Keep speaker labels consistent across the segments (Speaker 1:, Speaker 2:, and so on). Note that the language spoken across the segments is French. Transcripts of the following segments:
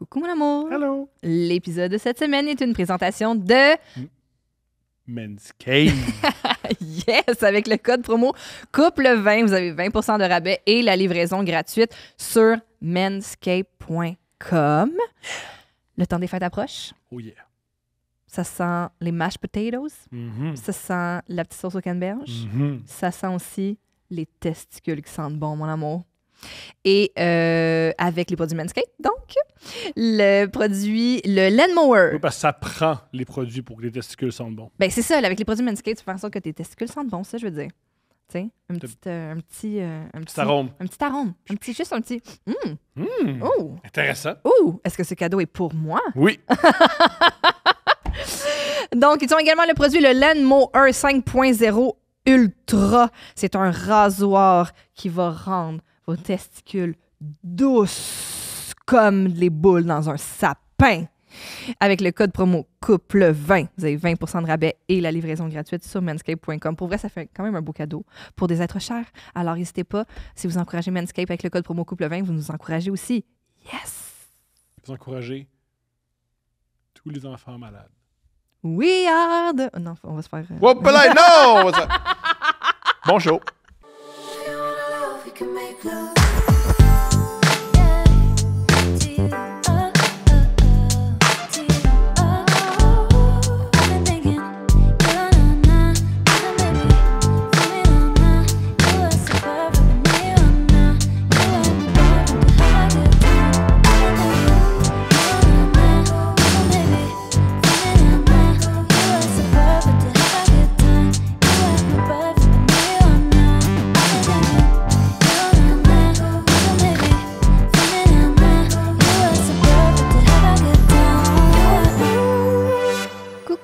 Speaker 1: Coucou mon amour. Hello. L'épisode de cette semaine est une présentation de
Speaker 2: Manscaped.
Speaker 1: yes, avec le code promo couple20, vous avez 20 de rabais et la livraison gratuite sur manscaped.com. Le temps des fêtes approche. Oh yeah. Ça sent les mashed potatoes. Mm-hmm. Ça sent la petite sauce au canneberge. Mm-hmm. Ça sent aussi les testicules qui sentent bon, mon amour. Et euh, avec les produits Manscaped, donc, le produit, le Landmower.
Speaker 2: parce que ça prend les produits pour que tes testicules sentent bon.
Speaker 1: Ben, c'est ça, avec les produits Manscaped, tu fais en sorte que tes testicules sentent bon, ça, je veux dire. T'sais, euh, un, petit, euh, un, petit, un petit, arôme. Un petit arôme. Un petit, juste un petit. Mm. Mm.
Speaker 3: Intéressant. Oh.
Speaker 1: Est-ce que ce cadeau est pour moi? Oui. Donc, ils ont également le produit, le Landmower 5.0 Ultra. C'est un rasoir qui va rendre vos testicules douces comme les boules dans un sapin. Avec le code promo COUPLE20, vous avez 20 de rabais et la livraison gratuite sur manscape.com. Pour vrai, ça fait quand même un beau cadeau pour des êtres chers. Alors n'hésitez pas, si vous encouragez Manscape avec le code promo COUPLE20, vous nous encouragez aussi. Yes!
Speaker 2: Vous encouragez tous les enfants malades.
Speaker 1: We are
Speaker 2: Non, on va se faire... Euh... Whoop, Bonjour! close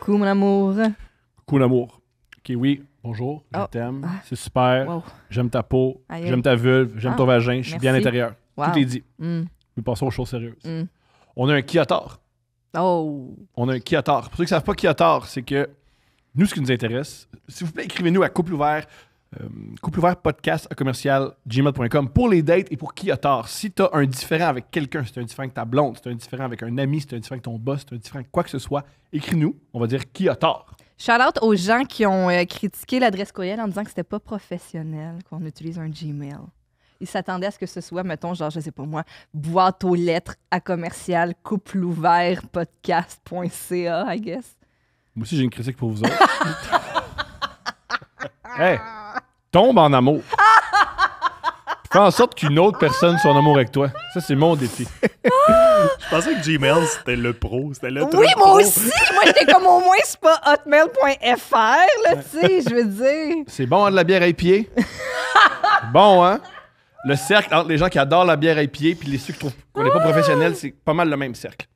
Speaker 1: Coucou, mon amour.
Speaker 2: Coucou, l'amour. Ok, oui, bonjour, je oh. t'aime, ah. c'est super, j'aime ta peau, j'aime ta vulve, j'aime ah, ton vagin, je suis bien à l'intérieur. Tout est dit. Mm. Nous Mais passons aux choses sérieuses. Mm. On a un qui tort. Oh. On a un qui a tort. Pour ceux qui ne savent pas qui a tort, c'est que nous, ce qui nous intéresse, s'il vous plaît, écrivez-nous à couple ouvert euh, couple ouvert podcast à commercial gmail.com pour les dates et pour qui a tort. Si tu as un différent avec quelqu'un, c'est un différent avec ta blonde, c'est un différent avec un ami, c'est un différent avec ton boss, c'est un différent avec quoi que ce soit, écris-nous. On va dire qui a tort.
Speaker 1: Shout out aux gens qui ont euh, critiqué l'adresse courriel en disant que c'était pas professionnel qu'on utilise un Gmail. Ils s'attendaient à ce que ce soit, mettons, genre, je sais pas moi, boîte aux lettres à commercial couple ouvert podcast.ca, I guess.
Speaker 2: Moi aussi, j'ai une critique pour vous
Speaker 3: autres.
Speaker 2: hey, tombe en amour. Fais en sorte qu'une autre personne soit en amour avec toi. Ça, c'est mon défi. je pensais que Gmail, c'était le pro. C'était le Oui, moi
Speaker 1: aussi. Moi, j'étais comme au moins, c'est pas hotmail.fr, là, tu sais, je veux dire.
Speaker 2: C'est bon, hein, de la bière à pied. bon, hein? Le cercle entre les gens qui adorent la bière à pied et les ceux qui trouvent qu'on n'est pas professionnel c'est pas mal le
Speaker 1: même cercle.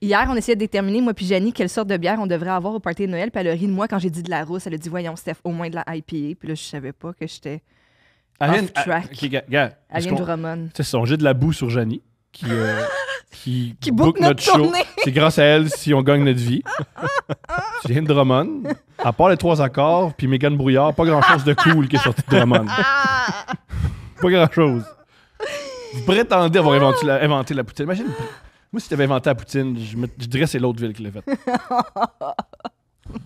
Speaker 1: Hier, on essayait de déterminer, moi puis Jenny, quelle sorte de bière on devrait avoir au party de Noël. Puis elle a de moi quand j'ai dit de la rousse. Elle a dit, voyons, Steph, au moins de la IPA. Puis là, je savais pas que j'étais off
Speaker 2: track. Roman. C'est son jet de la boue sur Janie, qui, euh, qui, book, notre, show. C'est grâce à elle si on gagne notre vie. Jane Drummond, à part les trois accords, puis Megan Brouillard, pas grand-chose de cool qui est sorti de Drummond.
Speaker 3: pas
Speaker 2: grand-chose. Vous prétendez avoir inventé la, inventé la poutine. Imagine, moi, si t'avais inventé la poutine, je, je dirais que c'est l'autre ville qui l'a faite.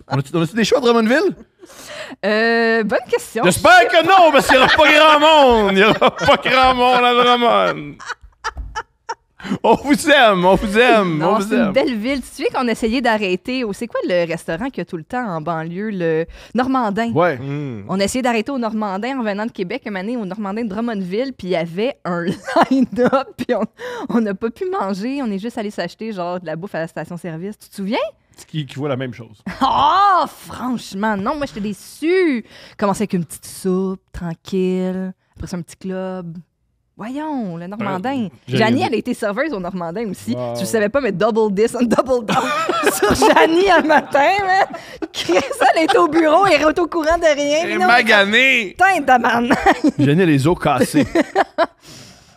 Speaker 2: on a-tu des choix, à Drummondville?
Speaker 1: Euh, bonne question. J'espère que non, parce qu'il n'y aura pas grand monde.
Speaker 2: Il n'y aura pas grand monde à Drummond. On vous aime, on
Speaker 3: vous aime, on vous aime. une belle
Speaker 1: ville. Tu sais qu'on essayait d'arrêter au... C'est quoi le restaurant qu'il y a tout le temps en banlieue? Le Normandin. Ouais.
Speaker 3: Hmm. On
Speaker 1: essayait d'arrêter au Normandin en venant de Québec, une année au Normandin de Drummondville, puis il y avait un line-up, puis on n'a pas pu manger. On est juste allé s'acheter genre de la bouffe à la station-service. Tu te souviens?
Speaker 2: Qui, qui voit la même chose.
Speaker 3: Oh,
Speaker 1: franchement, non, moi j'étais déçue. Commencer avec une petite soupe, tranquille. Après ça, un petit club. Voyons, le euh, Normandin. Janie, elle a été serveuse au Normandin aussi. Tu ne savais pas, mais double this and double down sur Janie un matin, man. Chris, elle était au bureau, elle est au courant de rien. Elle est maganée. Putain,
Speaker 2: Janie a les os cassés.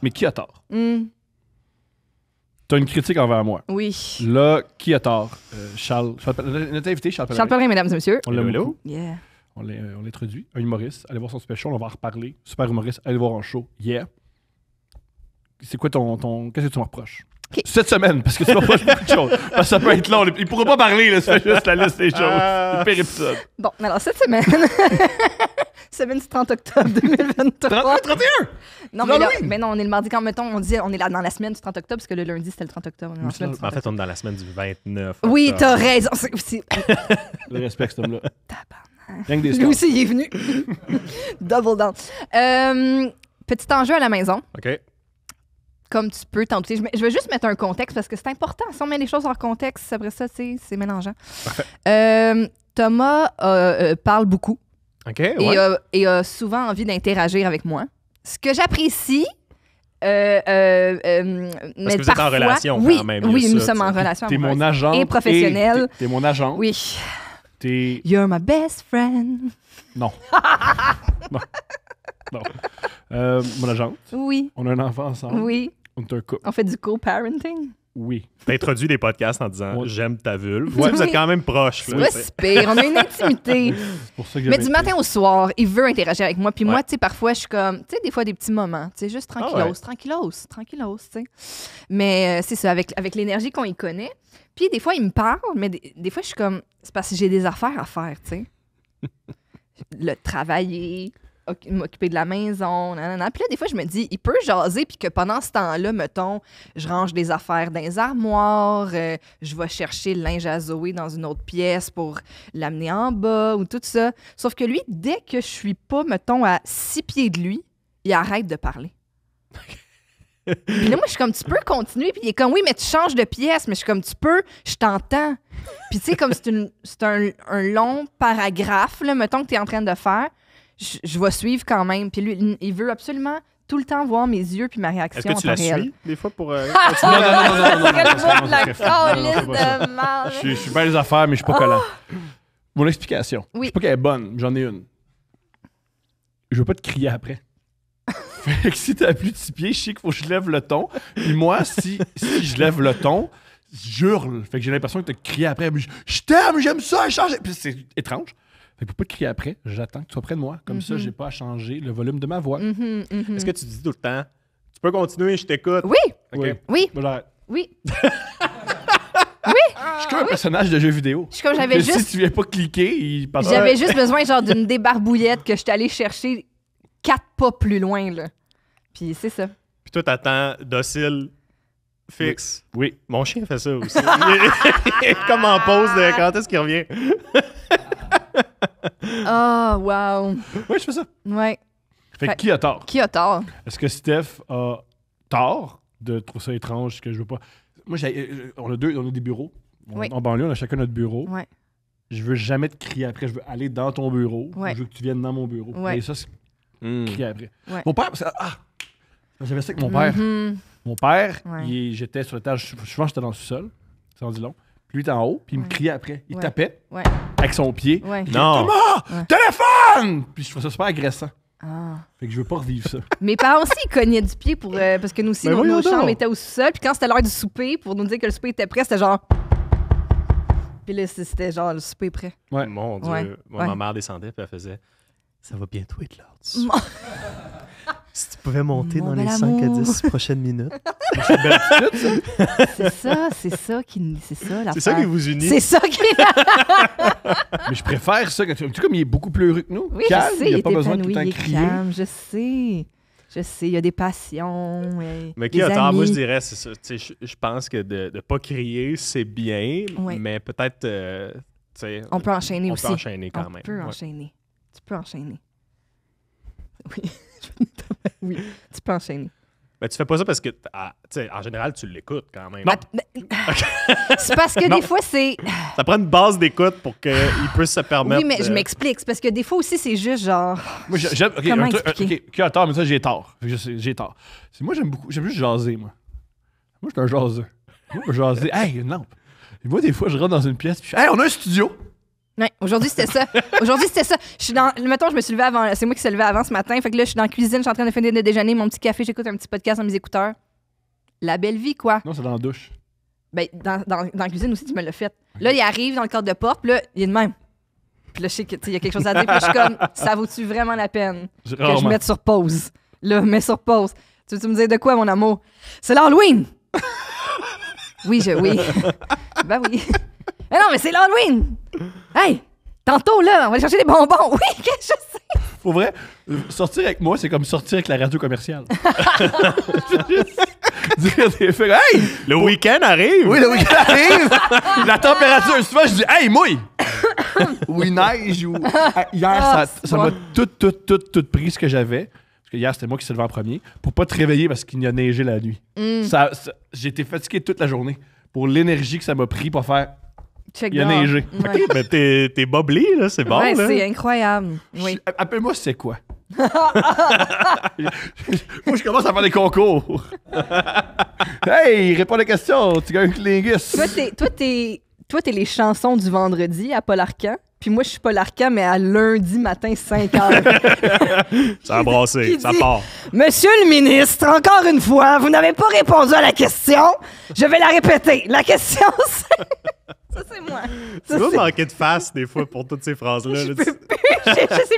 Speaker 2: mais qui a tort? Tu hmm. T'as une critique envers moi. Oui. Là, qui a tort? Euh, Charles. Notre invité, Charles Pellerin. Charles Pellerin, mesdames et messieurs. On l'a Yeah on l'introduit, un humoriste, allez voir son special, on va en reparler. Super humoriste, allez voir en show. Yeah c'est quoi ton, ton qu'est-ce que tu me reproches Cette semaine, parce que tu me reproches beaucoup de choses. Parce que ça peut être long. Il pourra pas parler, là, c'est juste la liste des choses. Euh... épisode.
Speaker 1: Bon, alors cette semaine, semaine du 30 octobre 2023. 30, 31! Non, mais, là, mais, non, on est le mardi quand, mettons, on dit on est là dans la semaine du 30 octobre, parce que le lundi, c'était le 30 octobre. en fait,
Speaker 2: on est dans la semaine du 29. Octobre. Oui, t'as raison. Aussi... le respect, cet homme-là.
Speaker 3: Rien que des Lui aussi, il
Speaker 1: est venu. Double down. Euh, petit enjeu à la maison. OK comme tu peux t'en douter. Je, veux juste mettre un contexte parce que c'est important. Si on met les choses en contexte, après ça, c'est mélangeant. Euh, Thomas euh, euh, parle beaucoup. OK. Et, a, souvent envie d'interagir avec moi. Ce que j'apprécie. Euh, parce mais que vous êtes en relation oui, quand même.
Speaker 2: Oui, nous sommes en relation. T'es mon agent. Et professionnel. T'es mon agent. Oui. You're
Speaker 1: my best friend. Non. non.
Speaker 2: Euh, mon agente. Oui. On a un enfant ensemble. Oui.
Speaker 1: On fait du co-parenting.
Speaker 2: Oui. introduit des podcasts en disant j'aime ta vulve. Ouais. Vous êtes quand même proches. On a
Speaker 1: une intimité. Mais du matin au soir, il veut interagir avec moi. Puis moi, tu sais, parfois, je suis comme, tu sais, des fois, des petits moments. Tu sais, juste ah tranquillos, ah tranquillos, tranquillos, tu sais. Mais euh, c'est ça, avec, avec l'énergie qu'on y connaît. Puis des fois, il me parle, mais des, des fois, je suis comme, c'est parce que j'ai des affaires à faire, tu sais. Le travailler, m'occuper de la maison, Puis là, des fois, je me dis, il peut jaser, puis que pendant ce temps-là, mettons, je range des affaires dans les armoires, euh, je vais chercher le linge à Zoé dans une autre pièce pour l'amener en bas ou tout ça. Sauf que lui, dès que je suis pas, mettons, à six pieds de lui, il arrête de parler. là, moi, je suis comme, tu peux continuer. Puis il est comme, oui, mais tu changes de pièce. Mais je suis comme, tu peux, je t'entends. Puis tu sais, comme c'est un, un long paragraphe, là, mettons, que tu es en train de faire je, je vais suivre quand même. Puis lui, il veut absolument tout le temps voir mes yeux puis ma réaction Est-ce que tu la des fois, pour... Euh,
Speaker 2: non, non, non, non, non, non, non, Je suis pas les affaires, mais je suis pas collant. Mon explication. Je sais pas qu'elle est bonne, j'en ai une. Je veux pas te crier après. fait que si t'as plus de six pieds, je sais qu'il faut que je lève le ton. Puis moi, si, si je lève le ton, j'hurle. Fait que j'ai l'impression que t'as crié après. Je, t'aime, j'aime ça, change. Puis c'est étrange. Fait pas te crier après, j'attends que tu sois près de moi. Comme ça, mhm. j'ai pas à changer le volume de ma voix. Mhm, mhm. Est-ce que tu dis tout le temps Tu peux continuer, je t'écoute Oui. Oui. Oui.
Speaker 3: oui. Je
Speaker 2: suis comme un personnage de jeu vidéo. Je suis comme j'avais juste. Si tu viens pas cliquer, il J'avais juste besoin
Speaker 1: genre d'une débarbouillette que je suis allé chercher quatre pas plus loin là. Puis c'est ça.
Speaker 2: Puis toi t'attends docile fixe. Oui. Mon chien fait ça aussi.
Speaker 1: comme en pause de quand est-ce qu'il revient oh, wow. Oui, je fais ça. Ouais. Fait, que qui a tort? Qui a tort?
Speaker 2: Est-ce que Steph a tort de trouver ça étrange que je veux pas? Moi, euh, on a deux, on a des bureaux. oui. En banlieue, on a chacun notre bureau. Ouais. Je veux jamais te crier après. Je veux aller dans ton bureau. Je veux que tu viennes dans mon bureau. Ouais. Et ça, c'est
Speaker 3: hmm. crier après. Mon père,
Speaker 2: ah! J'avais ça avec mon père. Mm-hmm. Mon père, j'étais sur l'étage. que j'étais dans le sous-sol. Ça en dit long lui était en haut, puis il me criait après. Il tapait avec son pied. Non! Comment? Ah! Téléphone! Puis je trouvais ça super agressant. Ah. Fait que je veux pas revivre ça.
Speaker 1: Mes parents aussi, ils cognaient du pied pour, euh, parce que nous aussi, ben nos, chambres étaient au sol Puis quand c'était l'heure du souper, pour nous dire que le souper était prêt, c'était genre. Puis là, c'était genre le souper prêt. Ouais. Mon Dieu. Ma
Speaker 2: mère descendait, puis elle faisait Ça va bientôt être là.
Speaker 3: Si tu pouvais monter dans les 5 à 10
Speaker 2: prochaines minutes.
Speaker 3: c'est ça.
Speaker 1: C'est ça, qui c'est ça C'est ça qui vous unit. C'est ça qui
Speaker 2: Mais je préfère ça quand tu cas, comme il est beaucoup plus heureux que nous. calme, il n'y a pas besoin de tout le temps crier.
Speaker 1: je sais. Je sais, il y a des passions. mais qui moi je
Speaker 2: dirais, c'est ça. Je, je pense que de ne pas crier, c'est bien, mais peut-être. Euh, on peut enchaîner aussi. On peut enchaîner quand même. On peut
Speaker 1: enchaîner. Tu peux enchaîner. Oui oui, tu peux enchaîner.
Speaker 2: Mais tu fais pas ça parce que, ah, en général, tu l'écoutes quand même. Bah, c'est parce que des fois, c'est. Ça prend une base d'écoute pour qu'il puisse se permettre. Oui, mais je
Speaker 1: m'explique. parce que des fois aussi, c'est juste genre. Comment
Speaker 2: tort, mais ça, j'ai tort. J'ai tort. Moi, j'aime beaucoup. J'aime juste jaser, moi. Moi, je suis un jaseur. Moi, je jaser. Hey, une lampe. moi, des fois, je rentre dans une pièce, puis je Hey, on a un studio.
Speaker 1: Ouais, aujourd'hui, c'était ça. aujourd'hui, c'était ça. Je suis dans. Mettons, je me suis levée avant. C'est moi qui suis levé avant ce matin. Fait que là, je suis dans la cuisine, je suis en train de finir de déjeuner, mon petit café, j'écoute un petit podcast dans mes écouteurs. La belle vie, quoi. Non, c'est dans la douche. Ben, dans, dans, la cuisine aussi, tu me l'as fait. Là, il arrive dans le cadre de porte, puis là, il est de même. Puis là, je sais qu'il y a quelque chose à dire, puis je suis comme, ça vaut-tu vraiment la peine que je mette sur pause? Là, mets sur pause. Tu veux-tu me dire de quoi, mon amour? C'est l'Halloween! oui, je. Oui. ben oui. Mais non, mais c'est l'Halloween! Hey! Tantôt, là, on va aller chercher des bonbons. Oui, qu'est-ce que je sais.
Speaker 2: Pour vrai, euh, sortir avec moi, c'est comme sortir avec la radio commerciale. dire des faits. Hey! Le week-end arrive! Oui, le week-end arrive! la température, souvent, je dis, hey, mouille! oui, neige ou. Ah, hier, ah, ça, m'a tout, tout, tout, tout pris ce que j'avais. Parce que hier, c'était moi qui s'est levé en premier. Pour pas te réveiller parce qu'il y a neigé la nuit. Mm. J'ai été fatigué toute la journée pour l'énergie que ça m'a pris pour faire
Speaker 1: Check il a neigé. mais ben,
Speaker 2: t'es, t'es boblé, là, c'est bon. Ouais, c'est
Speaker 1: incroyable. Appelle-moi
Speaker 2: c'est quoi. Moi, je commence à faire des concours. hey, réponds à la question, tu gagnes le
Speaker 1: lingus. Toi, t'es, toi, t'es toi, t'es les chansons du vendredi à Paul Puis moi, je suis Polarcan mais à lundi matin, 5 h
Speaker 2: ça a ça part.
Speaker 1: Monsieur le ministre, encore une fois, vous n'avez pas répondu à la question. Je vais la répéter. La question, c'est. Ça, c'est moi. tu vas
Speaker 2: manquer de face, des fois, pour toutes ces phrases-là. Je, sais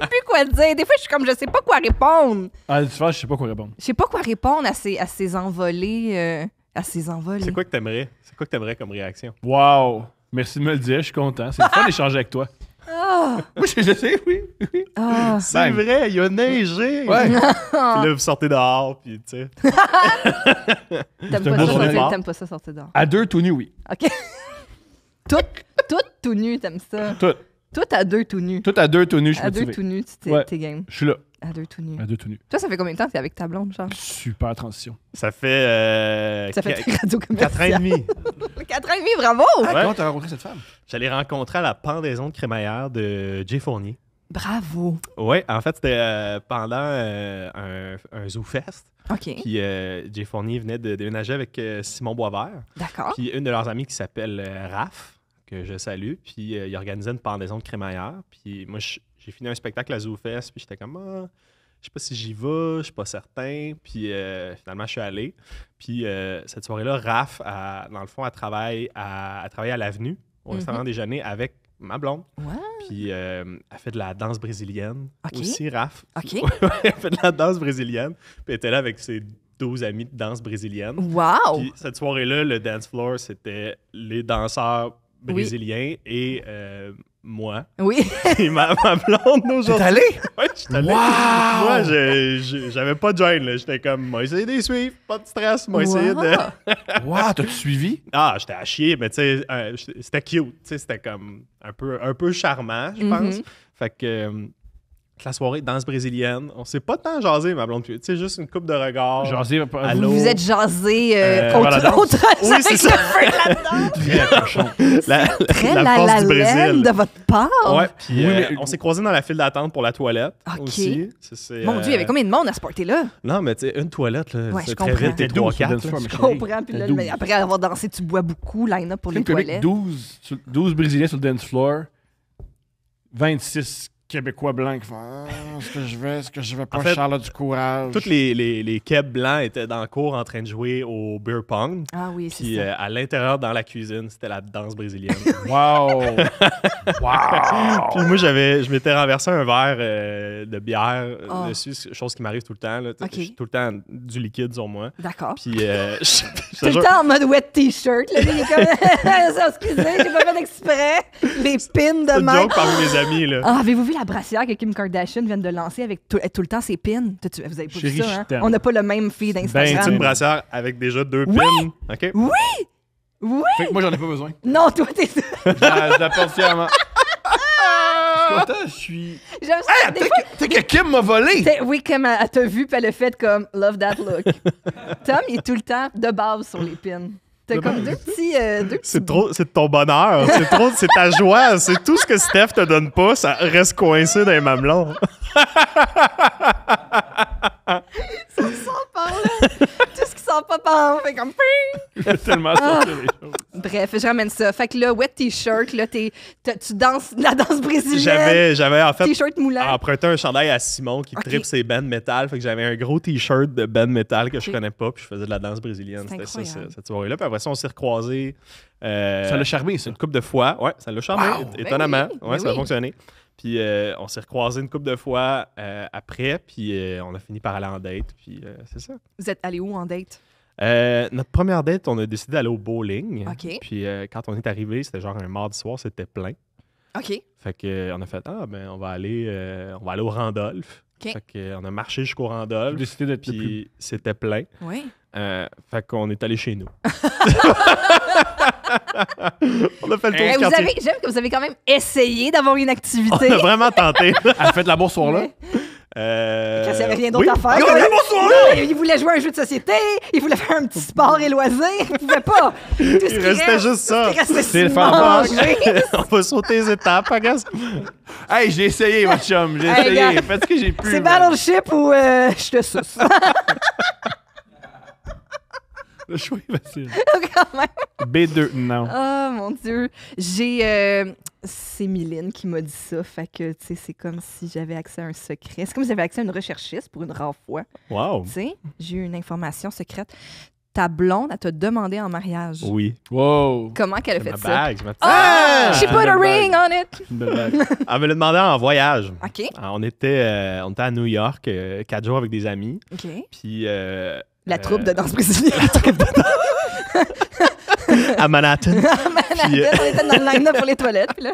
Speaker 1: plus quoi dire. Des fois, je suis comme, je sais pas quoi répondre.
Speaker 2: Ah, tu vois, je sais pas quoi répondre.
Speaker 1: Je sais pas quoi répondre à ces, à ces envolées. Euh, à ces envolées. C'est
Speaker 2: quoi que t'aimerais? C'est quoi que t'aimerais comme réaction? Wow! Merci de me le dire, je suis content. C'est le fun d'échanger avec toi. Ah! Oui, je, sais, oui. Ah! C'est vrai, il a neigé. Ouais. puis là, vous dehors, puis tu sais.
Speaker 1: T'aimes pas, pas, pas ça sortir dehors? À
Speaker 2: deux, tout nu,
Speaker 3: oui. OK.
Speaker 1: tout, tout, tout nu, t'aimes ça? Tout. Tout à deux, tout nu. Tout à deux, tout nu, je suis À deux, tout nu, tu t'es game. Je suis là.
Speaker 3: À deux tout nus. À deux tout nus.
Speaker 1: Toi, ça fait combien de temps que t'es avec ta blonde, Charles? Super
Speaker 2: transition. Ça fait. Euh, ça fait 4 ans et demi.
Speaker 1: 4 ans et demi, bravo! Ah, ah t'as rencontré cette femme?
Speaker 2: J'allais rencontrer à la pendaison de crémaillère de Jay Fournier.
Speaker 3: Bravo!
Speaker 2: Oui, en fait, c'était euh, pendant euh, un, un Zoo Fest.
Speaker 1: OK.
Speaker 3: Puis
Speaker 2: Jay Fournier venait de déménager avec Simon Boisvert. D'accord. Puis une de leurs amies qui s'appelle Raph, que je salue. Puis il organisait une pendaison de crémaillère. Puis moi, je j'ai fini un spectacle à ZooFest, puis j'étais comme, ah, je sais pas si j'y vais, je suis pas certain. Puis euh, finalement, je suis allé. Puis euh, cette soirée-là, Raph, a, dans le fond, a travaille à, travailler à l'avenue, au mhm. restaurant déjeuner, avec ma blonde. Puis euh, elle fait de la danse brésilienne. Aussi, Raph. OK. elle fait de la danse brésilienne. Puis elle était là avec ses 12 amis de danse brésilienne. Wow! Puis cette soirée-là, le dance floor, c'était les danseurs brésiliens et moi. Oui. Et ma, ma blonde aujourd'hui. T'es allé? Oui, je suis allé. Moi, j'avais pas de gêne. J'étais comme, moi, essayé de suivre.
Speaker 3: Pas de stress. Moi, essayé
Speaker 2: de. wow, t'as-tu suivi? Ah, j'étais à chier, mais tu sais, euh, c'était cute. Tu sais, c'était comme un peu, un peu charmant, je mm-hmm. pense. Fait que. Euh, la soirée danse brésilienne. On s'est pas tant jasé, ma blonde. Tu sais, juste une coupe de regard. Jasé, Allô? Vous vous êtes
Speaker 1: jasé euh, euh, contre. euh, oui, avec
Speaker 3: ça.
Speaker 2: la, très la, la, la du de
Speaker 1: votre part. Ouais,
Speaker 2: puis oui, euh, on s'est croisé dans la file d'attente pour la toilette Ok. Mon Dieu, il y avait combien
Speaker 1: de monde à se porter là
Speaker 2: Non, mais tu sais, une toilette, là, ouais, c'est très vite, 3 4 Je comprends, puis après
Speaker 1: avoir dansé, tu bois beaucoup, line pour les toilettes.
Speaker 2: 12, 12 Brésiliens sur le dance floor, 26 Québécois blancs qui font ah, ce que je vais, ce que je vais pas, Charles du courage. Tous les, les, les Québécois blancs étaient dans le cours en train de jouer au beer pong. Ah oui, c'est ça. Puis euh, à l'intérieur, dans la cuisine, c'était la danse brésilienne. wow! wow! Puis moi, j'avais, je m'étais renversé un verre euh, de bière ah. dessus, chose qui m'arrive tout le temps. Là. Tout le temps du liquide sur moi. D'accord. Puis euh, tout le temps
Speaker 1: en mode wet t-shirt. Là, il est comme excusez, j'ai pas fait exprès. Les pins de C'est parmi mes amis là. Ah, avez-vous vu la brassière que Kim Kardashian vient de lancer avec tout, le temps ses pins. Vous avez pas vu ça, hein? On n'a pas le même feed ben, Instagram. Ben, c'est une
Speaker 2: brassière avec déjà deux pins. OK. Oui! Oui! Fait que moi, j'en ai pas besoin.
Speaker 1: Non, toi, t'es...
Speaker 2: je la porte fièrement.
Speaker 1: Content, je suis. J'aime ça. Hey, t'es que Kim m'a volé! Oui, Kim elle t'a vu, puis elle a fait comme Love that look. Tom, il est tout le temps de base sur les pins. T'as comme deux petits. Euh, petits. c'est trop, c'est
Speaker 2: ton bonheur. C'est trop, c'est ta joie. C'est tout ce que Steph te donne pas, ça reste coincé dans les mamelons. ça
Speaker 1: sent par là papa, fait comme
Speaker 3: tellement ah.
Speaker 1: Bref, je ramène ça. Fait que le wet t-shirt, là, t'es, tu danses la danse brésilienne.
Speaker 2: J'avais, en fait t-shirt moulant. emprunté un chandail à Simon qui tripe ses bands métal. Fait que j'avais un gros t-shirt de band métal que je connais pas, puis je faisais de la danse brésilienne. C'était ça, cette soirée-là. Puis après ça, on s'est recroisés. Euh, ça l'a charmé, c'est une coupe de fois. Ouais, ça l'a charmé, étonnamment. Ben ouais, ça a ben fonctionné. Puis euh, on s'est recroisés une couple de fois euh, après, puis euh, on a fini par aller en date, puis c'est ça.
Speaker 1: Vous êtes allé où en date?
Speaker 2: notre première date, on a décidé d'aller au bowling. OK. Puis quand on est arrivé, c'était genre un mardi soir, c'était plein. OK. Fait qu'on a fait Ah, ben on va aller, on va aller au Randolph. OK. Fait qu'on a marché jusqu'au Randolph. décidé Puis c'était plein. Oui. fait qu'on est allé chez nous. on a fait le tour eh,
Speaker 1: J'aime que vous avez quand même essayé d'avoir une activité. On a vraiment tenté. Elle fait de la soir là.
Speaker 2: Euh... Quand il n'y avait rien d'autre à faire.
Speaker 1: Il, voulait jouer à un jeu de société, il voulait faire un petit sport et loisir, il pouvait pas. il restait juste ça.
Speaker 2: C'est le
Speaker 1: On va sauter les étapes, hein, Hey,
Speaker 2: j'ai essayé, mon chum, j'ai essayé. que j'ai pu. C'est
Speaker 1: Battleship ou euh, je te suce.
Speaker 2: Le choix est facile. Oh, quand même. B2,
Speaker 3: non.
Speaker 1: Oh mon Dieu. J'ai. Euh, c'est Mylène qui m'a dit ça. Fait que, tu sais, c'est comme si j'avais accès à un secret. C'est comme si j'avais accès à une recherchiste pour une rare fois. Wow. Tu sais, j'ai eu une information secrète. Ta blonde, elle t'a demandé en mariage.
Speaker 3: Oui. Wow.
Speaker 2: Comment qu'elle a fait ça? Ah! She put a ring on it. Elle me l'a demandé en voyage.
Speaker 1: OK. Euh,
Speaker 3: on
Speaker 2: était, euh, on était à New York, quatre jours avec des amis. OK. Puis la troupe
Speaker 3: euh, de danse brésilienne. La troupe de danse. à Manhattan. à Manhattan, puis, euh, on était dans le line-up pour les toilettes.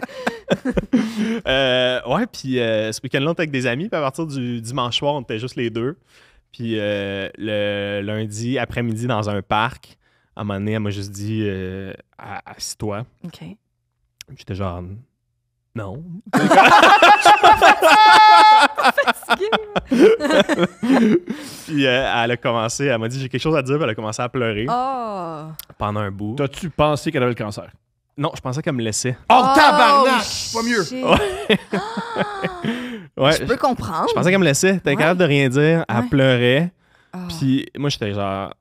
Speaker 2: Euh, ouais, puis ce week-end-là, on était avec des amis. Puis à partir du dimanche soir, on était juste les deux. Puis le lundi après-midi, dans un parc, à un moment donné, elle m'a juste dit Assis-toi. OK. J'étais genre. Non. puis euh, elle a commencé, elle m'a dit j'ai quelque chose à dire, puis elle a commencé à pleurer
Speaker 3: ah!
Speaker 2: pendant un bout. T'as-tu pensé qu'elle avait le cancer? Non, je pensais qu'elle me laissait. Oh, Oh, Pas mieux! Ah! Ouais. je, peux comprendre. je pensais qu'elle me laissait. T'es capable de rien dire. Elle pleurait. Ah. Puis moi, j'étais genre,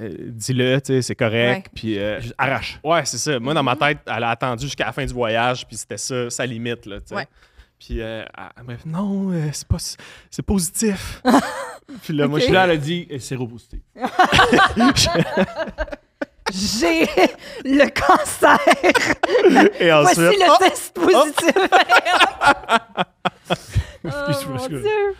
Speaker 2: euh, dis-le, c'est correct. Puis euh, Arrache. ouais, c'est ça. Moi, dans ma mm-hmm. tête, elle a attendu jusqu'à la fin du voyage, puis c'était ça, sa limite, là, tu sais. Ouais. Puis bref, euh, elle m'a dit non, euh, c'est pas c'est positif. puis là, moi, je suis là, elle a dit C'est robusté. » J'ai le cancer.
Speaker 3: Et ensuite, Voici le test positif. oh, mon Dieu.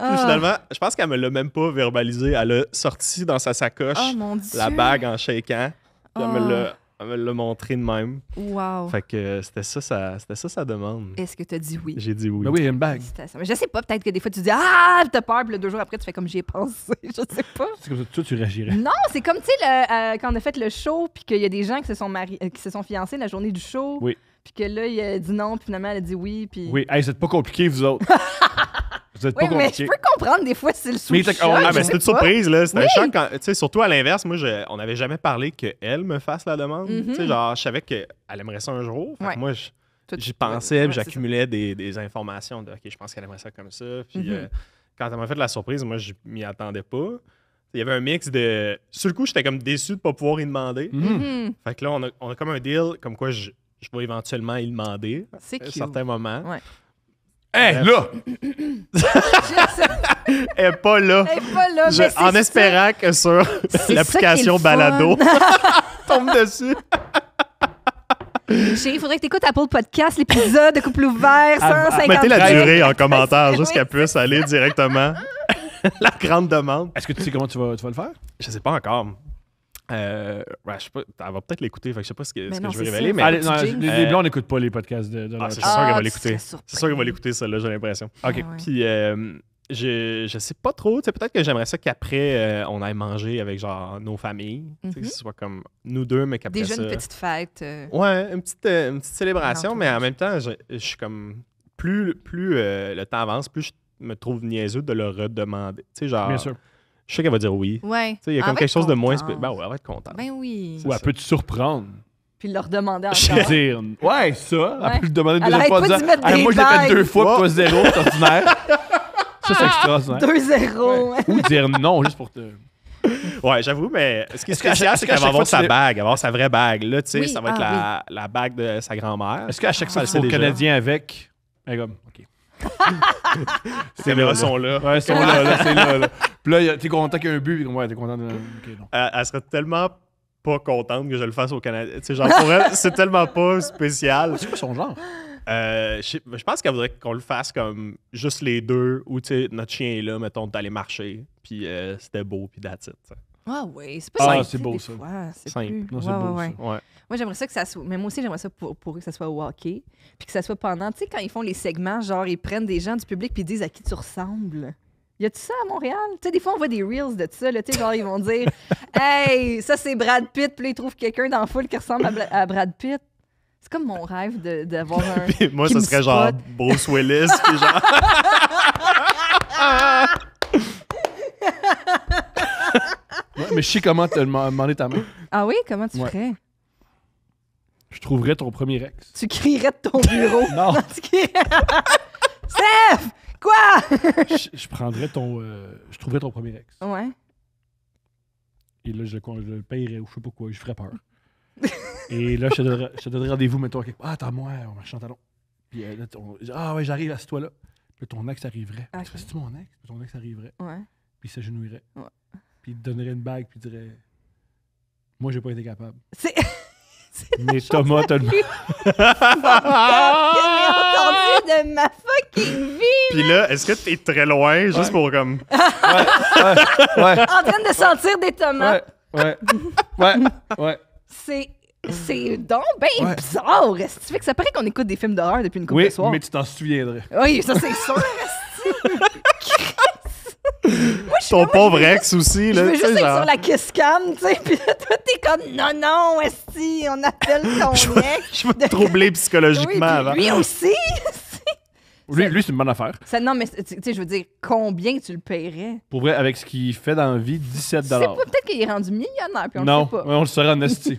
Speaker 3: Ah. finalement,
Speaker 2: je pense qu'elle me l'a même pas verbalisé. Elle a sorti dans sa sacoche oh, la bague en shaking. elle me l'a ah. Ah, elle me l'a montré de même.
Speaker 1: Wow. Fait
Speaker 2: que euh, c'était ça, ça, c'était ça sa demande.
Speaker 1: Est-ce que tu as dit oui? J'ai dit
Speaker 2: oui. Mais ben oui, une bague.
Speaker 1: Mais je sais pas, peut-être que des fois tu dis Ah, t'as peur, puis deux jours après tu fais comme j'y ai pensé. je sais pas.
Speaker 2: C'est comme ça, toi tu réagirais. Non,
Speaker 1: c'est comme, tu sais, euh, quand on a fait le show, puis qu'il y a des gens qui se sont, mariés, euh, qui se sont fiancés la journée du show. Oui. Puis que là, il a dit non, puis finalement, elle a dit oui. Puis... Oui,
Speaker 2: c'est pas compliqué, vous autres. oui, mais je peux
Speaker 1: comprendre des fois c'est le souci. Ah, ben, c'est une surprise, là. C'est un choc.
Speaker 2: Quand, surtout à l'inverse, moi, on n'avait jamais parlé qu'elle me fasse la demande. Mhm. genre, je savais qu'elle aimerait ça un jour. Fait moi, j'y pensais, j'accumulais des, informations de OK, je pense qu'elle aimerait ça comme ça. Mhm. Euh, quand elle m'a fait la surprise, moi, je m'y attendais pas. Il y avait un mix de. Sur le coup, j'étais comme déçu de ne pas pouvoir y demander. Mhm. Fait que là, on a, comme un deal, comme quoi je, je vais éventuellement y demander à un certain moment. Ouais. Eh là! Elle est pas là. Elle pas là, Je- en espérant que sur l'application balado,
Speaker 3: tombe dessus.
Speaker 1: Chérie, il faudrait que tu t'écoutes Apple Podcast, l'épisode de Couple ouvert, ah, ah, Mettez la durée
Speaker 2: en commentaire, jusqu'à plus puisse aller directement. la grande demande. Est-ce que tu sais comment tu vas, tu vas le faire? Je sais pas encore. Euh, je sais pas, elle va peut-être l'écouter, fait je sais pas ce que, je veux révéler. Mais... les, blancs n'écoutent pas les podcasts de, de ah, ah C'est sûr qu'elle va l'écouter. C'est sûr qu'elle va l'écouter, celle-là, j'ai l'impression. OK. Ah, Puis, euh, je, je sais pas trop. Peut-être que j'aimerais ça qu'après, euh, on aille manger avec genre nos familles. Que mhm. ce soit comme nous deux, mais qu'après. Déjà ça... une petite fête. Ouais, une petite, une petite célébration, mais en même temps, je, je suis comme. Plus, plus le temps avance, plus je me trouve niaiseux de le redemander. Tu sais, genre. Bien sûr je sais qu'elle va dire oui. Ouais. Il y a comme quelque chose de moins. Ben ouais, elle va être contente. Ben
Speaker 3: oui. Ou elle
Speaker 2: peut te surprendre.
Speaker 1: Puis leur demander encore. dire,
Speaker 2: ouais, ça. Elle peut lui demander deux fois. Dire, moi, je l'ai fait deux fois, pour pas zéro, c'est ordinaire.
Speaker 1: ça, c'est extraordinaire. Hein. Deux zéro.
Speaker 2: Ou dire non, juste pour te. Ouais, j'avoue, mais ce qui est spécial, c'est qu'elle va avoir sa bague, avoir sa vraie bague. Là, tu sais, ça va être ah, la, la, bague de sa grand-mère. Est-ce qu'à chaque fois, ah, c'est le Canadien avec, elle OK.
Speaker 3: Les caméras sont là. Ouais, sont là, c'est là,
Speaker 2: Puis là, t'es content qu'il y ait un but, ouais, t'es content de. Elle, serait tellement pas contente que je le fasse au Canada. Tu sais, genre, pour elle, c'est tellement pas spécial. C'est quoi son genre? Euh, je, pense qu'elle voudrait qu'on le fasse comme juste les deux, où tu sais, notre chien est là, mettons, d'aller marcher, puis euh, c'était beau, puis that's it, ah oui, c'est pas Ah, c'est beau ça. c'est Simple. Non, c'est beau, ça.
Speaker 1: Moi, j'aimerais ça que ça soit. Mais moi aussi, j'aimerais ça pour, que ça soit au Puis que ça soit pendant. Tu sais, quand ils font les segments, genre, ils prennent des gens du public puis ils disent à qui tu ressembles. Y a-tu ça à Montréal? Tu sais, des fois, on voit des reels de ça. Là, tu sais, genre, ils vont dire Hey, ça, c'est Brad Pitt. Puis là, ils trouvent quelqu'un dans la foule qui ressemble à, Brad Pitt. C'est comme mon rêve de- d'avoir un.
Speaker 2: moi, ça serait genre Bruce Willis. puis genre.
Speaker 1: mais je sais
Speaker 2: comment te demander ta main.
Speaker 1: Ah oui? Comment tu
Speaker 2: ferais? Je trouverais ton premier ex.
Speaker 1: Tu crierais de ton bureau. Non.
Speaker 3: Steph! Quoi? Je,
Speaker 2: prendrais ton. Euh, je trouverais ton premier ex. Ouais. Et là, je le, paierais ou je sais pas quoi, je ferais peur. Et là, je te donnerais, rendez-vous, mettons, à Ah, t'as moi on marche en talon. Puis euh, ah ouais, j'arrive, à ce toi là Puis ton ex arriverait.
Speaker 3: Ah, cest mon ex?
Speaker 2: ton ex arriverait. Ouais. Puis il s'agenouillerait. Ouais il te donnerait une bague, puis il dirait Moi, j'ai pas été capable. C'est. Mais Thomas, t'as le.
Speaker 3: entendu de ma
Speaker 1: fucking vie. Puis là,
Speaker 2: est-ce que t'es très loin, juste pour comme. ouais, ouais, en
Speaker 1: train de sentir des tomates.
Speaker 2: Ouais, ouais, ouais.
Speaker 1: C'est. C'est donc bien bizarre. Tu fais que ça paraît qu'on écoute des films d'horreur depuis une couple de soirs. Oui, mais tu
Speaker 2: t'en souviendrais.
Speaker 1: Oui, ça c'est sûr.
Speaker 2: Ton pauvre ex aussi. Là, je veux juste être sur la
Speaker 1: kiss tu sais. Puis là, toi, t'es comme, non, non, esti, on appelle ton ex.
Speaker 2: Je vais te troubler psychologiquement avant. Lui aussi. Lui, lui c'est une bonne affaire.
Speaker 1: non, mais tu sais, je veux dire, combien tu le paierais?
Speaker 2: Pour vrai, avec ce qu'il fait dans la vie, 17 Peut-être
Speaker 1: qu'il est rendu millionnaire, puis on non, le sait pas. Non,
Speaker 2: on le saura en esti.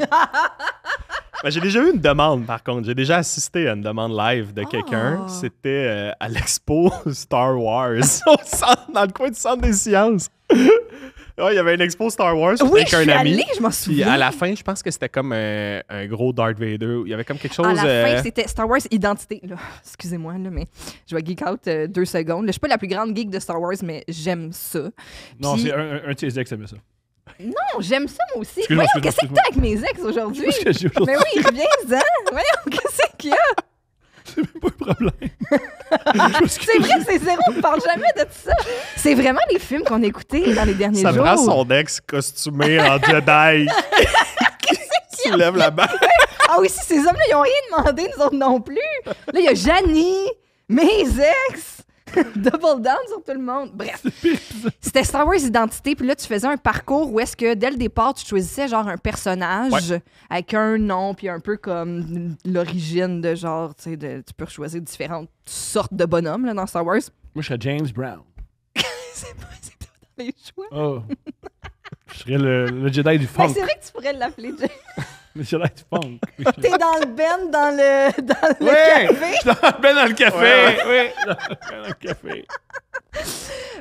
Speaker 2: Ben, j'ai déjà eu une demande, par contre. J'ai déjà assisté à une demande live de quelqu'un. Ah. C'était euh, à l'expo Star Wars, dans le coin du Centre des sciences. il y avait une expo Star Wars oui, avec un ami. je m'en souviens. Puis à la fin, je pense que c'était comme euh, un, gros Darth Vader. Il y avait comme quelque chose. À la fin, euh,
Speaker 1: c'était Star Wars Identité. Excusez-moi, mais je vais geek out deux secondes. je je suis pas la plus grande geek de Star Wars, mais j'aime ça. Non, c'est un,
Speaker 2: un, un de ça.
Speaker 1: Non, j'aime ça moi aussi. Voyons, qu'est-ce que t'as avec mes ex aujourd'hui? mais oui, viens-en. Voyons, qu'est-ce qu'il y a? C'est même pas un problème. c'est vrai, c'est zéro, on parle jamais de tout ça. C'est vraiment les films qu'on a écoutés dans les derniers ça jours. Ça son
Speaker 2: ex costumé en Jedi. Tu lève la main.
Speaker 1: ah oui, si ces hommes-là, ils ont rien demandé, nous autres non plus. Là, il y a Janie, mes ex. Double down sur tout le monde. Bref. C'était Star Wars Identité. Puis là, tu faisais un parcours où est-ce que dès le départ, tu choisissais genre un personnage avec un nom, puis un peu comme l'origine de genre, tu sais, tu peux choisir différentes sortes de bonhommes là, dans Star Wars. Moi, je serais James Brown. c'est pas, pas dans les choix. Oh.
Speaker 2: je serais le, Jedi du ben, funk. C'est vrai
Speaker 1: que tu pourrais l'appeler James.
Speaker 2: Monsieur Light
Speaker 1: T'es dans le ben dans le, dans le oui, café? dans
Speaker 2: le ben dans
Speaker 3: le café. Oui,
Speaker 2: dans le ben, dans le café.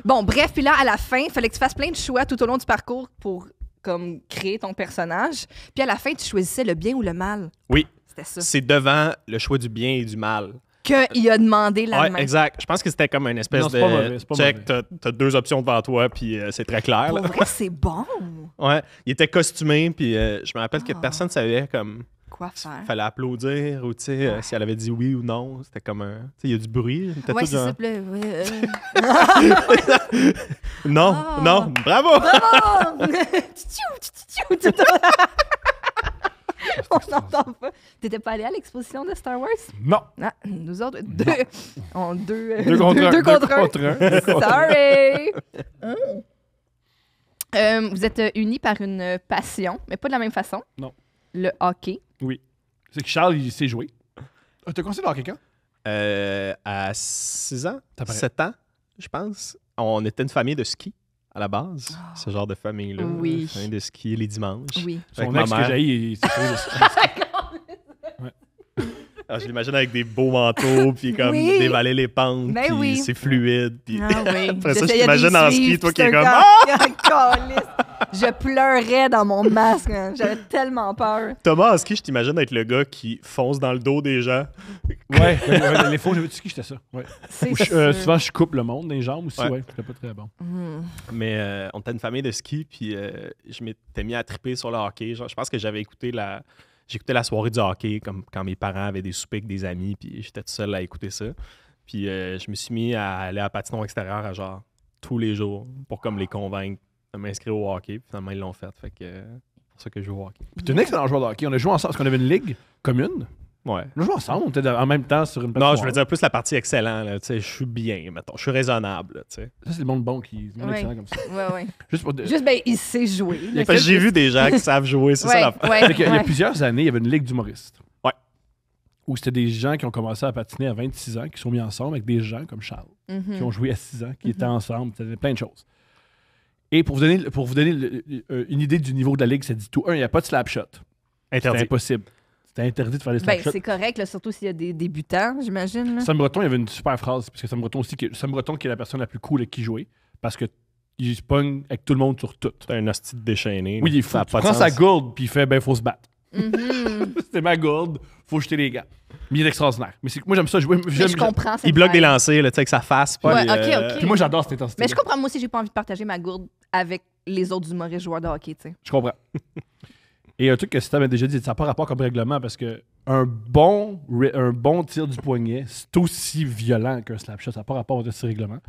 Speaker 1: Bon, bref, puis là, à la fin, il fallait que tu fasses plein de choix tout au long du parcours pour comme créer ton personnage. Puis à la fin, tu choisissais le bien ou le mal.
Speaker 2: Oui. C'était ça. C'est devant le choix du bien et du mal
Speaker 1: qu'il a demandé la main. Exact.
Speaker 2: Je pense que c'était comme une espèce de sais que t'as, deux options devant toi, puis euh, c'est très clair.
Speaker 1: c'est bon.
Speaker 2: Ouais. Il était costumé, puis euh, je me rappelle que ah. personne ne savait comme.
Speaker 1: Quoi
Speaker 3: faire. Fallait
Speaker 2: applaudir ou tu sais, euh, si elle avait dit oui ou non, c'était comme un. Tu sais, il y a du bruit. s'il plaît.
Speaker 3: non, non, ah. bravo! Bravo! on n'entend
Speaker 1: pas. T'étais pas allé à l'exposition de Star Wars? Non. Ah, nous autres, deux. Euh, deux, contre contre un. Sorry! Euh, vous êtes euh, unis par une passion, mais pas de la même façon. Non. Le hockey.
Speaker 3: Oui.
Speaker 2: C'est que Charles, il sait jouer. Tu ah, T'as commencé le hockey quand? à 6 ans, 7 ans, je pense. On était une famille de ski à la base, ce ah. genre de famille-là. Oui. Fin de skier les dimanches. Oui. Son ex ma mère... que j'ai, Ah, je l'imagine avec des beaux manteaux, puis comme dévaler les pentes, ben puis c'est fluide. Puis...
Speaker 3: Ah oui. Après ça, je t'imagine en ski, toi qui es comme. Ah!
Speaker 1: je pleurais dans mon masque, hein. j'avais tellement peur.
Speaker 2: Thomas en ski, je t'imagine être le gars qui fonce dans le dos des gens. ouais, les faux jeux de ski, j'étais ça. Euh, souvent, je coupe le monde des jambes aussi, ouais, ouais pas très bon. Hmm. Mais euh, on était une famille de ski, puis euh, je m'étais mis à triper sur le hockey. Genre, je pense que j'avais écouté la j'écoutais la soirée du hockey comme quand mes parents avaient des soupers avec des amis, puis j'étais tout seul à écouter ça. Puis euh, je me suis mis à aller à patinon extérieur à genre tous les jours pour comme les convaincre de m'inscrire au hockey. Puis finalement, ils l'ont fait. Fait que euh, c'est pour ça que je joue au hockey. Puis es un excellent joueur de hockey. On a joué ensemble parce qu'on avait une ligue commune. Ouais. joue ensemble on en même temps sur une plateforme. Non, je veux dire plus la partie excellente. Là, je suis bien, mettons. Je suis raisonnable. ça, c'est le monde bon qui est ouais. excellent comme ça. Oui, oui. Juste, pour... Juste ben,
Speaker 1: il sait jouer. j'ai vu des gens qui savent jouer, c'est ça il, y a, plusieurs
Speaker 2: années, il y avait une ligue d'humoristes. Ouais. Où c'était des gens qui ont commencé à patiner à 26 ans, qui sont mis ensemble avec des gens comme Charles, mm-hmm. qui ont joué à 6 ans, qui mm-hmm. étaient ensemble, c'était plein de choses. Et pour vous donner, pour vous donner euh, une idée du niveau de la ligue, c'est dit tout un, il n'y a pas de slap shot. Interdit. C'est impossible. C'était interdit de faire des ben, slapshots. c'est
Speaker 1: correct, surtout s'il y a des débutants, j'imagine. Sam
Speaker 2: Breton, il y avait une super phrase, parce que Sam Breton aussi, qui, Sam Breton qui est la personne la plus cool avec qui jouer, parce que il se avec tout le monde sur tout. C'est un hostie déchaîné. Oui, il faut. prend sa gourde, puis il fait, ben, faut se battre. Mm-hmm. C'est C'était ma gourde, faut jeter les gars. Mais il est extraordinaire. Mais moi, j'aime ça. J'aime, je comprends. Il bloque des lancers, là, avec sa face. Pas ouais, OK. Puis moi, j'adore cette intensité. Mais je
Speaker 1: comprends, moi aussi, j'ai pas envie de partager ma gourde avec les autres humoristes joueurs de hockey, tu sais.
Speaker 2: Je comprends. Et un truc que Stam a déjà dit, ça n'a pas rapport comme règlement parce que un bon, un bon tir du poignet, c'est aussi violent qu'un slap shot. Ça n'a pas rapport à ce règlement.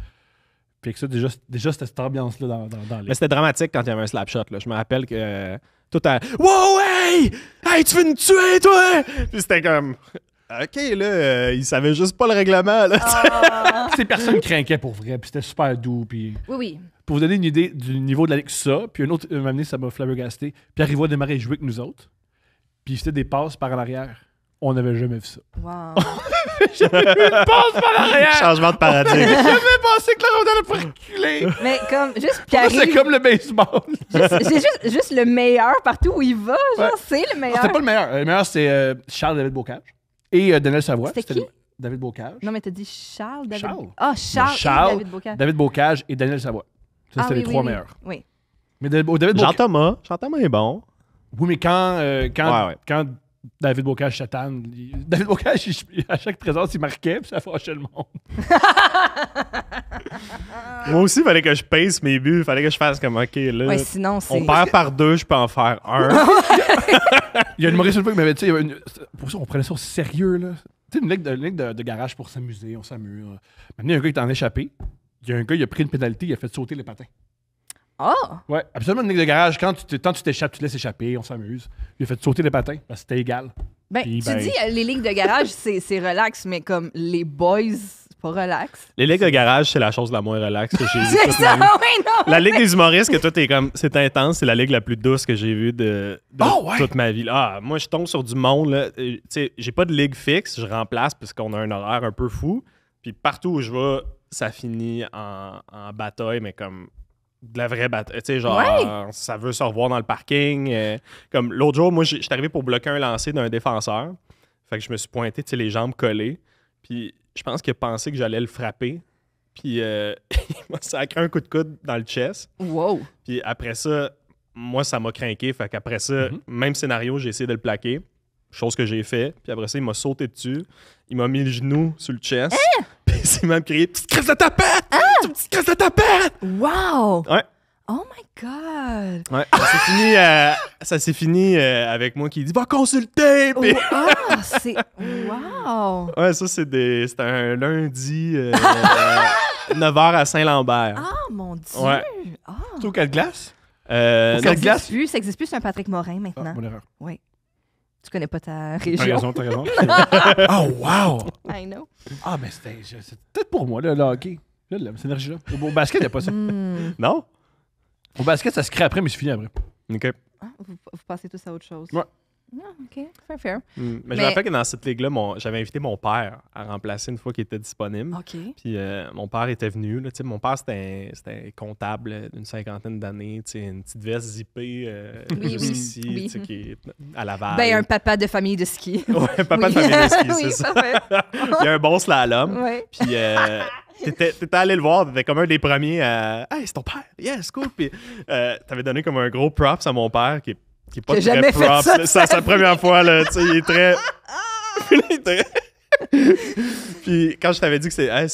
Speaker 2: Puis que ça, déjà, déjà c'était cette ambiance-là dans, les... Mais c'était dramatique quand il y avait un slap shot. Je me rappelle que euh, tout à. Wow, hey! Hey, tu veux me tuer, toi? Puis c'était comme. OK, là, euh, il savait juste pas le règlement. Là, ah. Ces personnes craquaient pour vrai, puis c'était super doux. Puis... Oui, oui pour vous donner une idée du niveau de la Ligue, ça. Puis un autre, un m'a ça m'a flabbergasté. Pierre à démarrer et jouer avec nous autres. Puis il faisait des passes par l'arrière. On n'avait jamais vu ça. Wow.
Speaker 3: jamais vu une passe par l'arrière. Changement de
Speaker 2: paradigme. On
Speaker 3: jamais pensé que la rondelle allait reculer. Mais comme, juste Pierre. C'est
Speaker 2: comme le baseball.
Speaker 1: c'est juste, juste, le meilleur partout où il va. Genre, c'est le meilleur. C'était pas le meilleur.
Speaker 2: Le meilleur, c'est euh, Charles-David Bocage et euh, Daniel Savoie. C'était qui? David Bocage.
Speaker 1: Non, mais t'as dit Charles David. Charles.
Speaker 2: Ah,
Speaker 3: Charles, David Bocage.
Speaker 2: David Bocage et Daniel Savoie. Ça, c'était ah les trois meilleurs. Oui. Mais David Jean Thomas, Jean Thomas est bon. Oui, mais quand, euh, quand, quand David Bocage chatane, David Bocage, à chaque trésor, il marquait, puis ça fâchait le monde. Moi aussi, il fallait que je pace mes buts. Il fallait que je fasse comme, OK, là, sinon, c'est. on perd par deux, je peux en faire un. Il y a une mauvaise une fois qui m'avait dit, tu pour ça, on prenait ça au sérieux, là. Tu une ligue, de, garage pour s'amuser, on s'amuse. Maintenant, il y a un gars qui est en échappé il y a un gars, il a pris une pénalité, il a fait sauter les patins. Ah! Ouais, absolument, une ligue de garage, quand tu t'échappes, tu te laisses échapper, on s'amuse. Il a fait sauter les patins, parce c'était égal.
Speaker 1: Ben, tu ben, dis, euh, les ligues de garage, c'est relax, mais comme les boys, c'est pas relax.
Speaker 2: Les ligues de garage, c'est la chose la moins relax que j'ai vue. c'est oui, La ligue des humoristes, que toi, t'es comme, c'est intense, c'est la ligue la plus douce que j'ai vue de, ah, toute ma vie. Ah, moi, je tombe sur du monde, là. Euh, tu sais, j'ai pas de ligue fixe, je remplace parce qu'on a un horaire un peu fou. Puis partout où je vais, ça finit en, bataille, mais comme de la vraie bataille. Tu sais, genre, ça veut se revoir dans le parking. Euh, comme l'autre jour, moi, j'étais arrivé pour bloquer un lancer d'un défenseur. Fait que je me suis pointé, tu sais, les jambes collées. Puis je pense qu'il pensé que j'allais le frapper. Puis euh, il m'a sacré un coup de coude dans le chest. Wow! Puis après ça, moi, ça m'a craqué. Fait qu'après ça, mhm. même scénario, j'ai essayé de le plaquer. Chose que j'ai fait. Puis après ça, il m'a sauté dessus. Il m'a mis le genou sur le chest. Hein? c'est même crié Petite crise de tapette ah! Petite crise de tapette Wow Ouais. Oh
Speaker 1: my
Speaker 3: God!
Speaker 2: Ouais, ça s'est fini, euh, ça s'est fini euh, avec moi qui dit Va consulter! Pis... Oh,
Speaker 3: c'est. Wow!
Speaker 2: Ouais, ça, c'est des... c'était un lundi 9h euh, à Saint-Lambert. Ah, oh, mon Dieu! Ouais.
Speaker 1: Oh. Tout quelle Euh, ça n'existe plus, ça existe plus, c'est un Patrick Morin maintenant. Ah, mon erreur. Oui. Tu connais pas ta région. T'as raison, t'as raison. oh, wow! I know.
Speaker 2: Ah, mais c'était c'est peut-être pour moi, là, le hockey. Là, là cette énergie-là. Au basket, il n'y a pas ça. Hmm. Non? Au basket, ça se crée après, mais c'est fini après. OK. Ah,
Speaker 1: vous, vous, passez tous à autre chose. Ouais. Ah, OK. Fair, fair. Hmm. Mais, je me rappelle que dans
Speaker 2: cette ligue-là, j'avais invité mon père à remplacer une fois qu'il était disponible. OK. Puis euh, mon père était venu. Là, mon père, c'était un, comptable d'une cinquantaine d'années. Une petite veste zippée euh, oui, sais qui est à Ben, un papa
Speaker 1: de famille de ski. oui, un papa de famille de ski, c'est ça. Il y a un bon slalom.
Speaker 2: Oui. Puis... Euh, t'étais allé le voir, t'étais comme un des premiers à Hey, c'est ton père! Yes, cool! Puis euh, t'avais donné comme un gros props à mon père qui est qui est pas très propre. ça. C'est sa première fois, là. Tu sais, il est très. puis quand je t'avais dit que c'est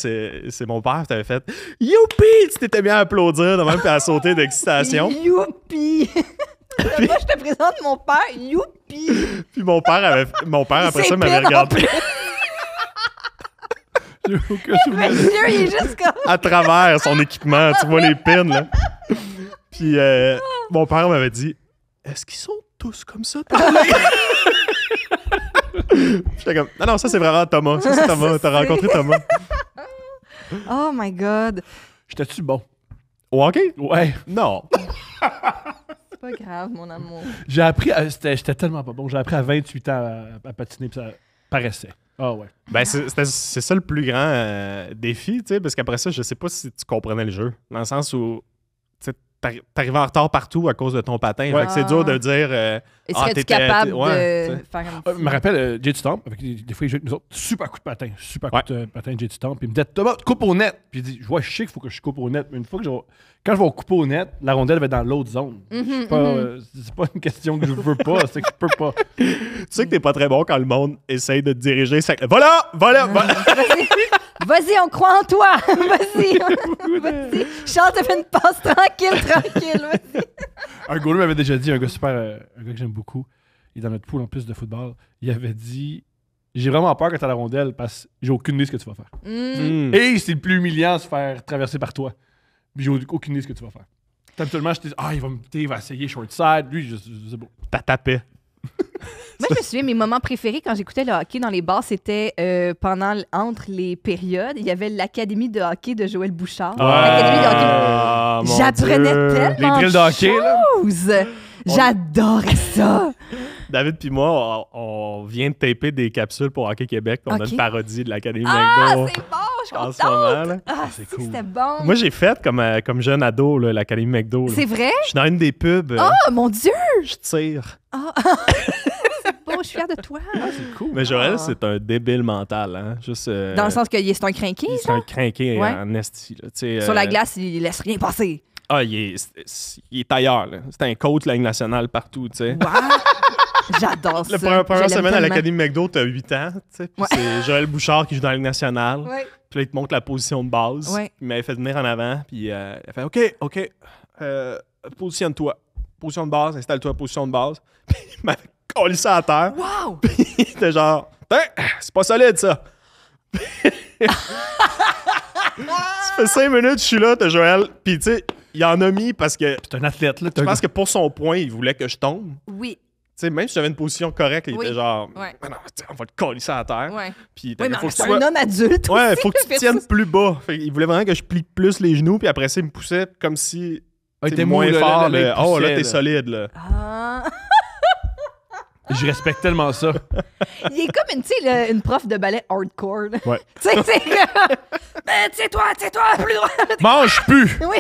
Speaker 2: c'est mon père, t'avais fait Youpi! Tu t'étais bien à applaudir de même à sauter d'excitation.
Speaker 1: Youpi! Moi, je te présente mon père, youpi!
Speaker 2: Puis mon père, avait, mon père après ça, m'avait regardé. il est
Speaker 3: juste comme... À
Speaker 2: travers son équipement, tu vois les pins, là. Puis euh, mon père m'avait dit est-ce qu'ils sont tous comme ça, J'étais comme, non, non, ça c'est vraiment Thomas. Ça c'est Thomas. T'as rencontré Thomas.
Speaker 1: oh my God.
Speaker 2: J'étais-tu bon? Au hockey? Ouais. Non.
Speaker 1: c'est pas grave, mon amour. J'ai
Speaker 2: appris, j'étais tellement pas bon. J'ai appris à 28 ans à, patiner, puis ça paraissait. Ah ouais. Ben, c'est c'est ça le plus grand euh, défi, tu sais, parce qu'après ça, je sais pas si tu comprenais le jeu. Dans le sens où t'arrives en retard partout à cause de ton patin. c'est dur de dire. Euh, ah, Est-ce que tu es capable de faire un. Ah, je me rappelle, euh, Jay Stamp, avec des, fois, je joue avec nous autres, super coup de patin, super coup de euh, patin j'ai Jay Stamp. Puis il me dit Thomas, coupe au net. Puis il dit Je vois, je sais qu'il faut que je coupe au net. Mais une fois que je. Quand je vais couper au net, la rondelle va être dans l'autre zone.
Speaker 1: Mhm, mhm. pas,
Speaker 2: c'est pas une question que je veux pas, c'est que je peux pas. tu sais que t'es pas très bon quand le monde essaye de te diriger. Voilà, voilà, voilà.
Speaker 1: Vas-y, on croit en toi. Vas-y.
Speaker 3: Vas Charles, t'as fait une passe tranquille. Tranquille, vas
Speaker 2: un m'avait déjà dit, un gars super, euh, un gars que j'aime beaucoup, il est dans notre pool en plus de football, il avait dit J'ai vraiment peur quand t'as la rondelle parce que j'ai aucune idée ce que tu vas faire. Hmm. Et c'est le plus humiliant de se faire traverser par toi. mais j'ai aucune idée ce que tu vas faire. Habituellement, je te dis Ah, il va me il essayer short side. Lui, je, je, c'est beau. T'as tapé.
Speaker 1: Moi, je me souviens, mes moments préférés quand j'écoutais le hockey dans les bars, c'était euh, pendant entre les périodes. Il y avait l'académie de hockey de Joël Bouchard.
Speaker 2: de J'apprenais tellement de
Speaker 1: choses. J'adorais ça.
Speaker 2: David puis moi, on, vient de taper des capsules pour Hockey Québec. On a une parodie de l'Académie ah,
Speaker 3: c'était bon. Moi, j'ai
Speaker 2: fait euh, comme, jeune ado là, l'Académie McDo. C'est vrai? Je suis dans une des pubs. Oh, mon Dieu! Je tire.
Speaker 1: Ah, ah, ah c'est je suis fière de toi. C'est cool. Mais Joël, c'est
Speaker 2: un débile mental. Hein? Juste, euh, Dans le sens
Speaker 1: que c'est un crinqué, C'est un
Speaker 2: crinqué en esti. Sur la glace,
Speaker 1: il laisse rien passer.
Speaker 2: Ah, il est, ailleurs. là. C'est un coach de la nationale partout. tu sais.
Speaker 3: J'adore ça. La première, semaine à l'Académie
Speaker 2: McDo, t'as 8 ans. C'est Joël Bouchard qui joue dans la Ligue nationale. Puis là, il te montre la position de base. Il m'avait fait venir en avant. Puis euh, il a fait OK, OK, euh, positionne-toi. Position de base, installe-toi, position de base. Puis il m'a collé ça à terre. Wow! Puis il était genre, c'est pas solide ça. ça fait 5 minutes, je suis là, t'as Joël. Puis tu sais, il en a mis parce que. T'es un athlète, là. Je pense que pour son point, il voulait que je tombe. Oui sais, même si j'avais une position correcte, il était genre, ah on va te coller ça à terre. Ouais. Puis, faut que tu un homme adulte. Ouais, aussi, faut que tu tiennes plus bas. il voulait vraiment que je plie plus les genoux, puis après ça, il me poussait comme si. Ah, t'es moins fort. Là, oh, là, t'es solide. Là.
Speaker 3: Ah.
Speaker 2: Je respecte tellement ça.
Speaker 1: Il est comme une, une prof de ballet hardcore. Ouais. tu sais, c'est ben, toi, tiens toi, plus droit. Mange plus. oui.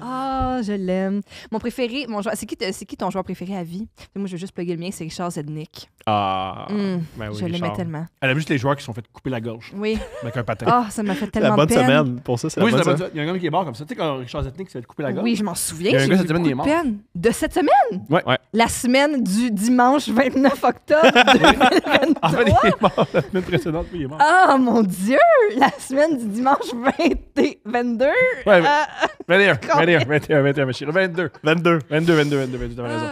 Speaker 1: Ah, je l'aime. Mon préféré, mon joueur, c'est qui, ton joueur préféré à vie Moi, je veux juste plugger le mien, c'est Richard Zednik. Ah. Hmm. Ben oui, je l'aimais tellement.
Speaker 2: Elle a juste les joueurs qui sont fait couper la gorge. Oui. Avec un patin. Ah, oh, ça m'a fait tellement la bonne semaine pour ça, oui, la, Il y a un gars qui est mort comme ça. Tu sais quand Richard Zednik s'est fait couper la gorge. Oui, je m'en souviens. Il y a cette semaine, il est mort.
Speaker 1: De cette semaine Ouais, ouais la semaine du dimanche 29 octobre 2023.
Speaker 2: Ah, il est mort la semaine précédente, puis il est mort.
Speaker 1: Oh mon Dieu! La semaine du dimanche 22. Ouais, euh,
Speaker 2: 21, 21, 21, 21, 22. 22, 22, 22, 22, 22, 22 raison.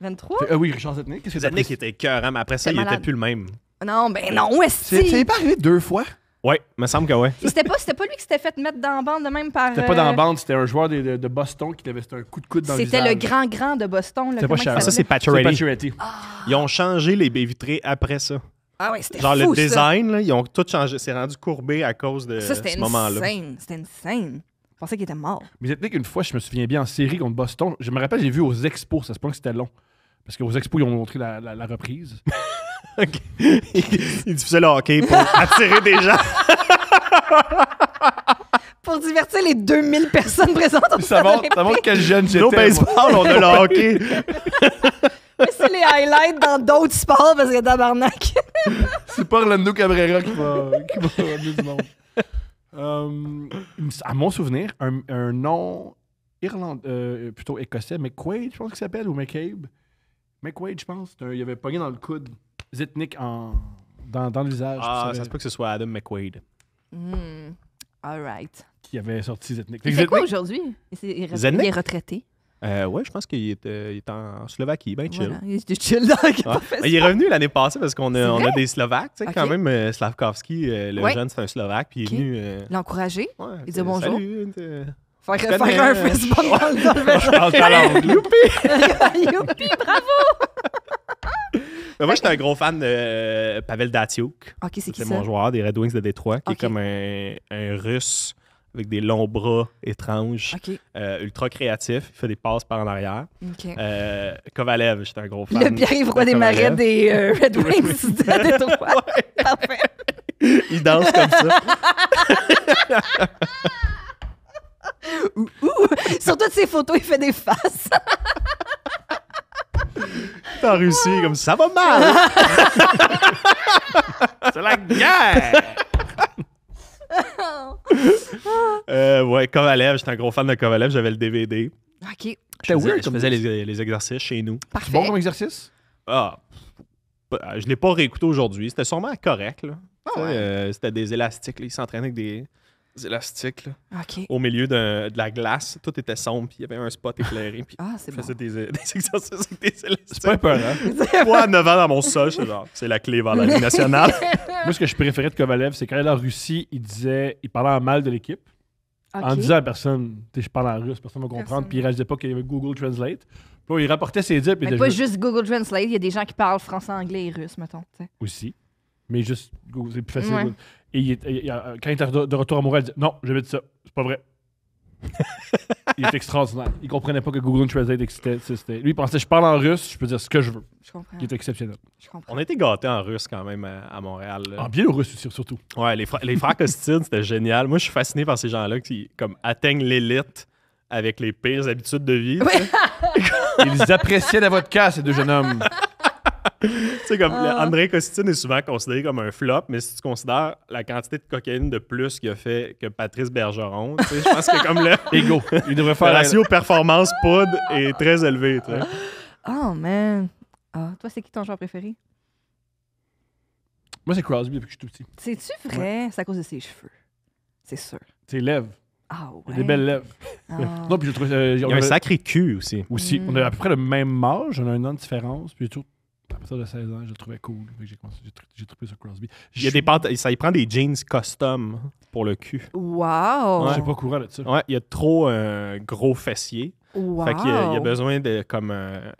Speaker 2: 23? Ah, euh, oui, Richard Zetnik. Qu'est-ce que Zetnik était cœur, mais après ça, il n'était plus le même.
Speaker 1: Non, ben non, est-ce que. C'est pas arrivé deux fois?
Speaker 2: Ouais, me semble que ouais.
Speaker 1: C'était pas, c'était pas lui qui s'était fait mettre dans la bande de même par. C'était pas dans la euh,
Speaker 2: bande, c'était un joueur de, de, Boston qui avait un coup de coude dans le C'était le
Speaker 1: grand grand de Boston. Là, pas ça, ça
Speaker 2: c'est Pacioretty. Ah. Ils ont changé les baies vitrées après ça.
Speaker 1: Ah ouais, c'était Genre le design,
Speaker 2: là, ils ont tout changé. C'est rendu courbé à cause de ce moment-là.
Speaker 1: C'était une scène. Je pensais qu'il était mort.
Speaker 2: Mais c'était qu'une fois, je me souviens bien, en série contre Boston, je me rappelle, j'ai vu aux expos, ça se peut que c'était long. Parce qu'aux expos, ils ont montré la, la reprise. Il diffusait le hockey pour
Speaker 3: attirer des gens.
Speaker 1: pour divertir les 2000 personnes présentes ça montre, ça
Speaker 2: montre quel jeune j'étais. Au baseball, on a le hockey.
Speaker 1: Mais c'est les highlights dans d'autres sports parce que tabarnak.
Speaker 2: c'est pas Orlando Cabrera qui va, qui va du monde. Euh, à mon souvenir, un, nom irlandais, euh, plutôt écossais, McQuaid, je pense qu'il s'appelle, ou McCabe. McQuaid, je pense. Il il avait pogné dans le coude Zetnik en, dans, dans l'usage. Ah, ça se peut que ce soit Adam McQuaid.
Speaker 1: Mm. All right. Qui avait
Speaker 2: sorti Zetnik. Il C'est quoi
Speaker 1: aujourd'hui? Il, il, est retraité.
Speaker 2: Euh, ouais, je pense qu'il est, il est en Slovaquie, ben chill. il
Speaker 1: est
Speaker 3: chill, dans
Speaker 2: il, il est revenu l'année passée parce qu'on a, a des Slovaques, quand même, euh, Slavkovski, euh, le jeune, c'est un Slovaque, puis il est venu... Euh,
Speaker 1: L'encourager, il dit bonjour. faire, faire un fistball dans le Je parle Youpi! Youpi, bravo!
Speaker 2: Mais moi, j'étais un gros fan de euh, Pavel Datiouk.
Speaker 3: Ok, c'est qui ça? C'est mon
Speaker 2: joueur des Red Wings de Détroit, qui est comme un, russe avec des longs bras étranges, euh, ultra créatif. Il fait des passes par en arrière. Okay. Euh, Kovalev, j'étais un gros fan. Le Pierre-Yves Roy des
Speaker 1: Marais des euh, Red Wings de Détroit. Parfait. Il danse comme ça.
Speaker 3: Ouh, ouh. Sur
Speaker 1: toutes ses photos, il fait des faces. « T'as
Speaker 2: réussi. comme ça va mal.
Speaker 3: C'est la guerre.
Speaker 2: euh, ouais, Kovalev, j'étais un gros fan de Kovalev, j'avais le DVD. Ok. Je faisais, weird, faisais les, exercices chez nous. Parfait. Bon comme exercice? Ah, je l'ai pas réécouté aujourd'hui. C'était sûrement correct. Là. Ah ouais. Euh, c'était des élastiques. Ils s'entraînaient avec des élastiques là, au milieu de, la glace. Tout était sombre, puis il y avait un spot éclairé. Puis ah, je faisais des, euh, des, exercices avec des élastiques. C'est pas peur, hein? Moi, à 9 ans dans mon sol, c'est genre, c'est la clé vers la Ligue nationale. Moi, ce que je préférais de Kovalev, c'est quand il est en Russie, il disait, il parlait en mal de l'équipe. En disant à personne, je parle en russe, personne ne va comprendre, puis il ne pas qu'il y avait Google Translate. Puis il rapportait ses dires. Puis pas
Speaker 1: juste Google Translate, il y a des gens qui parlent français, anglais et russe, mettons.
Speaker 2: Aussi mais juste, c'est plus facile. Et, il quand il était de retour à Montréal, il dit Non, j'avais dit ça, c'est pas vrai. il est extraordinaire. Il comprenait pas que Google Translate existait. C'était... Lui, il pensait Je parle en russe, je peux dire ce que je veux. Je comprends. Il est exceptionnel. Je comprends. On a été gâtés en russe quand même à, à Montréal. Là. En biélorusse surtout. Ouais, les, les frères Costine, c'était génial. Moi, je suis fasciné par ces gens-là qui comme, atteignent l'élite avec les pires habitudes de vie. Ils appréciaient la vodka, ces deux jeunes hommes. C'est comme ah. André Costine est souvent considéré comme un flop, mais si tu considères la quantité de cocaïne de plus qu'il a fait que Patrice Bergeron, je pense que comme le. Ego. Le ratio performance poudre est très élevé,
Speaker 1: Oh, man. Ah, toi, c'est qui ton joueur préféré?
Speaker 2: Moi, c'est Crosby depuis que je suis tout
Speaker 1: petit. C'est-tu vrai? C'est à cause de ses cheveux. C'est sûr. Ses lèvres. Ah ouais. des belles lèvres. Ah. non, puis je trouve. Euh, il
Speaker 2: a un sacré cul aussi. Aussi. On a à peu près le même âge, on a un an de différence. Puis tout partir de 16 ans, je le trouvais cool. J'ai trouvé sur Crosby. Il y a des ça prend des jeans custom pour le cul. Wow! J'ai pas courant de ça. Ouais, il y a trop un euh, gros fessier. Wow. Fait qu'il y, a besoin de comme euh,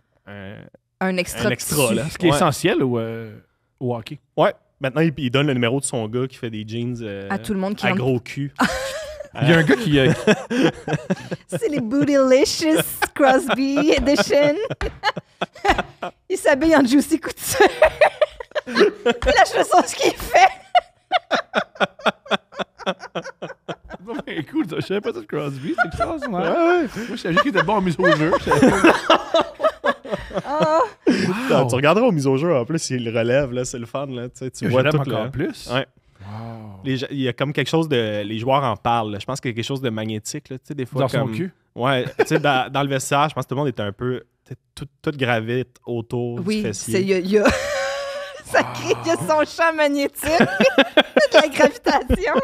Speaker 2: un, extra. Un là. Ce qui est essentiel euh, au, hockey. Ouais. Maintenant, il, donne le numéro de son gars qui fait des jeans
Speaker 3: à tout le monde qui à gros cul.
Speaker 1: Il y a un gars qui. Euh, c'est les Bootylicious Crosby Edition. il s'habille en Juicy Couture.
Speaker 2: la chanson, ce qu'il fait. Non, mais écoute, je savais pas ça de Crosby, c'est extraordinaire. Moi, je savais qu'il était bon en mise au jeu. Ah. Tu regarderas en mise au jeu, en plus, il relève, là, c'est le fun, là. Tu tu vois tout le... encore plus. Ouais il y a comme quelque chose de. Les joueurs en parlent. Je pense qu'il y a quelque chose de magnétique. des fois, dans son cul. dans, le vestiaire, je pense que tout le monde est un peu. Tout, gravite autour oui, du fessier.
Speaker 1: Oui, ça crée son champ magnétique de la gravitation.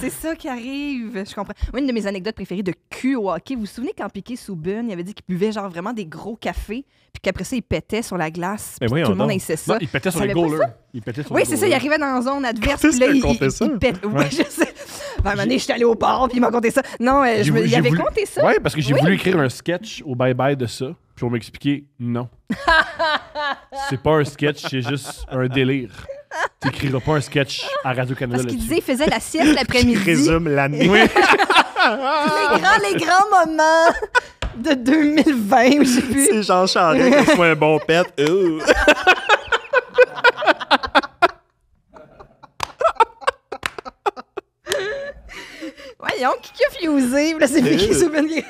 Speaker 1: C'est ça qui arrive. Je comprends. Une de mes anecdotes préférées de cul au hockey, vous vous souvenez quand Piqué Soubun, il avait dit qu'il buvait genre vraiment des gros cafés, puis qu'après ça, il pétait sur la glace. tout le monde haïssait ça. il pétait sur les goalers.
Speaker 2: Il pétait oui, c'est ça. Il arrivait
Speaker 1: dans la zone adverse. là, il, il, ça? pète. Ouais. Oui, je sais. à un je suis allé au bar puis il m'a euh, compté ça. Non, je il avait compté ça. Oui, parce que j'ai voulu écrire un
Speaker 2: sketch au bye-bye de ça. Pour m'expliquer, non. c'est pas un sketch, c'est juste un délire. T'écriras pas un sketch à Radio-Canada. Parce qu'il disait, il
Speaker 1: faisait la sieste l'après-midi. Je
Speaker 2: résume l'année. les,
Speaker 1: grands, moments de 2020, sais plus. C'est Jean Charest
Speaker 2: qui un bon pet.
Speaker 1: Voyons, qui a fusé? C'est c'est qui euh. Souvenier.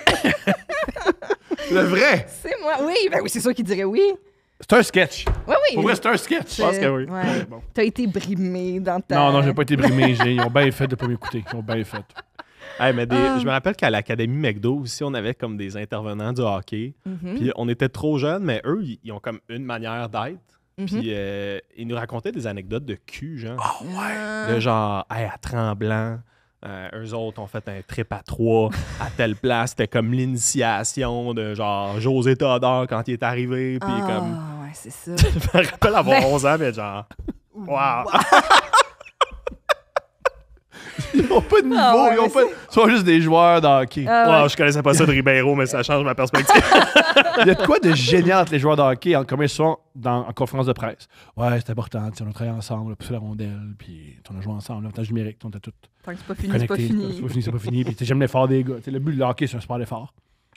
Speaker 1: Le vrai? C'est moi. Oui, ben oui, c'est ça qui dirait oui.
Speaker 2: C'est un sketch. Oui, oui. Pour vrai, c'est un sketch. Je pense que oui.
Speaker 1: T'as été brimé dans ta. Non, non, j'ai pas été brimé. Ils ont
Speaker 2: bien fait de pas m'écouter. Ils ont bien fait. mais ah. Je me rappelle qu'à l'Académie McDo aussi, on avait comme des intervenants du hockey. Mhm. Puis on était trop jeunes, mais eux, ils ont comme une manière d'être. Mhm. Puis euh, ils nous racontaient des anecdotes de cul, genre. Ah ouais! Ah. De genre, à tremblant. Euh, eux autres ont fait un trip à trois à telle place. C'était comme l'initiation de genre José Todor quand il est arrivé. Puis ah, comme.
Speaker 1: Ouais, c'est ça. je me rappelle
Speaker 2: avoir 11 ben, ans, mais genre.
Speaker 3: wow. Ils n'ont pas de ah niveau. ils ont
Speaker 2: sont juste des joueurs d'hockey. Ah ah, je connaissais pas ça de Ribeiro, mais ça change ma perspective. Il y a de quoi de génial entre les joueurs de hockey, en, comme ils sont dans, en conférence de presse. Ouais, c'est important. On a travaillé ensemble, puis la rondelle, puis on a joué ensemble, l'avantage numérique, on était tout. Tant c'est pas fini, c'est pas fini. C'est pas fini, c'est pas fini. Puis j'aime l'effort des gars. le but de l'hockey, c'est un sport d'effort.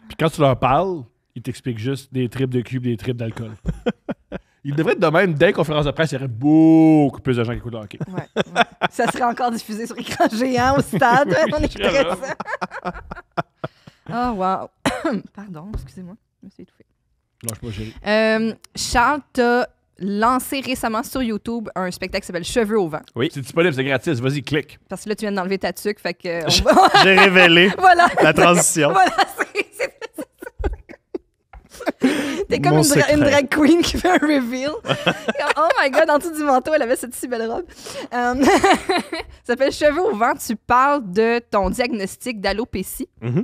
Speaker 2: Puis quand tu leur parles, ils t'expliquent juste des tripes de cube, des tripes d'alcool. Il devrait être de même, dès conférence de presse, il y aurait beaucoup plus de gens qui écoutent le hockey.
Speaker 1: Ouais, ça serait encore diffusé sur écran géant au stade. oui, on écouterait ça. oh, wow. Pardon, excusez-moi. Je me suis étouffée. Lâche-moi, chérie. Euh, Charles, t'as lancé récemment sur YouTube un spectacle qui s'appelle Cheveux au vent.
Speaker 2: Oui. C'est disponible, c'est gratuit. Vas-y, clique.
Speaker 1: Parce que là, tu viens d'enlever ta tuque, fait que... J'ai révélé la transition. voilà, c'est...
Speaker 3: T'es comme une, drag
Speaker 1: queen qui fait un reveal. oh my god, en dessous du manteau, elle avait cette si belle robe. Euh, ça s'appelle Cheveux au vent. Tu parles de ton diagnostic d'alopécie, mm-hmm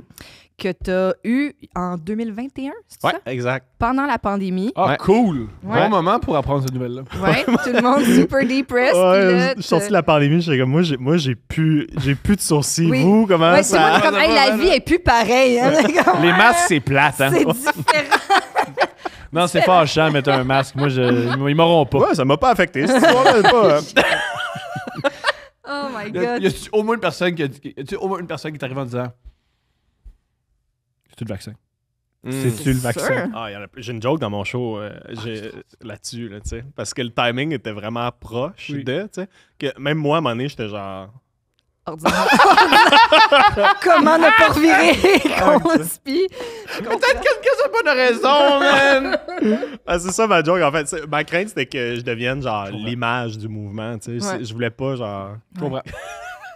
Speaker 1: que tu as eu en 2021, c'est ouais, ça? exact. Pendant la pandémie. Ah,
Speaker 2: cool! Bon moment pour apprendre cette nouvelle-là. Oui,
Speaker 1: tout le monde super depressed. je suis sorti de
Speaker 2: la pandémie, suis comme, moi, j'ai, moi, j'ai plus, j'ai plus de sourcils. Vous, comment ça? Moi, comme, la vie
Speaker 1: est plus pareille. Hein, Les masques,
Speaker 2: c'est plate. Hein? C'est différent. non, c'est fâchant mettre un masque. Moi, je, ils m'auront pas. Ouais, ça m'a pas affecté. C'est pas... Hein.
Speaker 3: oh my God. Y
Speaker 2: au moins une personne qui, y a-tu au moins une personne qui t'arrive en disant... Hmm. C'est le vaccin. C'est-tu le vaccin? Ah, j'ai une joke dans mon show euh, ah, là-dessus, parce que le timing était vraiment proche de, que même moi, à un moment donné, j'étais genre... Comment
Speaker 1: ne pas revirer conspi? Peut-être que n'a pas de raison,
Speaker 2: man! Ah, c'est ça ma joke, en fait. Ma crainte, c'était que je devienne genre l'image du mouvement, tu sais. Je voulais pas, genre...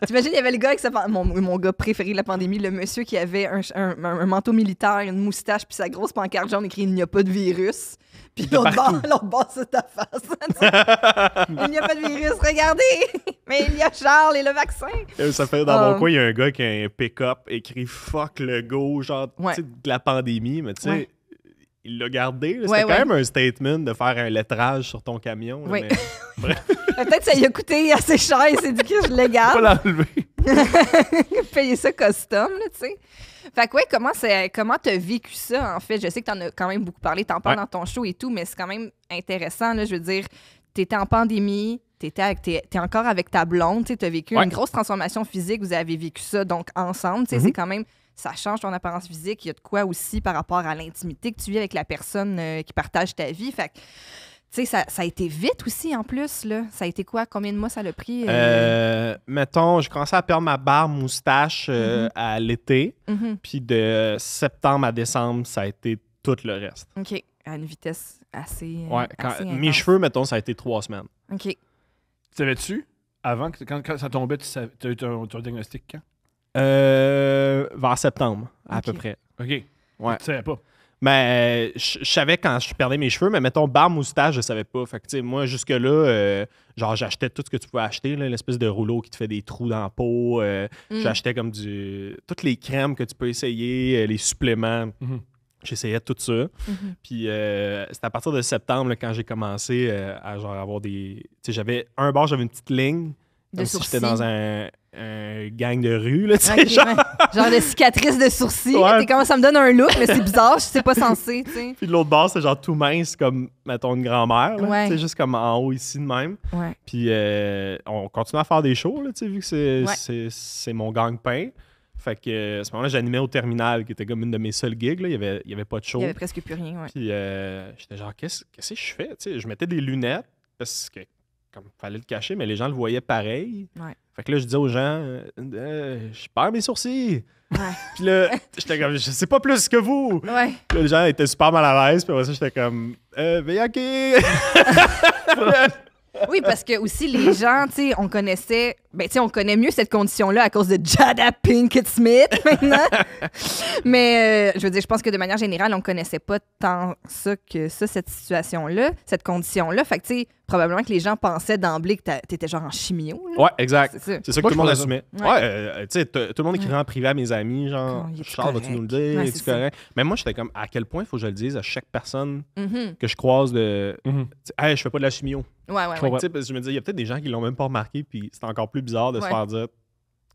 Speaker 1: T'imagines, il y avait le gars avec sa mon, mon gars préféré de la pandémie, le monsieur qui avait un, un, manteau militaire, une moustache, puis sa grosse pancarte jaune écrit Il n'y a pas de virus. Puis l'autre bord, l'autre bord, c'est ta face. il n'y a pas de virus, regardez! Mais il y a Charles et le vaccin.
Speaker 3: Ça fait dans mon euh. coin, il
Speaker 2: y a un gars qui a un pick-up écrit fuck le go, genre sais, de la pandémie, mais tu sais il l'a gardé. C'était quand même un statement de faire un lettrage sur ton camion. Oui.
Speaker 1: Mais... Peut-être ça lui a coûté assez cher. Il s'est dit que je le garde. Faut
Speaker 3: l'enlever.
Speaker 1: Payer ça custom, tu sais. Fait que ouais, comment c'est comment t'as vécu ça en fait Je sais que t'en as quand même beaucoup parlé, t'en parles dans ton show et tout, mais c'est quand même intéressant Je veux dire, t'étais en pandémie, t'étais t'es, encore avec ta blonde, t'as vécu une grosse transformation physique. Vous avez vécu ça donc ensemble, mm-hmm. c'est quand même ça change ton apparence physique. Il y a de quoi aussi par rapport à l'intimité que tu vis avec la personne euh, qui partage ta vie. Fait que, tu sais, ça, a été vite aussi en plus. Là. Ça a été quoi? Combien de mois ça a pris? Euh?
Speaker 2: Euh, mettons, j'ai commencé à perdre ma barbe moustache mhm. à l'été. Mhm. Puis de septembre à décembre, ça a été tout le reste.
Speaker 1: OK. À une vitesse assez. Ouais. mes
Speaker 2: cheveux, mettons, ça a été trois semaines. OK. Savais-tu, avant, que, quand, ça tombait, tu as eu diagnostic quand? Euh, vers septembre, à peu près. OK. Ouais. Tu savais pas. Mais euh, je, savais quand je perdais mes cheveux, mais mettons, barbe, moustache, je savais pas. Fait tu sais, moi, jusque-là, euh, genre, j'achetais tout ce que tu pouvais acheter, l'espèce de rouleau qui te fait des trous dans la peau. Euh, mm. J'achetais comme du. Toutes les crèmes que tu peux essayer, les suppléments. Mhm. J'essayais tout ça. Mhm. Puis c'est à partir de septembre, quand j'ai commencé à genre avoir des. j'avais un bord, j'avais une petite ligne. j'étais dans un, un gang de rue, là, genre...
Speaker 1: de cicatrices de sourcils. Comment ça me donne un look, mais c'est bizarre, c'est pas censé, tu sais.
Speaker 2: Puis de l'autre bord, c'est genre tout mince, comme, mettons, une grand-mère, C'est juste comme en haut ici de même. Puis euh, on continue à faire des shows, tu sais, vu que c'est mon gang-pain. Fait que euh, à ce moment-là, j'animais au terminal, qui était comme une de mes seules gigs. Il n'y avait, il y avait pas de show. Il n'y avait presque plus rien, Puis euh, j'étais genre, qu'est-ce que je fais? je mettais des lunettes parce que comme fallait le cacher, mais les gens le voyaient pareil. Fait que là, je disais aux gens, euh, euh, je perds mes sourcils. Ouais. puis là, j'étais comme, je sais pas plus que vous. les gens étaient super mal à l'aise. Puis moi, ça, j'étais comme, euh, mais OK.
Speaker 1: oui, parce que aussi, les gens, tu sais, on connaissait ben, tu sais, on connaît mieux cette condition-là à cause de Jada Pinkett Smith maintenant. Mais euh, je veux dire, je pense que de manière générale, on connaissait pas tant ça que ça, cette situation-là, cette condition-là. Fait que, tu sais, probablement que les gens pensaient d'emblée que étais genre en chimio.
Speaker 2: Ouais, exact. C'est ça, que tout le monde assumait. Ouais, euh, tu sais, tout le monde écrivait en privé à mes amis, genre, Charles, vas-tu nous le dire? tu correct? Mais moi, j'étais comme, à quel point il faut que je le dise à chaque personne mm-hmm. que je croise de. Mm-hmm. je fais pas de la chimio. Ouais, ouais, ouais. tu sais je me dis, il y a peut-être des gens qui l'ont même pas remarqué, puis c'est encore plus bizarre de se faire dire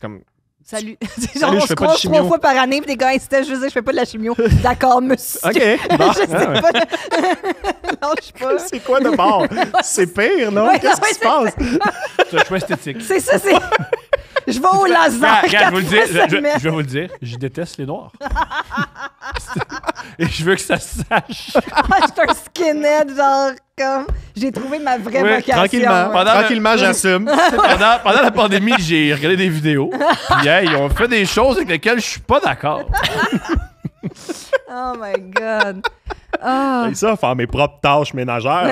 Speaker 2: comme Salut.
Speaker 1: genre, on je se fais pas de croise trois fois par année, puis des gars insistent, je veux dire, je fais pas de la chimio. D'accord, monsieur. OK, je sais pas. non, je pas. c'est quoi de bord? C'est pire, non? Qu'est-ce qui se passe? C'est un choix esthétique. C'est ça, c'est.
Speaker 2: Je vais au laser. je, vous le vais vous le dire. Je déteste les noirs. Et je veux que ça se sache.
Speaker 1: Ah, je suis un skinhead, genre comme. J'ai trouvé ma vraie vocation. Tranquillement, tranquillement, j'assume.
Speaker 2: pendant, la pandémie, j'ai regardé des vidéos. Puis, ils ont fait des choses avec lesquelles je suis pas d'accord.
Speaker 1: Oh my God. Oh, Et
Speaker 2: ça, faire mes propres tâches ménagères.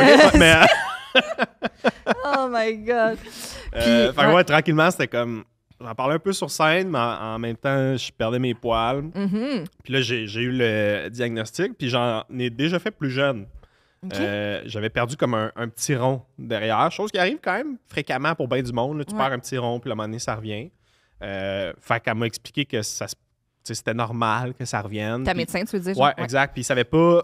Speaker 1: oh my God.
Speaker 2: Euh, Puis, ouais, tranquillement, c'était comme j'en parlais un peu sur scène, mais en, même temps, je perdais mes poils. Mm-hmm. Puis là, j'ai eu le diagnostic, puis j'en ai déjà fait plus jeune. Euh, j'avais perdu comme un, petit rond derrière, chose qui arrive quand même fréquemment pour bien du monde. tu perds un petit rond, puis à un moment donné, ça revient. Euh, fait qu'elle m'a expliqué que ça c'était normal que ça revienne. Ta médecin, tu veux dire? Ouais, exact. Puis il savait pas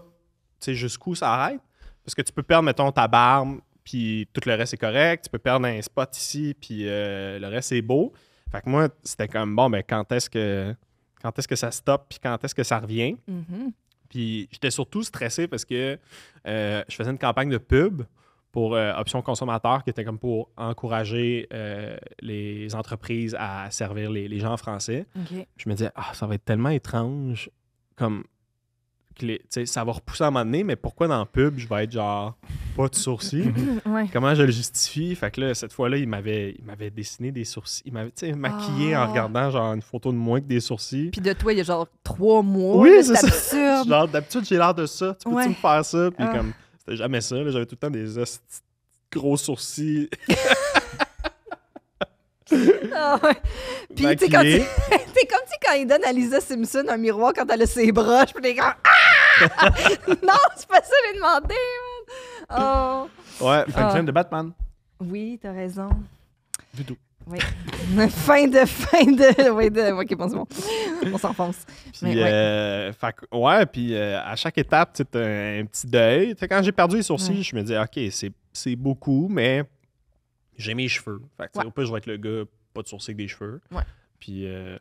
Speaker 2: jusqu'où ça arrête. Parce que tu peux perdre, mettons, ta barbe, puis tout le reste est correct. Tu peux perdre un spot ici, puis euh, le reste est beau. Fait que moi, c'était comme bon, mais ben, quand est-ce que quand est-ce que ça stoppe puis quand est-ce que ça revient? Mm-hmm. Puis j'étais surtout stressé parce que euh, je faisais une campagne de pub pour Options euh, Option Consommateur qui était comme pour encourager euh, les entreprises à servir les, gens français. Je me disais, ah, ça va être tellement étrange comme que les, ça va repousser à un moment donné, mais pourquoi dans la pub, je vais être genre pas de sourcils? Comment je le justifie? Fait que là, cette fois-là, il m'avait, il m'avait dessiné des sourcils. Il m'avait maquillé en ah. regardant genre une photo de moi avec des sourcils.
Speaker 1: Puis de toi, il y a genre trois mois. Oui, c'est absurde.
Speaker 2: d'habitude, j'ai l'air de ça. Tu peux-tu me faire ça? Puis ah. comme, c'était jamais ça. j'avais tout le temps des gros sourcils.
Speaker 3: ah ouais.
Speaker 1: Puis, tu sais, quand, quand il donne à Lisa Simpson un miroir quand elle a ses broches, pis les gars, ah! non, c'est pas ça que j'ai demandé, man.
Speaker 3: Oh.
Speaker 2: Ouais, fin de ah. film de Batman.
Speaker 1: Oui, t'as raison. Du tout. Oui. fin de, fin de. Ok, bon, c'est bon. On s'enfonce. Puis,
Speaker 2: euh, ouais. puis euh, à chaque étape, c'est un, un, petit deuil. quand j'ai perdu les sourcils, je me dis, OK, c'est beaucoup, mais j'ai mes cheveux. Fait que, au plus, je vais être le gars, pas de sourcils, que des cheveux. Ouais. Puis, euh,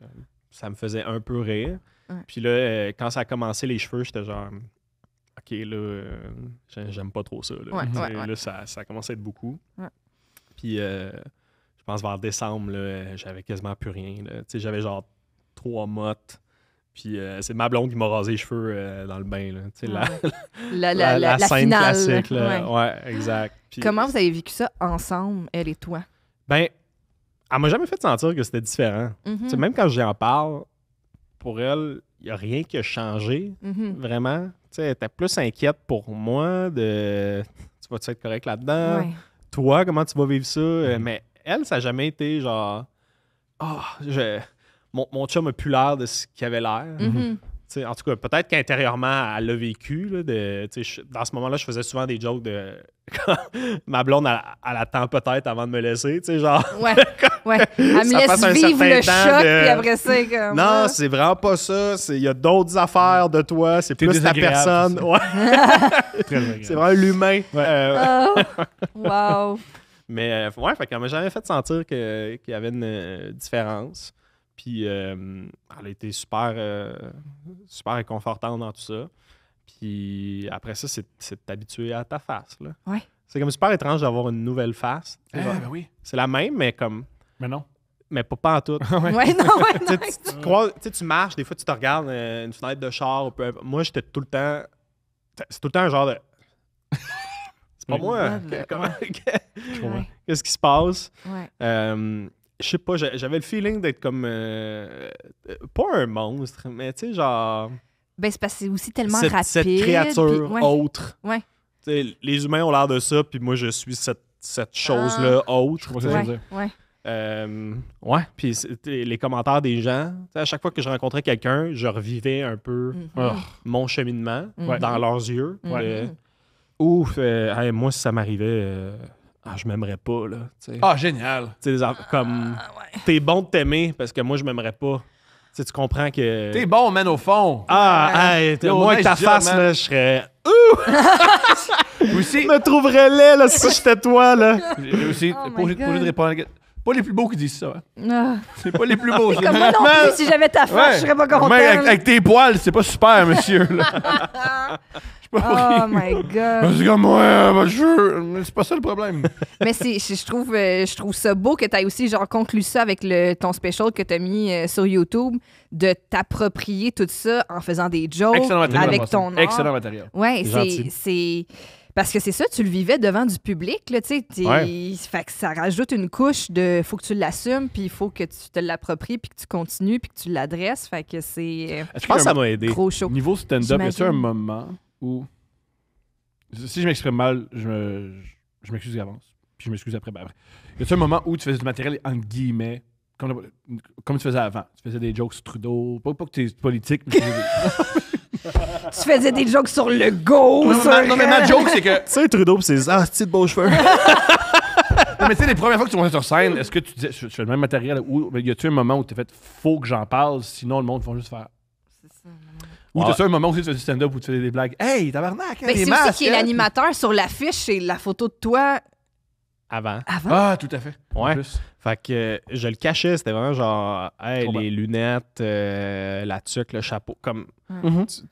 Speaker 2: ça me faisait un peu rire. Puis là, euh, quand ça a commencé les cheveux, j'étais genre, OK, là, euh, j'aime pas trop ça. Là, ça, ça, commencé à être beaucoup. Puis euh, je pense vers décembre, j'avais quasiment plus rien. J'avais genre trois mottes. Puis c'est ma blonde qui m'a rasé les cheveux dans le bain. Là. Ah la, la, la, la, scène classique. Ouais. exact. Comment vous avez
Speaker 1: vécu ça ensemble, elle et toi?
Speaker 2: Ben, elle m'a jamais fait sentir que c'était différent. Mm-hmm. Même quand j'en parle, pour elle, il n'y a rien qui a changé, mhm. vraiment. Tu elle était plus inquiète pour moi de tu vas-tu être correct là-dedans? Toi, comment tu vas vivre ça? Euh, mhm. Mais elle, ça n'a jamais été genre Ah, je... mon, mon chum a plus l'air de ce qu'il avait l'air. Mhm en tout cas, peut-être qu'intérieurement, elle l'a vécu. dans ce moment-là, je faisais souvent des jokes de. ma blonde, elle, attend peut-être avant de me laisser. Tu genre.
Speaker 3: Ouais. ouais. Elle me laisse
Speaker 2: vivre le choc, après
Speaker 1: ça. Non, ah.
Speaker 2: c'est vraiment pas ça. Il y a d'autres affaires de toi. C'est plus ta personne. c'est vraiment l'humain. Euh, ah, Mais, euh, ouais, fait m'a jamais fait sentir qu'il y avait une euh, différence. Puis euh, elle a super, euh, super réconfortante dans tout ça. Puis après ça, c'est t'habituer à ta face. Ouais. C'est comme super étrange d'avoir une nouvelle face. Eh, ben oui. C'est la même, mais comme. Mais non. Mais pas, pas en tout. ouais, tu, crois, tu marches, des fois, tu te regardes euh, une fenêtre de char. moi, j'étais tout le temps. C'est tout le temps un genre de. c'est pas moi. Qu'est-ce qui se passe? Ouais je sais pas, j'avais le feeling d'être comme. Euh, euh, pas un monstre, mais tu sais, genre.
Speaker 1: Ben, c'est parce que c'est aussi tellement rapide. Cette créature ouais. autre.
Speaker 2: les humains ont l'air de ça, puis moi, je suis cette, ah. chose-là autre. Je ouais, dire. Ouais. Euh, ouais, puis les commentaires des gens. À chaque fois que je rencontrais quelqu'un, je revivais un peu mm-hmm. ah. mon cheminement mm-hmm. dans leurs yeux. Mm-hmm. ouf, moi, si ça m'arrivait ah, je m'aimerais pas, là. Ah, génial! comme, ah, ah, t'es bon de t'aimer parce que moi, je m'aimerais pas. tu comprends que. T'es bon, man, au fond. Ah, ouais. hey, Au moi, avec ta face, là, je serais.
Speaker 3: Ouh!
Speaker 2: aussi. me trouverais laid, là, si j'étais toi, là. Aussi, oh pour, répondre pas les plus beaux qui disent ça.
Speaker 3: Hein. Ah. C'est
Speaker 1: pas les plus beaux.
Speaker 2: comme moi non plus, si j'avais ta face, je serais pas content. Mais avec, tes poils, c'est pas super, monsieur.
Speaker 1: oh
Speaker 2: my god. C'est comme moi,
Speaker 3: je
Speaker 2: c'est pas ça
Speaker 1: le problème. Mais je trouve, euh, je trouve ça beau que tu aies aussi genre conclu ça avec le, ton special que tu as mis euh, sur YouTube, de t'approprier tout ça en faisant des jokes avec ton art. Excellent matériel. Ouais, c'est parce que c'est ça, tu le vivais devant du public, tu sais. que ça rajoute une couche de faut que tu l'assumes, puis il faut que tu te l'appropries, puis que tu continues, puis que tu l'adresses. Fait que c'est. Euh, je pense que ça
Speaker 2: m'a aidé. Niveau stand-up, y a un moment où. Si je m'exprime mal, je, m'excuse d'avance, puis je m'excuse après. Ben après. Y a un moment où tu faisais du matériel, entre guillemets, comme, tu faisais avant? Tu faisais des jokes sur Trudeau, pas, pas que tu es politique, mais.
Speaker 1: tu faisais des jokes sur le go. Non, non mais ma joke, c'est
Speaker 2: que. Tu sais, Trudeau, c'est un ah, beau beau cheveux. non, mais tu sais, les premières fois que tu montais sur scène, est-ce que tu disais, je, fais le même matériel ou y a-tu un moment où tu fait, faut que j'en parle, sinon le monde va juste faire. C'est ah. ça. Ou t'as ça un moment où tu fais du stand-up où tu fais des blagues. Hey, tabarnak! masques.
Speaker 1: Hein, » Mais c'est aussi qui est hein? l'animateur sur l'affiche, et la photo de toi
Speaker 2: avant. Ah, tout à fait. Ouais. Fait que euh, je le cachais, c'était vraiment genre, hey, les lunettes, euh, la tuque, le chapeau, comme. Mm-hmm.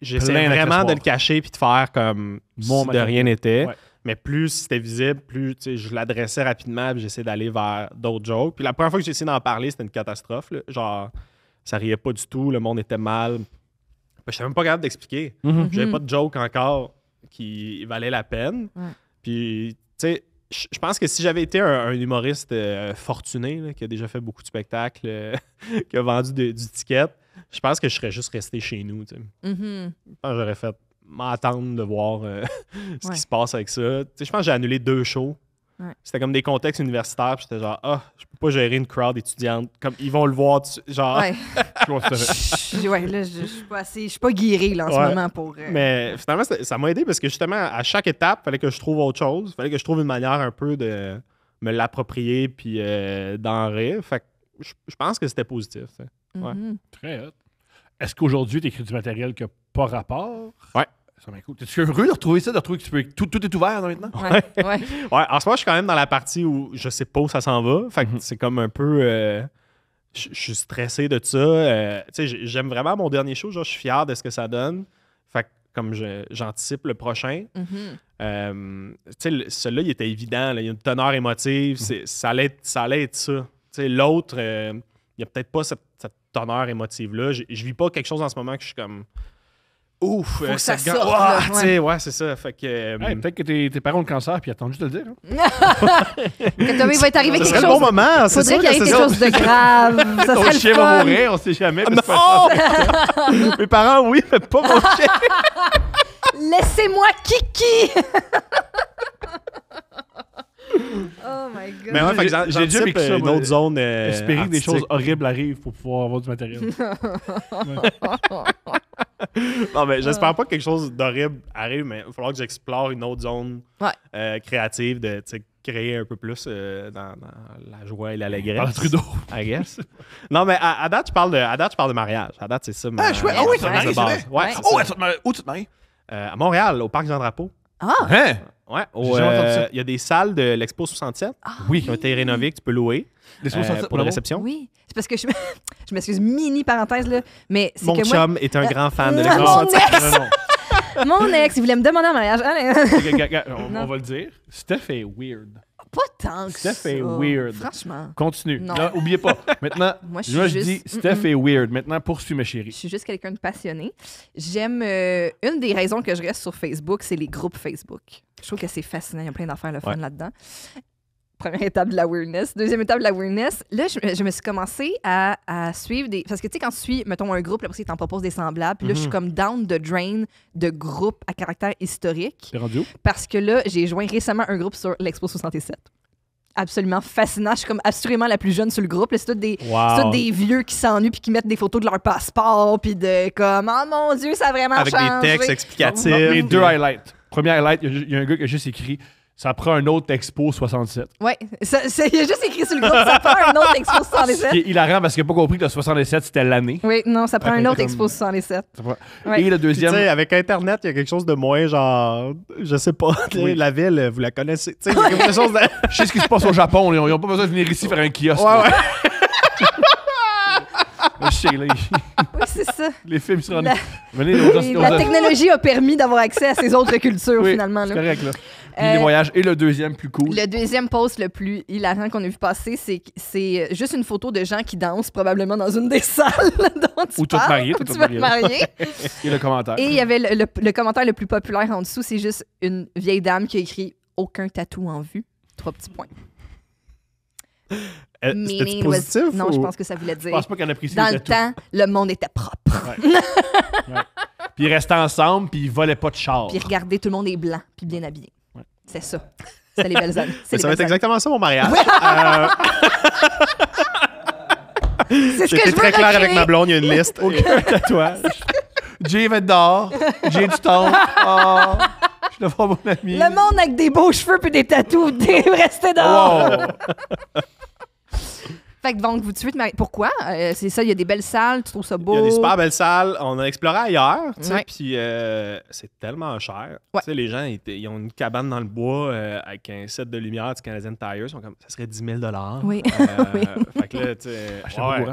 Speaker 2: J'essayais vraiment de le cacher puis de faire comme si de rien n'était. Mais plus c'était visible, plus je l'adressais rapidement puis j'essayais d'aller vers d'autres jokes. Puis la première fois que j'ai essayé d'en parler, c'était une catastrophe. Genre, ça riait pas du tout, le monde était mal. Je n'étais même pas capable d'expliquer. Mm-hmm. J'avais pas mm-hmm. de joke encore qui valait la peine. Puis, tu sais, je pense que si j'avais été un, humoriste euh, fortuné, qui a déjà fait beaucoup de spectacles, euh, qui a vendu du ticket, je pense que je serais juste resté chez nous. Mm-hmm. j'aurais fait m'attendre de voir euh, ce qui se passe avec ça. je pense que j'ai annulé deux shows c'était comme des contextes universitaires, puis j'étais genre, ah, je je peux pas gérer une crowd étudiante. Comme, ils vont le voir, genre. Ouais. je,
Speaker 1: là, je, suis pas assez, je suis pas guéri, en ce moment pour. Euh,
Speaker 2: Mais finalement, ça m'a aidé parce que justement, à chaque étape, fallait que je trouve autre chose. Fallait que je trouve une manière un peu de me l'approprier, puis euh, d'en rire. Fait je, pense que c'était positif.
Speaker 3: Mm-hmm. Très hot.
Speaker 2: Est-ce qu'aujourd'hui, tu écris du matériel qui n'a pas rapport? Ouais tes heureux de retrouver ça, de retrouver que tout, tout est ouvert maintenant? Ouais. En ce moment, je suis quand même dans la partie où je sais pas où ça s'en va. Fait mhm. c'est comme un peu. Euh, je, suis stressé de ça. Euh, sais, j'aime vraiment mon dernier show. je suis fier de ce que ça donne. Fait que comme j'anticipe le prochain. Mhm. Euh, celui-là, il était évident. Il y a une teneur émotive. Mhm. ça, allait être, ça L'autre, il n'y a peut-être pas cette, cette teneur émotive-là. Je vis pas quelque chose en ce moment que je suis comme ouf, euh, que ça sorte, là, ah, ouais. ouais, c'est ça. Fait que euh, Peut-être que tes, parents ont le cancer puis ils attendent juste de le dire. hein. Que il va t'arriver chose. quelque C'est le bon chose. moment. c'est Faudrait sûr qu'il y ait quelque chose de grave.
Speaker 1: Ton chien va mourir, on
Speaker 2: sait jamais. Non! Mes parents, oui, mais pas mon chien.
Speaker 1: Laissez-moi kiki.
Speaker 3: oh my god. Mais ouais, J'ai- dû déjà vécu euh, une autre zone. Espérer que des choses horribles
Speaker 2: arrivent pour pouvoir avoir du matériel. non, mais j'espère pas que quelque chose d'horrible arrive, mais il va falloir que j'explore une autre zone euh, créative de créer un peu plus euh, dans, la joie et l'allégresse. Trudeau. I guess. non, mais à, date, je parle de, de mariage. À date, c'est ça. Ah, ah, oui, tu te maries, ouais, Oh, où tu te maries? Euh, à Montréal, au Parc Jean-Drapeau. Ah! Hein? Ouais. Il y a des salles de l'Expo 67 ah, oui. qui ont été rénovées, que tu peux louer. Euh, pour la réception.
Speaker 1: Oui, c'est parce que je, je m'excuse, mini parenthèse, là, mais c'est Mon chum est un euh, grand fan de l'école Mon ex, il voulait me demander en mariage. on,
Speaker 2: va le dire, Steph est weird
Speaker 1: pas tant que Steph est weird. Franchement. Continue. Non.
Speaker 2: pas. Maintenant,
Speaker 1: moi, je, dis Steph est
Speaker 2: weird. Maintenant, poursuis, ma chérie. Je
Speaker 1: suis juste quelqu'un de passionné. J'aime. Euh, une des raisons que je reste sur Facebook, c'est les groupes Facebook. Je trouve que c'est fascinant. Il y a plein d'affaires le fun là-dedans première étape de la Deuxième étape de la là, je, me suis commencé à, suivre des. Parce que, tu sais, quand tu suis, mettons, un groupe, là, parce qu'ils t'en proposent des semblables, puis là, je suis mhm. comme down the drain de groupe à caractère historique. Rendu parce que là, j'ai joint récemment un groupe sur l'Expo 67 absolument fascinant. Je suis comme assurément la plus jeune sur le groupe. C'est tous des, des vieux qui s'ennuient puis qui mettent des photos de leur passeport puis de comme oh mon dieu ça vraiment Avec changé. Avec des textes explicatifs. Les deux highlights.
Speaker 2: Premier highlight, il y, y, a un gars qui a juste écrit ça prend un autre Expo 67.
Speaker 1: Oui, il y a juste écrit sur le groupe, ça prend un autre Expo 67. Il
Speaker 2: hilarant parce qu'il n'a pas compris que le 67, c'était l'année.
Speaker 1: Oui, non, ça prend un autre Expo 67. Et le deuxième. Tu sais,
Speaker 2: avec Internet, il y a quelque chose de moins genre. Je sais pas, oui. la ville, vous la connaissez. Il y a quelque chose de... Je sais ce qui se passe au Japon, ils n'ont pas besoin de venir ici faire un kiosque. Ouais,
Speaker 1: ouais. oui, c'est ça.
Speaker 2: Les films sont la... la technologie
Speaker 1: a permis d'avoir accès à ces autres cultures, oui, finalement. correct, là. Euh,
Speaker 2: et le deuxième plus cool. Le
Speaker 1: deuxième post le plus hilarant qu'on ait vu passer, c'est, c'est juste une photo de gens qui dansent probablement dans une des salles dont tu Ou toutes mariées.
Speaker 2: Et le commentaire. Et il y avait
Speaker 1: le, commentaire le plus populaire en dessous, c'est juste une vieille dame qui a écrit « Aucun tatou en vue ». Trois petits points.
Speaker 3: Euh, C'était positif? Non, je pense
Speaker 1: que ça voulait dire. Je pense pas Dans le temps, le monde était propre.
Speaker 2: Puis ils restaient ensemble, puis ils volaient pas de char. Puis
Speaker 1: regardez, tout le monde est blanc, puis bien habillé. C'est ça. C'est les belles années.
Speaker 3: Ça va être
Speaker 2: exactement ça, mon mariage. Euh, C'est ce que je très clair avec ma blonde, il y a une liste. Aucun tatouage. J'ai être d'or,
Speaker 1: j'ai du temps. Oh, je dois devant mon ami. Le monde avec des beaux cheveux puis des tatous, des rester dehors. Fait que donc, vous mais Pourquoi? Euh, c'est ça, il y a des belles salles, tu trouves ça beau. Il y a des super
Speaker 2: belles salles. On a exploré ailleurs, tu sais, puis euh, c'est tellement cher. Tu sais, les gens, ils, ont une cabane dans le bois euh, avec un set de lumière du Canadian Tire. comme, ça serait 10 000 Oui. Fait que là, tu sais.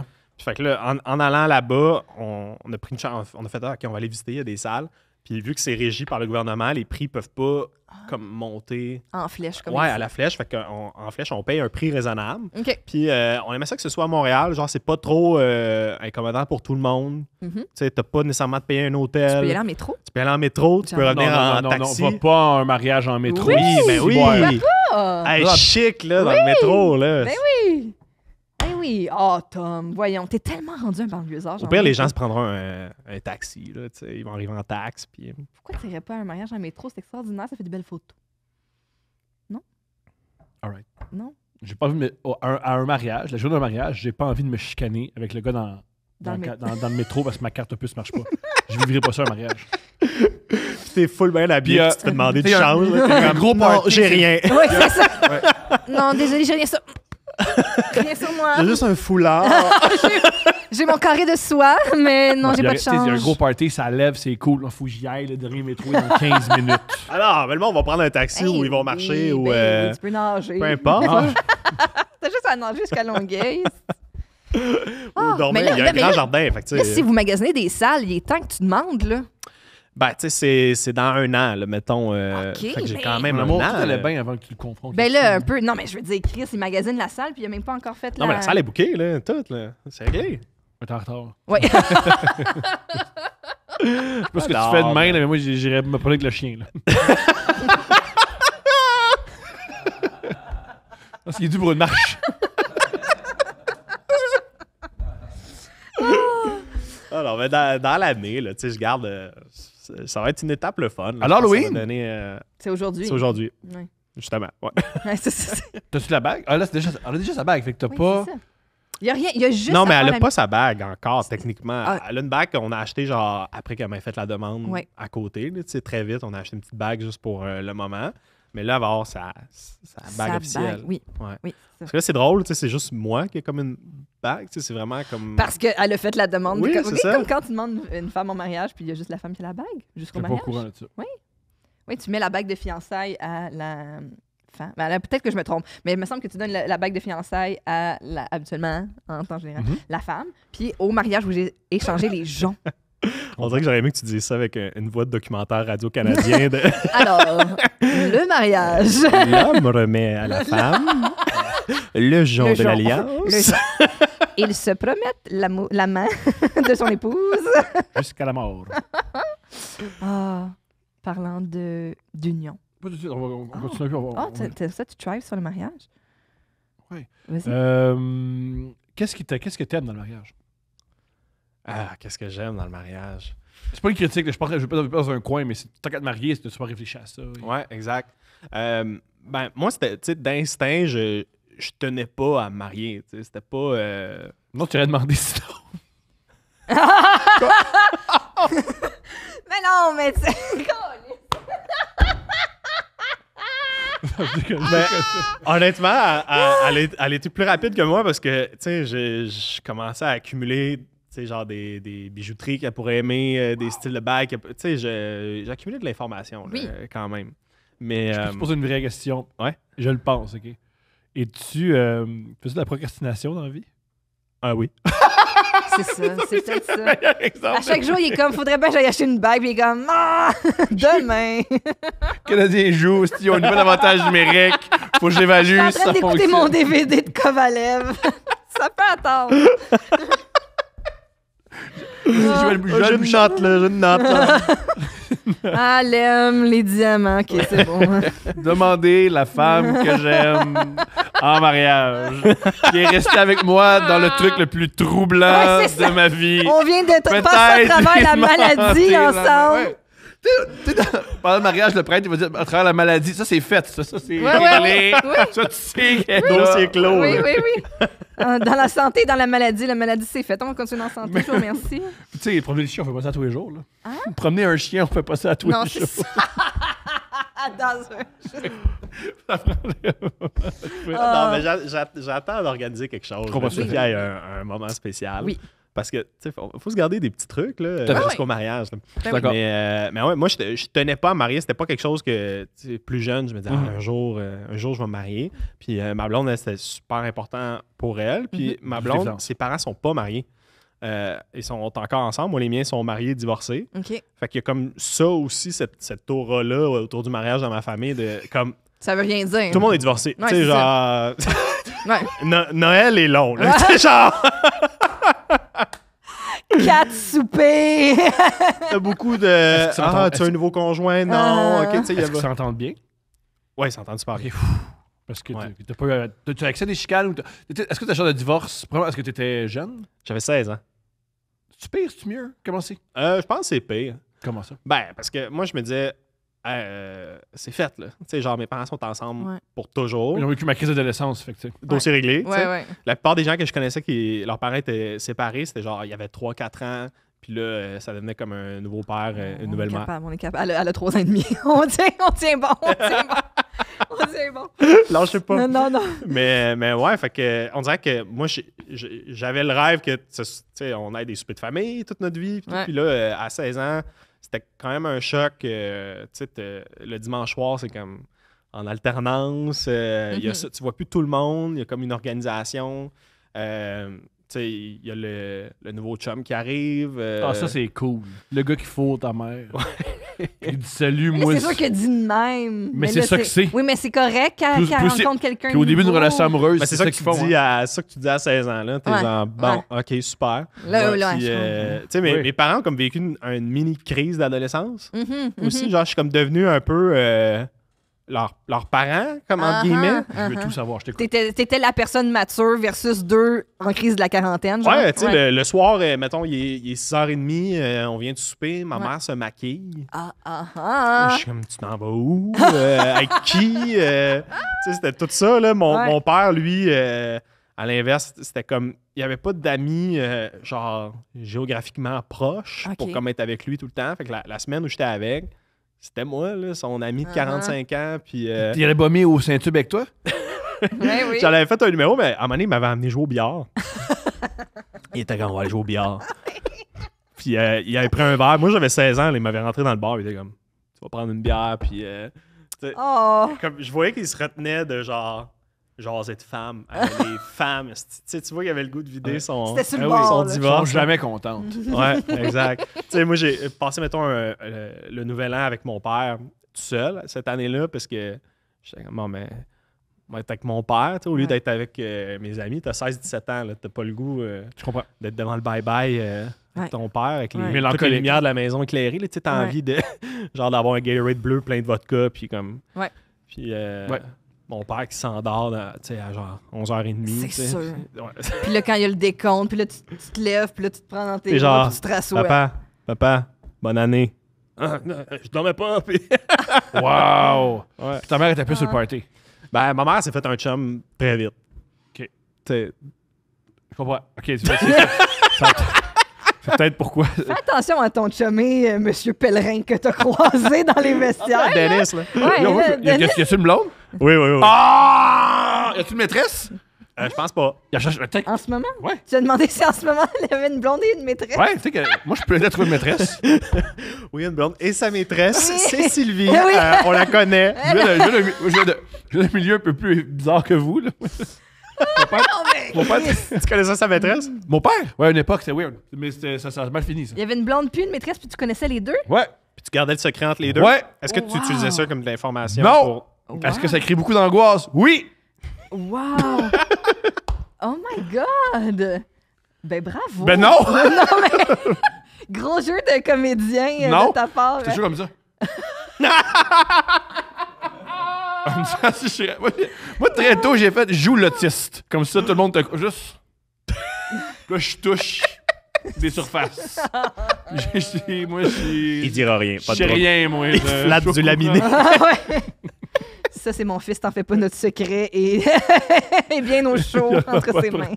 Speaker 2: Fait que là, en, allant là-bas, on, on, a pris une chance. On a fait, ah, OK, on va aller visiter, il y a des salles. Puis vu que c'est régi par le gouvernement, les prix peuvent pas ah. comme monter.
Speaker 1: En flèche, comme
Speaker 2: Ouais, à la flèche. en flèche, on paye un prix raisonnable. Puis euh, on aimait ça que ce soit à Montréal. Genre, c'est pas trop euh, incommodant pour tout le monde. Mhm. Tu n'as pas nécessairement de payer un hôtel. Tu peux aller en métro. Tu peux aller en métro, tu peux revenir non, non, en, non, taxi. Non, va pas à un mariage en métro. Oui, oui ben oui. Hey, chic, là, dans le métro, là. Ben
Speaker 1: oui oui, oh Tom, voyons, t'es tellement rendu un banlieusard. Au pire, les gens se
Speaker 2: prendront un, taxi, là, ils vont arriver en taxe. Puis... Euh,
Speaker 1: Pourquoi n'irais pas à un mariage en métro? C'est extraordinaire, ça fait de belles photos.
Speaker 2: Non? All right. Non? J'ai pas vu à, un, mariage, la journée d'un mariage, j'ai pas envie de me chicaner avec le gars dans, le, métro. parce que ma carte opus marche pas. Je vivrai pas ça un mariage. t'es full bien habillé, tu te demandé de change. gros j'ai rien. Oui, c'est ça.
Speaker 1: Non, désolé, j'ai rien ça. Rien sur moi. J'ai
Speaker 2: juste un foulard.
Speaker 1: j'ai mon carré de soie, mais non, j'ai pas de chance.
Speaker 2: Il y a un gros party, ça lève, c'est cool. Il faut que j'y aille, le dernier métro, dans 15 minutes. Alors, le on va prendre un taxi ou ils vont marcher. ou, ben, euh, Tu peux
Speaker 1: nager. Peu importe. Ah. T'as juste à nager jusqu'à Longueuil. Ou ah, dormir. Il y a un grand jardin, effectivement. Si vous magasinez des salles, il est temps que tu demandes, là.
Speaker 2: Ben, tu sais, c'est dans un an, là, mettons. Euh, fait que j'ai ben, quand même un an. il allait bien avant que tu le confrontes. Ben là, un
Speaker 1: peu. Non, mais je veux dire, Chris, il magasine la salle, puis il a même pas encore fait Non, mais la salle est
Speaker 2: bouquée, là, toute, là. C'est réglé. T'es en retard. Oui.
Speaker 1: je sais pas ce que tu
Speaker 2: fais de main, mais moi, j'irais me parler avec le chien, là. Parce qu'il est du pour une marche. Alors, ah, mais dans, l'année, là, tu sais, je garde... Euh, ça va être une étape le fun. Alors, Halloween? Euh, c'est aujourd'hui. C'est aujourd'hui. Justement, T'as-tu la bague? Ah, déjà, elle a déjà sa bague, fait que t'as
Speaker 1: Il n'y a rien, il y a juste... Non, mais elle n'a pas sa
Speaker 2: bague encore, techniquement. Ah. Elle a une bague qu'on a achetée, genre, après qu'elle m'ait fait la demande à côté. très vite, on a acheté une petite bague juste pour euh, le moment. Mais là, avoir sa, sa bague officielle. oui. Ouais. oui Parce que là, c'est drôle, c'est juste moi qui ai comme une
Speaker 1: bague. C'est vraiment comme. Parce qu'elle a fait la demande. Oui, comme, comme quand tu demandes une femme en mariage, puis il y a juste la femme qui a la bague jusqu'au mariage. Pas courant là Oui. Oui, tu mets la bague de fiançailles à la femme. Ben, peut-être que je me trompe, mais il me semble que tu donnes la, bague de fiançailles à, la, habituellement, en temps général, mm-hmm. la femme. Puis au mariage où j'ai échangé les gens.
Speaker 2: On dirait que j'aurais aimé que tu dises ça avec euh, une voix de documentaire radio-canadien.
Speaker 1: Alors, le mariage. L'homme
Speaker 2: remet à la femme euh, le jour de l'alliance.
Speaker 1: Ils se promettent la, main de son épouse. Jusqu'à la mort. Ah, parlant d'union. on ça, tu travailles sur le mariage? Oui.
Speaker 2: Euh, qu'est-ce, qu'est-ce que t'aimes dans le mariage? Ah, qu'est-ce que j'aime dans le mariage. C'est pas une critique, je ne vais pas dans un coin, mais c'est tant qu'à te marier, tu pas réfléchir à ça. Ouais, exact. Euh, ben, moi, c'était, tu sais, d'instinct, je, je tenais pas à me marier. Tu sais, c'était pas. Euh, non, tu aurais demandé sinon.
Speaker 3: mais
Speaker 1: non, mais tu
Speaker 2: mais, ah! honnêtement, elle, elle, était plus rapide que moi parce que, tu sais, je commençais à accumuler genre des, des, bijouteries qu'elle pourrait aimer, euh, des styles de bague. Tu sais, j'ai accumulé de l'information quand même. Mais, je pose te euh, une vraie question. Ouais. Je le pense, OK? es tu euh, fais de la procrastination dans la vie? Ah oui.
Speaker 3: C'est ça, c'est ça. À chaque jour, il est comme, faudrait bien que
Speaker 1: j'aille acheter une bague, puis il est comme, ah, demain.
Speaker 2: Canadien joue, ils ont un nouvel avantage numérique, faut que j'évalue. Je suis en train d'écouter mon DVD
Speaker 1: de Kovalev. ça peut attendre.
Speaker 2: Euh, je Joël je me je, je note. pas.
Speaker 1: ah, l'aime, les diamants, ok, c'est bon.
Speaker 2: Demandez la femme que j'aime en mariage, qui est restée avec moi dans le truc le plus troublant de ma vie. On vient
Speaker 1: de passer à travers la maladie ensemble. Tu
Speaker 2: sais, pendant le mariage, le prêtre, il va dire à travers la maladie, ça c'est fait, ça, ça c'est
Speaker 1: Ça,
Speaker 3: tu sais qu'elle c'est clos.
Speaker 2: Oui, oui,
Speaker 1: oui. Euh, dans la santé, dans la maladie, la maladie c'est fait. On continue en santé, je vous remercie.
Speaker 2: Tu sais, promener le chien, on fait pas ça tous les jours. Là. Hein? Promener un chien, on fait pas ça tous les jours.
Speaker 3: dans un chien. Ah,
Speaker 2: non, mais euh. j'attends d'organiser quelque chose. qu'on qu'il y ait un, moment spécial. Oui. Parce que, tu faut, faut se garder des petits trucs, là, jusqu'au mariage. Ben mais, euh, mais ouais, moi, je, tenais pas à marier. C'était pas quelque chose que, plus jeune, je me disais, mhm. ah, un, jour, euh, un jour, je vais me marier. Puis euh, ma blonde, c'était super important pour elle. Puis mhm. ma blonde, ses parents sont pas mariés. ils sont encore ensemble. Moi, les miens sont mariés, divorcés. Fait qu'il y a comme ça aussi, cette, cette aura-là autour du mariage dans ma famille, de comme
Speaker 1: ça veut rien dire. Tout le monde
Speaker 2: est divorcé. tu sais, genre. Noël est long. Là. genre.
Speaker 1: 4 soupers! T'as beaucoup de.
Speaker 2: ah, tu as un nouveau conjoint? Non. Ah. Ok, tu sais, il s'entendent bien? Ouais, ils s'entendent super bien. Parce que Tu t'as pas. As-tu accès à des chicanes? Est-ce que t'as genre de divorce? Est-ce que t'étais jeune? J'avais 16 ans. C'est-tu pire? C'est-tu mieux? Comment c'est? Euh, je pense que c'est pire. Comment ça? Ben, parce que moi, je me disais, euh, c'est fait, là. Tu sais, genre, mes parents sont ensemble pour toujours. Ils ont vécu ma crise d'adolescence, fait Dossier réglé, La plupart des gens que je connaissais qui, leurs parents étaient séparés, c'était genre, il y avait 3-4 ans, puis là, euh, ça devenait comme un nouveau père, euh, une nouvelle mère.
Speaker 1: on est capable. Elle a 3 ans et demi. on tient, bon, on tient bon. on bon. Non, je sais pas. Non, non, non.
Speaker 2: Mais, mais ouais, fait que, on dirait que moi, j'avais le rêve que, tu sais, on ait des soupers de famille toute notre vie, puis là, à 16 ans c'était quand même un choc. Euh, le dimanche soir, c'est comme en alternance. Tu euh, mhm. tu vois plus tout le monde. Il y a comme une organisation. Euh, il y a le, le, nouveau chum qui arrive. Euh, ah, ça, c'est cool. Le gars qui fout ta mère. il dit salut, moi. C'est sûr
Speaker 1: qu'il dit de même. Mais, c'est ça que c'est. Oui, mais c'est correct quand,
Speaker 2: rencontre quelqu'un. Au début d'une relation amoureuse, hein. c'est ça, que, tu dis à, ça que tu dis à 16 ans. T'es en bon, ok, super.
Speaker 3: Là, là, euh, Tu sais, mes,
Speaker 2: mes, parents ont comme vécu une, mini crise d'adolescence.
Speaker 1: Mm aussi, mm-hmm. genre,
Speaker 2: je suis comme devenu un peu. Euh, leurs leur parents, comme entre uh-huh, guillemets. Je veux uh-huh. tout savoir, je t'écoute.
Speaker 1: T'étais la personne mature versus deux en crise de la quarantaine. Genre.
Speaker 2: Ouais, tu sais, le, soir, euh, mettons, il est, est 6h30, euh, on vient de souper, ma mère se maquille.
Speaker 3: Ah, ah, ah. Je suis
Speaker 2: comme, tu t'en vas où? Euh, avec qui? tu sais, c'était tout ça, là. Mon, mon père, lui, à l'inverse, c'était comme, il n'y avait pas d'amis, genre, géographiquement proches pour comme être avec lui tout le temps. Fait que la semaine où j'étais avec, c'était moi, là, son ami de 45 ah, ans. Puis, euh, Il pas mis au Saint-Tube avec toi? ouais, oui. J'en avais fait un numéro, mais à un moment donné, il m'avait amené jouer au billard. il était comme, on va aller jouer au billard. puis euh, il avait pris un verre. Moi, j'avais 16 ans, il m'avait rentré dans le bar. Il était comme, tu vas prendre une bière. Puis, euh, oh. je voyais qu'il se retenait de genre genre de femmes. les femmes, tu vois qu'il avait le goût de vider son, divorce. jamais contente. ouais, exact. tu sais, moi, j'ai passé, mettons, euh, le, nouvel an avec mon père tout seul cette année-là parce que j'étais comme, bon, mais ben, être avec mon père, au lieu d'être avec euh, mes amis. T'as 16-17 ans, là, t'as pas le goût euh, d'être devant le bye-bye de ton père, avec les, lumières de la maison éclairées. Tu t'as envie de genre d'avoir un Gatorade bleu plein de vodka, puis comme. Ouais. Puis, ouais mon père qui s'endort à, genre 11h30. C'est sûr. puis
Speaker 1: là, quand il y a le décompte, puis là, tu, te lèves, puis là, tu te prends dans tes bras, genre, tu te rassois. Papa,
Speaker 2: papa, bonne année. Ah, je dormais pas. Puis... wow! Puis ta mère était plus sur le ah. party. Ben, ma mère s'est fait un chum très vite. OK. Tu Je comprends. OK, vas C'est peut-être pourquoi.
Speaker 1: Fais attention à ton chumé, euh, monsieur pèlerin que t'as croisé dans les ah, vestiaires. Dennis, là.
Speaker 2: Ouais, euh, Y a-tu une blonde? Oui, oui, oui. Ah! Y a-tu une maîtresse? Euh, je pense pas. cherche- En ce moment? Ouais.
Speaker 1: Tu as demandé si en ce moment, il y avait une blonde et une maîtresse. Ouais, tu sais
Speaker 2: que moi, je peux être trouver une maîtresse. Oui, une blonde et sa maîtresse, c'est
Speaker 3: Sylvie. Eh euh, on la connaît.
Speaker 2: je viens milieu un peu plus bizarre que vous. Là.
Speaker 3: Mon père,
Speaker 2: tu connaissais sa maîtresse? mon père, ouais, à une époque, c'était weird. Mais c'était- ça, s'est mal fini, ça. Il
Speaker 1: y avait une blonde puis une maîtresse, puis tu connaissais les deux?
Speaker 2: Ouais. Puis tu gardais le secret entre les deux? Ouais. Est-ce que tu oh, utilisais ça comme de l'information? Non. Est-ce que ça crée beaucoup d'angoisse? Oui!
Speaker 1: Wow! oh my God! Ben bravo! Ben non! non mais... Gros jeu de comédien euh, non. de ta part. C'est hein. comme
Speaker 2: ça. moi, très tôt, j'ai fait joue l'autiste. Comme ça, tout le monde te. Juste. Là, je touche des surfaces. moi, je Il dira rien. Pas de rien, moi. Il flatte du laminé. Ah
Speaker 1: ça, c'est mon fils, t'en fais pas notre secret et, et bien au chaud entre ses mains.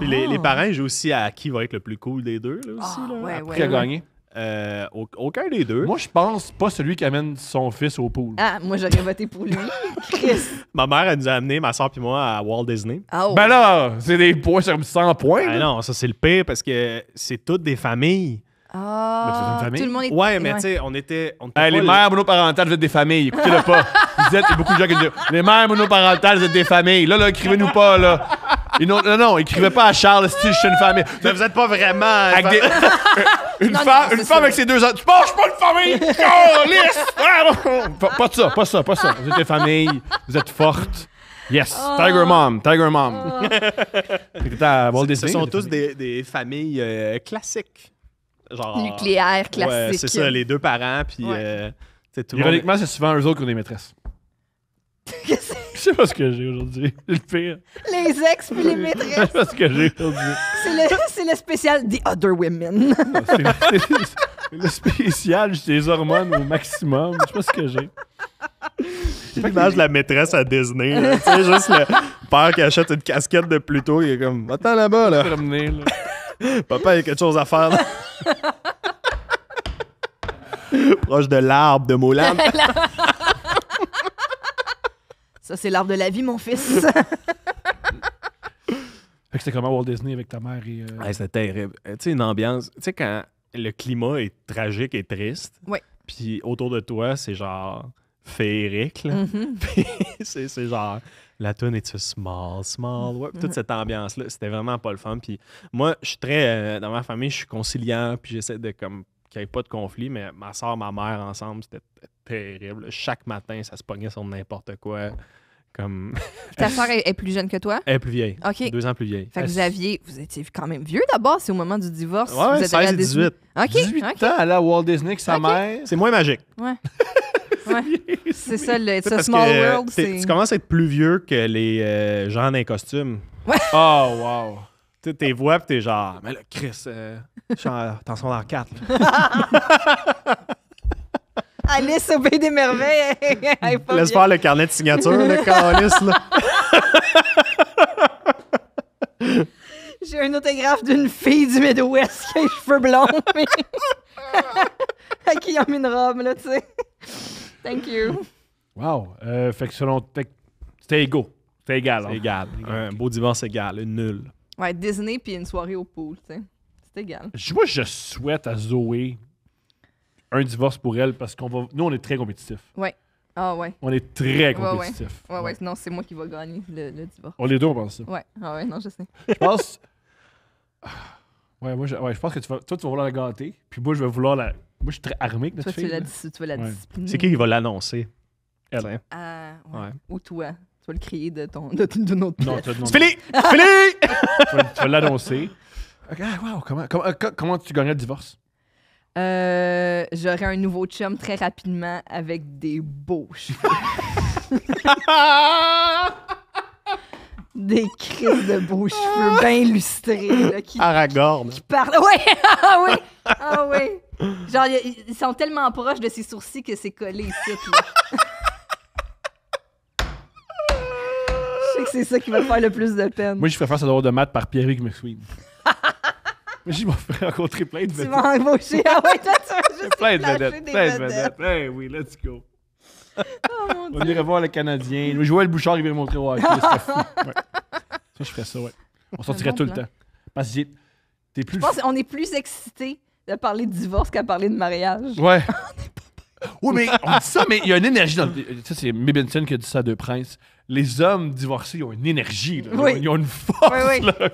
Speaker 1: les, ah. parents
Speaker 2: jouent aussi à qui va être le plus cool des deux, aussi. Ah, qui a gagné? Euh, aucun des deux. Moi, je pense pas celui qui amène son fils au pool.
Speaker 1: Ah, moi, j'aurais voté pour lui.
Speaker 2: Ma mère, elle nous a amené, ma soeur puis moi, à Walt Disney. Oh. Ben là, c'est des points sur 100 points. Ben non, ça, c'est le pire parce que c'est toutes des familles.
Speaker 3: Ah, tout le monde est... Ouais, mais tu sais,
Speaker 2: on était... On était les mères monoparentales, vous êtes des familles, écoutez-le pas. Vous êtes, il y a beaucoup de gens qui disent, les mères monoparentales, vous êtes des familles. Là, là, écrivez-nous pas, là. non, non, écrivez pas à Charles si je suis une famille. Mais vous êtes pas vraiment... une femme, une femme avec ses deux ans. Tu penses pas une
Speaker 3: famille? Ah,
Speaker 2: pas, pas ça, pas ça, pas ça. Vous êtes des familles, vous êtes fortes. Yes, oh. Tiger Mom, Tiger Mom.
Speaker 3: Oh. ce sont tous
Speaker 2: des, des familles euh, classiques. Nucléaire, classique. Ouais, c'est ça, les deux parents, puis. Euh, Ironiquement, c'est souvent eux autres qui ont des maîtresses. Je sais pas ce que j'ai aujourd'hui. Le pire.
Speaker 1: Les ex puis les maîtresses. Je sais
Speaker 2: pas ce que j'ai aujourd'hui.
Speaker 1: C'est le, spécial The Other Women. c'est
Speaker 2: le spécial j'ai des hormones au maximum. Je sais pas ce que j'ai. L'image de la maîtresse à Disney. Tu sais, juste le père qui achète une casquette de Pluto. Il est comme, attends là-bas, là. là. Papa, il y a quelque chose à faire. Proche de l'arbre de Moulin.
Speaker 1: Ça, c'est l'arbre de la vie, mon fils. Fait
Speaker 2: que c'était comment Walt Disney avec ta mère et. Euh, c'était terrible. Tu sais, une ambiance. Tu sais, quand le climat est tragique et triste. Oui. Puis autour de toi, c'est genre féerique. Mm c'est genre la tune est small, small, toute mm-hmm. cette ambiance-là, c'était vraiment pas le fun. Puis moi, je suis très, euh, dans ma famille, je suis conciliant, puis j'essaie de comme qu'il n'y ait pas de conflit, mais ma soeur, ma mère ensemble, c'était terrible. Chaque matin, ça se pognait sur n'importe quoi. Comme... Ta soeur est,
Speaker 1: plus jeune que toi? Elle est plus vieille. OK. Deux ans plus vieille. Fait que vous aviez, vous étiez quand même vieux d'abord, c'est au moment du divorce. Ouais, vous 16 18. OK. 18 ans, elle
Speaker 2: à Walt Disney avec sa mère. C'est moins magique.
Speaker 3: Ouais. c'est ça, le It's
Speaker 2: Small euh, World. Tu commences à être plus vieux que les euh, gens d'un costume. Ouais. Oh, wow. Tu tes voix, pis t'es genre, mais là, Chris, euh, t'en dans quatre.
Speaker 1: Alice au Pays des Merveilles. Laisse faire le
Speaker 2: carnet de signature, le Alice
Speaker 1: là. J'ai un autographe d'une fille du Midwest qui a les cheveux blonds, à qui a mis une robe, là, tu sais. Thank you.
Speaker 2: Wow. Euh, fait que selon. C'était égaux. C'était hein. égal. égal. Un beau divorce égal, une nulle.
Speaker 1: Ouais, Disney puis une soirée au pool, tu sais. C'est égal. Je-
Speaker 2: Moi, je souhaite à Zoé un divorce pour elle parce qu'on va. Nous, on est très compétitifs. Ah ouais. On est très compétitifs.
Speaker 1: Ouais, ouais, sinon c'est moi qui vais gagner le, divorce. On les deux, on pense ça. Ouais, ah ouais, non, je sais. Je pense.
Speaker 2: Ah. Ouais, moi, je, ouais, je pense que tu vas, toi, tu vas vouloir la gâter, puis moi, je vais vouloir la moi, je suis très armé avec notre Toi, Tu, tu vas la discipliner. C'est qui qui va l'annoncer? Elle. Ah,
Speaker 1: Ou toi. Tu vas le crier de, ton, de, notre Non, C'est fini! tu vas l'annoncer.
Speaker 2: OK, ah, wow, comment, comment, euh, comment, tu gagnerais le divorce?
Speaker 1: Euh, J'aurais un nouveau chum très rapidement avec des beaux cheveux. des crises de beaux cheveux bien lustrés.
Speaker 2: Aragorn. Oui,
Speaker 1: ah oui, ah oui. Genre, ils sont tellement proches de ses sourcils que c'est collé ici. je sais que c'est ça qui va faire le plus de peine.
Speaker 2: Moi, je préfère ce drôle de maths par pierre McSween. Mais je m'en fais rencontrer plein de vedettes. Tu vas embaucher. Ah ouais, toi, tu vas juste plein de vedettes. Plein de vedettes. Hey, eh oui, let's go. On irait voir le Canadien. Joël Bouchard, il vient montrer Ouais. Ça, je ferais ça, ouais. On sortirait tout le temps. Parce que t'es plus. Je pense
Speaker 1: qu'on est plus excités de parler de divorce qu'à parler de mariage. Ouais.
Speaker 2: Oui, mais on dit ça, mais il y a une énergie dans le. Ça, c'est Mibenson qui a dit ça à Deux Prince. Les hommes divorcés, ils ont une énergie. Ils ont une force.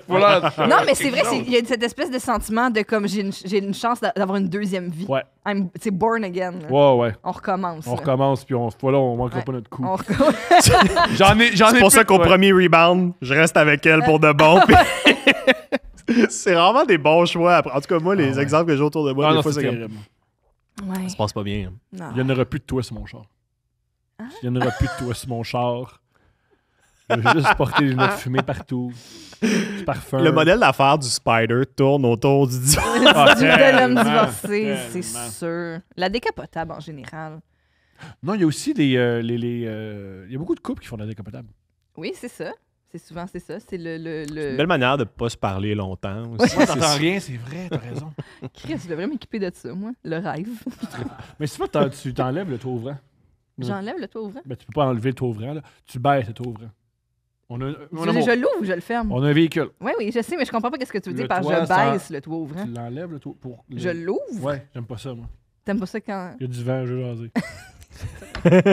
Speaker 2: Non, mais c'est vrai,
Speaker 1: il y a cette espèce de sentiment de comme j'ai une, chance d'avoir une deuxième vie. C'est born again. On recommence. On
Speaker 2: recommence, puis on, voilà, on manquera pas notre coup.
Speaker 1: J'en
Speaker 2: ai, C'est pour ça qu'au premier rebound, je reste avec elle pour de bon. c'est vraiment des bons choix. En tout cas, moi, les ah exemples que j'ai autour de moi, ah des fois, c'est c'est Ouais. Ça se passe pas bien. Hein. Il n'y en aura plus de toi sur mon char. Hein? Il n'y en aura plus de toi sur mon char. Je vais juste porter une note fumée partout. Le modèle d'affaires du Spider tourne autour du, du ah, de l'homme divorcé, c'est
Speaker 1: sûr. La décapotable en général.
Speaker 2: Non, il y a aussi des. Euh, euh, il y a beaucoup de couples qui font de la décapotable.
Speaker 1: Oui, c'est ça. C'est souvent, c'est ça. C'est le, une belle
Speaker 2: manière de ne pas se parler longtemps. Moi, rien, c'est vrai, t'as raison. Chris, je
Speaker 1: devrais m'équiper de ça, moi. Le rêve. Mais si
Speaker 2: tu t'enlèves le toit ouvrant. J'enlève le toit ouvrant. Ben, tu peux pas enlever le toit ouvrant. Là. Tu baisses le toit ouvrant. On a, je,
Speaker 1: l'ouvre ou je le ferme? On a un véhicule. Oui, oui, je sais, mais je comprends pas ce que tu veux dire par je baisse
Speaker 2: le toit ouvrant. Tu l'enlèves le toit pour. Je l'ouvre? Oui, j'aime pas ça, moi.
Speaker 1: T'aimes pas ça quand.
Speaker 2: Il y a du vent, je vais jaser.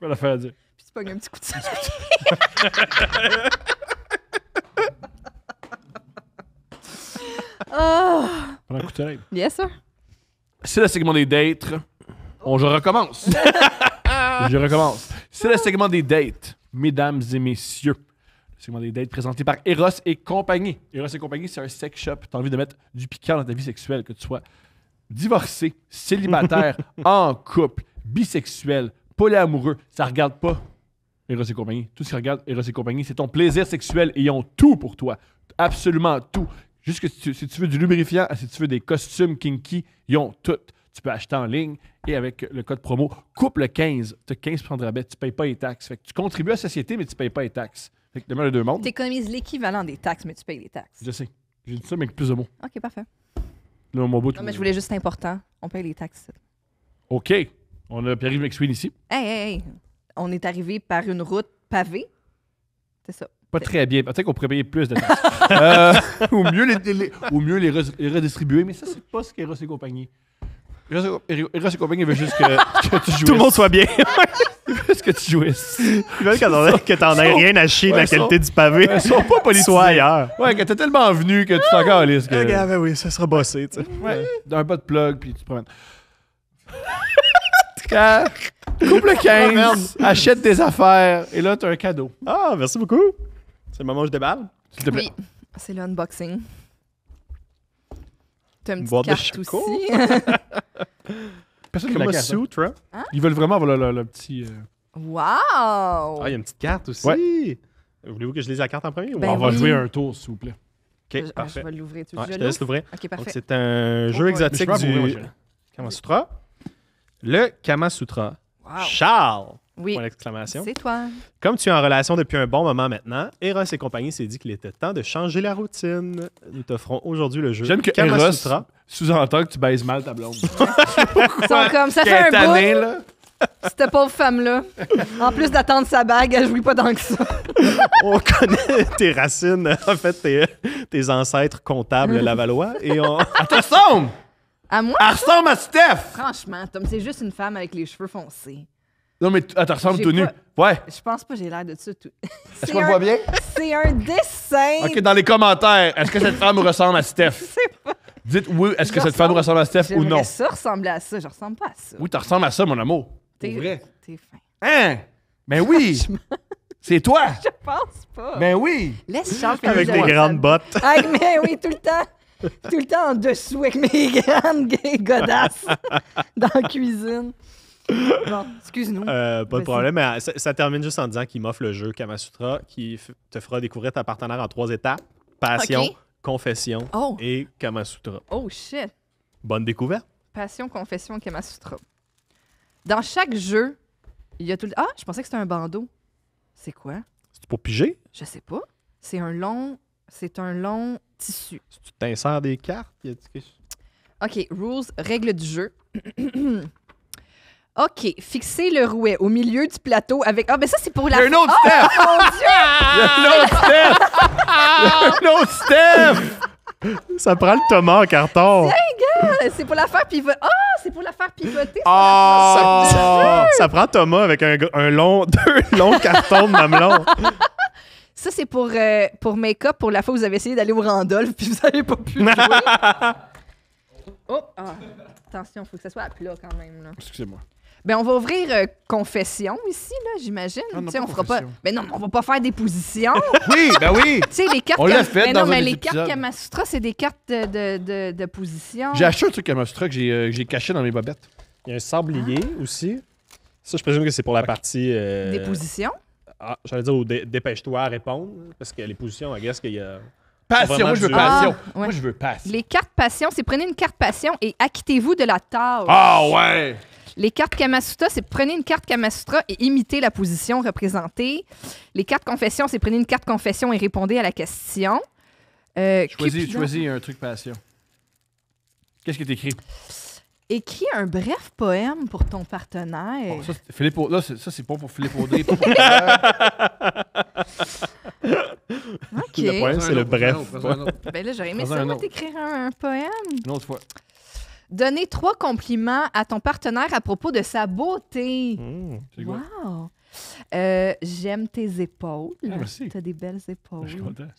Speaker 2: Pas la faire dire
Speaker 1: un petit
Speaker 3: coup de soleil. un coup de Yes, sir.
Speaker 2: C'est le segment des dates. On, je recommence. je recommence. C'est le segment des dates, mesdames et messieurs. Le segment des dates présenté par Eros et compagnie. Eros et compagnie, c'est un sex shop. T'as envie de mettre du piquant dans ta vie sexuelle, que tu sois divorcé, célibataire, en couple, bisexuel, polyamoureux. Ça regarde pas Eros et compagnie. Tout ce qui regarde Eros et compagnie, c'est ton plaisir sexuel et ils ont tout pour toi. Absolument tout. Juste si tu, veux du lubrifiant, si tu veux des costumes kinky, ils ont tout. Tu peux acheter en ligne et avec le code promo couple15, tu as 15% de rabais, tu ne payes pas les taxes. tu contribues à la société, mais tu ne payes pas les taxes. Fait que demain, les deux mondes. Tu
Speaker 1: économises l'équivalent des taxes, mais tu payes les taxes.
Speaker 2: Je sais. J'ai dit ça, mais avec plus de mots. OK, parfait. non, mais je voulais juste
Speaker 1: important. On paye les taxes.
Speaker 2: OK. On a Pierre-Yves ici.
Speaker 1: Hey, hey, hey on est arrivé par une route pavée. C'est ça. Pas très
Speaker 2: bien. Peut-être qu'on pourrait payer plus de euh, ou mieux les, mieux les, redistribuer, mais ça, c'est pas ce qu'Eros et compagnie. Eros et compagnie veut juste que, que tu joues. Tout le monde soit bien. Ils veulent que tu jouisses. Ils veulent que t'en aies rien à chier de la qualité du pavé. Ils pas polis Sois ailleurs. Ouais, que t'es tellement venu que tu t'en ah, Que... Ah, regarde, ben oui, ça sera bossé, tu sais. Ouais, un pas de plug, puis tu te promènes. Couple le 15, ah, achète des affaires et là, t'as un cadeau. Ah, merci beaucoup. C'est le moment où je déballe. S'il te plaît.
Speaker 1: Oui, c'est l'unboxing. unboxing. T'as une petite carte aussi. Personne ne hein? hein?
Speaker 2: Ils veulent vraiment avoir le, petit.
Speaker 1: Waouh wow! Ah, il
Speaker 2: y a une petite carte aussi. Voulez-vous que je lise la carte en premier? ou ben on va jouer un tour, s'il vous plaît.
Speaker 1: Ok, parfait.
Speaker 3: Je, vais l'ouvrir tout de je laisse l'ouvrir. Ok, parfait. c'est
Speaker 2: un jeu oh exotique du Kama Kamasutra. Le Kamasutra Charles! Oui. C'est toi. Comme tu es en relation depuis un bon moment maintenant, Eros et compagnie s'est dit qu'il était temps de changer la routine. Nous t'offrons aujourd'hui le jeu. J'aime que sous-entend que tu baises mal ta blonde.
Speaker 1: Ils comme ça fait un Cette pauvre femme-là. En plus d'attendre sa bague, elle jouit pas dans que ça.
Speaker 2: on connaît tes racines, en fait, tes, ancêtres comptables lavalois. Et on... Attention!
Speaker 1: À moi? Elle ressemble à Steph! Franchement, Tom, c'est juste une femme avec les cheveux foncés.
Speaker 2: Non, mais elle te ressemble tout nu. Ouais. Je
Speaker 1: pense pas, j'ai l'air de ça. Tout... Est-ce qu'on le voit bien? C'est un dessin. OK, dans
Speaker 2: les commentaires, est-ce que cette femme ressemble à Steph? Je sais pas. Dites oui, est-ce que cette femme ressemble- à Steph ou non? elle, ça
Speaker 1: ressemble à ça. Je ressemble pas à ça. Oui, tu
Speaker 2: ressembles à ça, mon amour.
Speaker 1: T'es vrai. T'es fin.
Speaker 2: Hein? Ben oui! C'est toi! Je
Speaker 1: pense pas. Ben oui! Laisse Charles Avec des grandes bottes. Ah, mais oui, tout le temps. tout le temps en dessous avec mes grandes godasses dans la cuisine. Bon, excuse-nous. Euh, pas de problème, mais
Speaker 2: euh, ça, termine juste en disant qu'il m'offre le jeu Kamasutra qui te fera découvrir ta partenaire en trois étapes passion, confession oh. et Kamasutra. Oh shit. Bonne découverte.
Speaker 1: Passion, confession et Kamasutra. Dans chaque jeu, il y a tout le. Ah, je pensais que c'était un bandeau. C'est quoi?
Speaker 2: C'est pour piger?
Speaker 1: Je sais pas. C'est un long. C'est un long tissu. tu
Speaker 2: t'insères des cartes, OK,
Speaker 1: rules, règles du jeu. OK, fixer le rouet au milieu du plateau avec. Ah, mais ça, c'est pour la. Il un autre oh, Mon
Speaker 3: Dieu!
Speaker 1: Il
Speaker 3: y un autre step! un autre
Speaker 2: step! ça prend le Thomas en carton.
Speaker 1: Tiens, c'est pour la faire pivoter. Ah, c'est pour la faire pivoter. Oh,
Speaker 2: ça, prend Thomas avec un, un long, deux longs cartons de mamelon.
Speaker 1: Ça, c'est pour, euh, pour make-up, pour la fois où vous avez essayé d'aller au Randolph puis vous n'avez pas pu jouer. oh, ah. attention, faut que ça soit à plat quand même. Excusez-moi. Ben, on va ouvrir euh, confession ici, là, j'imagine. Ah, non, on fera pas. Ben, non, on va pas faire des positions. Oui, ben oui! tu sais, les cartes. On l'a fait ben, Mais non, mais les cartes Kamasutra, c'est des cartes de, de, de, position. J'ai acheté
Speaker 2: un truc Kamasutra que j'ai euh, j'ai caché dans mes bobettes. Il y a un sablier ah. aussi. Ça, je présume que c'est pour la partie. Des positions. Ah, j'allais dire, dépêche-toi à répondre, parce que les positions, je guess qu'il y a. Passion, ah, moi je veux passion. Moi je veux
Speaker 1: Les cartes passion, c'est prenez une carte passion et acquittez-vous de la tâche. Ah ouais! Les cartes Kamasutra, c'est prenez une carte Kamasutra et imitez la position représentée. Les cartes confession, c'est prenez une carte confession et répondez à la question. Euh, choisis,
Speaker 2: un truc passion. Qu'est-ce que écrit
Speaker 1: Écris un bref poème pour ton partenaire. ça,
Speaker 2: c'est Philippe ça, c'est pas pour Philippe Audrey. pour- OK. Le poème, c'est le bref. Ben là,
Speaker 1: j'aurais aimé ça, un t'écrire un, poème. Une autre fois. Donner trois compliments à ton partenaire à propos de sa beauté. Mmh. Wow! Euh, j'aime tes épaules. Ah, merci. T'as des belles épaules.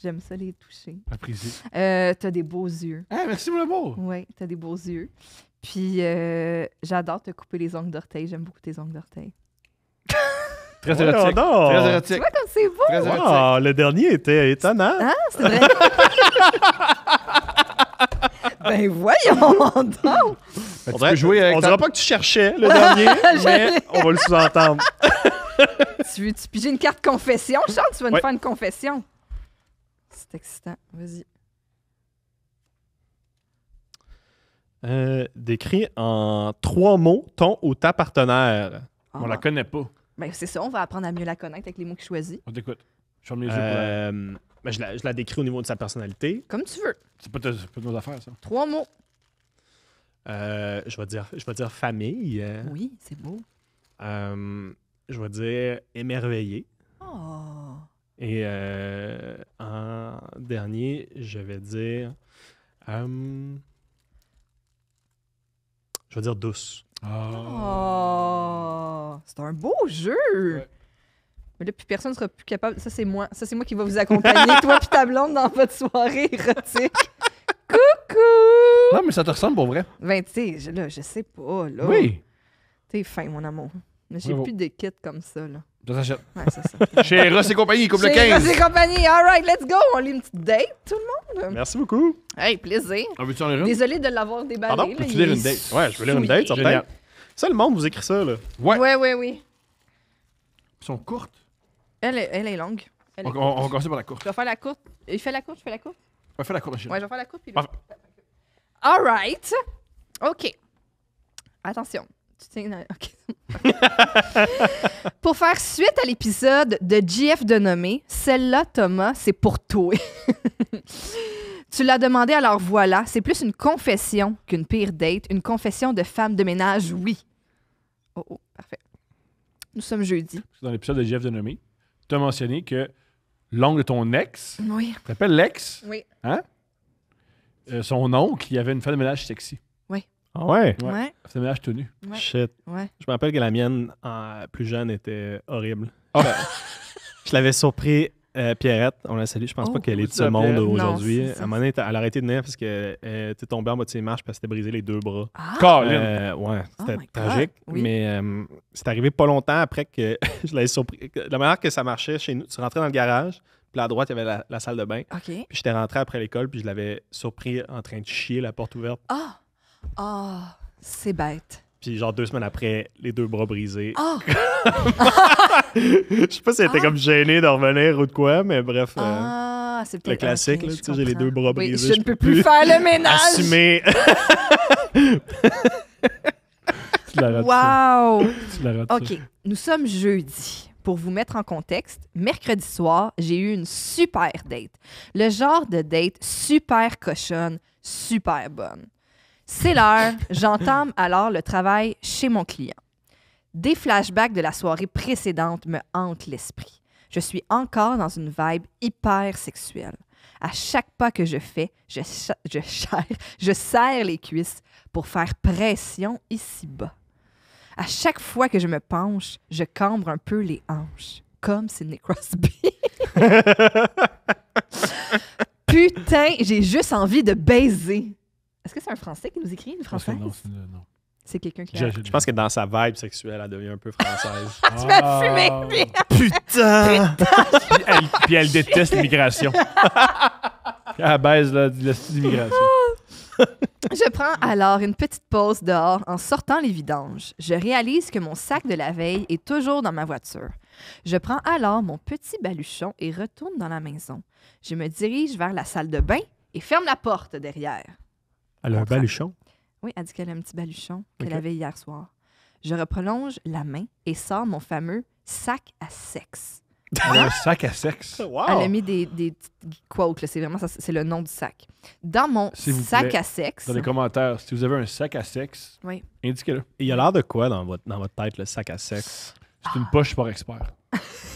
Speaker 1: J'aime ça les toucher. Apprécié. Euh, T'as des beaux yeux. Ah, merci mon le Oui, t'as des beaux yeux. Puis euh, j'adore te couper les ongles d'orteil. J'aime beaucoup tes ongles d'orteil.
Speaker 3: Très érotique. Très érotique. Tu vois comme c'est beau.
Speaker 2: le dernier était étonnant.
Speaker 3: Ah, c'est vrai. ben voyons donc.
Speaker 2: Ben, on dirait, jouer euh, on pas que tu cherchais le dernier, mais on va le sous-entendre.
Speaker 1: tu veux tu piger une carte confession, Charles? Tu vas nous faire une confession. C'est excitant. Vas-y.
Speaker 2: Euh, « Décris décrit en trois mots ton ou ta partenaire. Ah. On la connaît pas.
Speaker 1: Ben, c'est ça, on va apprendre à mieux la connaître avec les mots qu'il choisit.
Speaker 2: On euh, ben, Je la, décris au niveau de sa personnalité. Comme tu veux. C'est pas, pas de nos affaires, ça. Trois mots. Euh, je, vais dire, je vais dire famille. Oui, c'est beau. je vais dire émerveillé.
Speaker 3: Oh.
Speaker 2: Et en dernier, je vais dire. Je vais dire douce.
Speaker 1: Ah. Oh. c'est un beau jeu. Mais là, personne ne sera plus capable. Ça, c'est moi. Ça, c'est moi qui va vous accompagner, toi puis ta blonde, dans votre soirée érotique.
Speaker 2: Coucou! Non, mais ça te ressemble pour vrai.
Speaker 1: Ben, tu sais, là, je sais pas, là. Oui. T'es fin, mon amour. Mais j'ai plus des kits comme ça, là. Je s'achète. Ouais, c'est ça. Chez Ross et compagnie, couple coupe le 15. Ross et compagnie, all right, let's go. On lit une petite date, tout le monde.
Speaker 2: Merci beaucoup.
Speaker 1: Hey, plaisir. On veut-tu en lire une? Désolé de l'avoir déballé. Pardon, peux-tu lire
Speaker 2: une date? Ouais, je veux lire une date, certain. Ça, le monde vous écrit ça, là. Ouais. Ouais, ouais, oui. Ils sont courtes.
Speaker 1: Elle est, elle est longue. on, on,
Speaker 2: va commencer par la courte. Je vais
Speaker 1: faire la courte. Il fait la courte, je fais la courte.
Speaker 2: Ouais, fais la courte, Ouais, je vais faire la
Speaker 1: courte. Puis All right. OK. Attention. pour faire suite à l'épisode de de Nommé, celle-là, Thomas, c'est pour toi. tu l'as demandé, alors voilà. C'est plus une confession qu'une pire date. Une confession de femme de ménage, oui. Oh, oh, parfait. Nous sommes jeudi.
Speaker 2: Dans l'épisode de de Nommé. tu as mentionné que l'oncle de ton ex, oui. tu t'appelles l'ex, oui. hein? Euh, son oncle, il avait une femme de ménage sexy.
Speaker 3: Oui. Ah ouais? Ouais.
Speaker 2: C'est ménage tout Ouais. Shit. Je me rappelle que la mienne, en, plus jeune, était horrible. Ah. Ben, je l'avais surpris euh, Pierrette, on la salue. Je pense pas oh. qu'elle est de ce monde aujourd'hui. À un moment elle a arrêté de naître parce que euh, tu es tombée en bas de ses marches parce qu'elle s'était brisé les deux bras. Ah! Euh, ouais, oh c'était tragique. Mais c'est arrivé pas longtemps après que je l'avais surpris. La manière que ça marchait chez nous, tu rentrais dans le garage, puis à droite, il y avait la, salle de bain. OK. Puis j'étais rentré après l'école, puis je l'avais surpris en train de chier la porte ouverte.
Speaker 1: Ah! Ah, oh, c'est bête.
Speaker 2: Puis genre deux semaines après, les deux bras brisés. Oh. je sais pas si elle était ah! comme gênée de revenir ou de quoi, mais bref. Euh, ah,
Speaker 1: c'est le classique, tu sais,
Speaker 2: j'ai les deux bras brisés. je, ne peux
Speaker 1: plus, faire le ménage. Assumer.
Speaker 3: tu wow. OK,
Speaker 1: nous sommes jeudi. Pour vous mettre en contexte, mercredi soir, j'ai eu une super date. Le genre de date super cochonne, super bonne. C'est l'heure. J'entame alors le travail chez mon client. Des flashbacks de la soirée précédente me hantent l'esprit. Je suis encore dans une vibe hyper sexuelle. À chaque pas que je fais, je, serre, serre les cuisses pour faire pression ici-bas. À chaque fois que je me penche, je cambre un peu les hanches, comme Sidney
Speaker 3: Crosby. Putain, j'ai juste
Speaker 1: envie de baiser. Est-ce que c'est un Français qui nous écrit, une Française? Non, c'est euh, non. C'est quelqu'un qui. A... Je,
Speaker 2: pense que dans sa vibe sexuelle, elle devient un peu française. tu vas fumer! Putain! Ah. Putain! puis, elle, elle, déteste l'immigration. elle baise
Speaker 3: l'immigration.
Speaker 1: Je prends alors une petite pause dehors en sortant les vidanges. Je réalise que mon sac de la veille est toujours dans ma voiture. Je prends alors mon petit baluchon et retourne dans la maison. Je me dirige vers la salle de bain et ferme la porte derrière.
Speaker 2: Elle a un baluchon?
Speaker 1: Oui, elle dit qu'elle a un petit baluchon qu'elle avait hier soir. Je reprolonge la main et sors mon fameux sac à sexe.
Speaker 2: un
Speaker 3: sac à sexe.
Speaker 1: Wow. Elle a mis des, des quotes, c'est vraiment c'est le nom du sac. Dans mon sac à sexe. Dans les
Speaker 2: commentaires, si vous avez un sac à sexe, indiquez-le. Il y a l'air de quoi dans votre, dans votre tête, le sac à sexe? C'est une poche pour expert.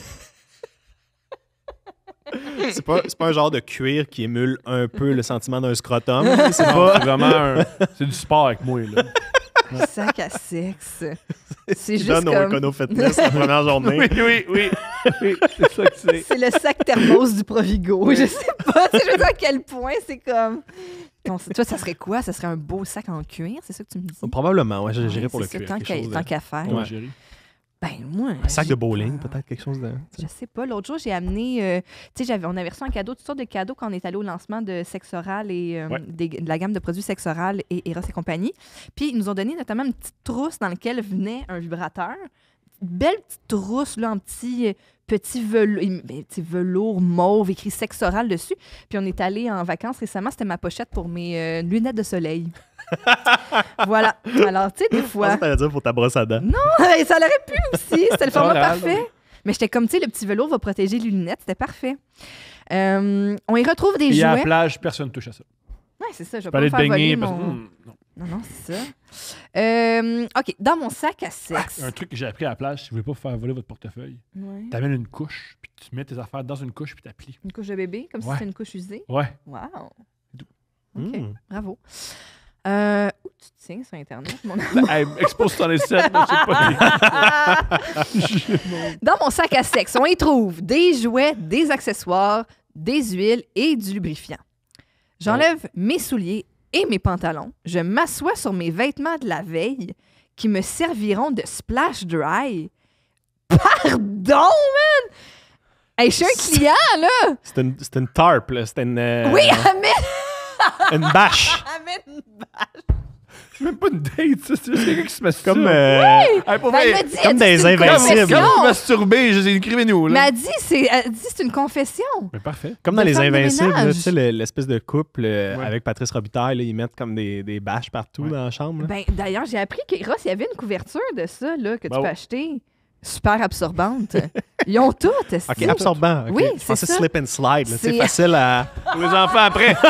Speaker 2: c'est pas, pas un genre de cuir qui émule un peu le sentiment d'un scrotum. C'est pas... vraiment un... C'est du sport avec moi, là.
Speaker 1: Sac à sexe. C'est juste Fitness
Speaker 3: la première journée. Oui, oui, oui. c'est ça que c'est.
Speaker 1: C'est le sac thermos du Provigo. Je sais pas. Je sais à quel point c'est comme... toi, ça serait quoi? Ça serait un beau sac en cuir? C'est ça que tu me dis? Probablement, ouais. J'irais pour le cuir. Tant qu'à faire. Ouais. Ben, moi. Un sac de
Speaker 2: bowling, peut-être quelque chose de.
Speaker 1: Je sais pas. L'autre jour, j'ai amené. Euh, tu sais, on avait reçu un cadeau, toutes sortes de cadeaux quand on est allé au lancement de Sexoral et euh, de la gamme de produits Sexoral et Ross et compagnie. Puis, ils nous ont donné notamment une petite trousse dans laquelle venait un vibrateur. belle petite trousse, là, en petit euh, ben, petit velours, mauve écrit sexoral dessus. Puis on est allé en vacances récemment, c'était ma pochette pour mes lunettes de soleil voilà. Alors, tu sais, des fois. Ça
Speaker 2: dire pour ta brosse à dents. Non,
Speaker 1: ça l'aurait pu aussi. C'était le format parfait. Mais j'étais comme, tu sais, le petit vélo va protéger les lunettes. C'était parfait. Euh, on y retrouve des Et jouets. à la
Speaker 2: plage, personne ne touche à ça.
Speaker 1: Ouais, c'est ça. Je vais pas faire voler mon- hmm, non. Non, c'est ça. Euh, OK, dans mon sac à ah, sexe. Un
Speaker 2: truc que j'ai appris à la plage, si vous voulez pas faire voler votre portefeuille, Ouais. t'amènes une couche, puis tu mets tes affaires dans une couche, puis t'applies. Une couche de bébé, comme si c'était une couche usée. Ouais.
Speaker 1: Wow. Hmm. OK, bravo. Euh, où tu te tiens sur Internet, mon ben, amour? Expose-toi les sept,
Speaker 3: je sais
Speaker 1: Dans mon sac à sexe, on y trouve des jouets, des accessoires, des huiles et du lubrifiant. J'enlève oh. mes souliers et mes pantalons. Je m'assois sur mes vêtements de la veille qui me serviront de splash dry. Pardon, man! je suis un client, là!
Speaker 2: C'est une, une, tarp, là. une. Euh, oui,
Speaker 1: mais une bâche. Amène une bâche. C'est même pas une date, ça. C'est
Speaker 2: quelqu'un Comme, euh, ben, elle dit, Comme des c'est une invincibles. confession. Comme masturbé, je- écrivez-nous. Mais Là. elle dit,
Speaker 1: c'est, elle dit, c'est une confession. Mais parfait. Comme dans Les Invincibles, tu sais,
Speaker 2: l'espèce de couple euh, avec Patrice Robitaille, là, ils mettent comme des, des bâches partout dans la chambre. Ben,
Speaker 1: d'ailleurs, j'ai appris que y avait une couverture de ça là, que tu bah peux acheter. Super absorbante.
Speaker 2: Ils ont tout. OK, absorbant. ok. Oui, c'est slip and slide. C'est- facile à... Pour
Speaker 1: les enfants, après.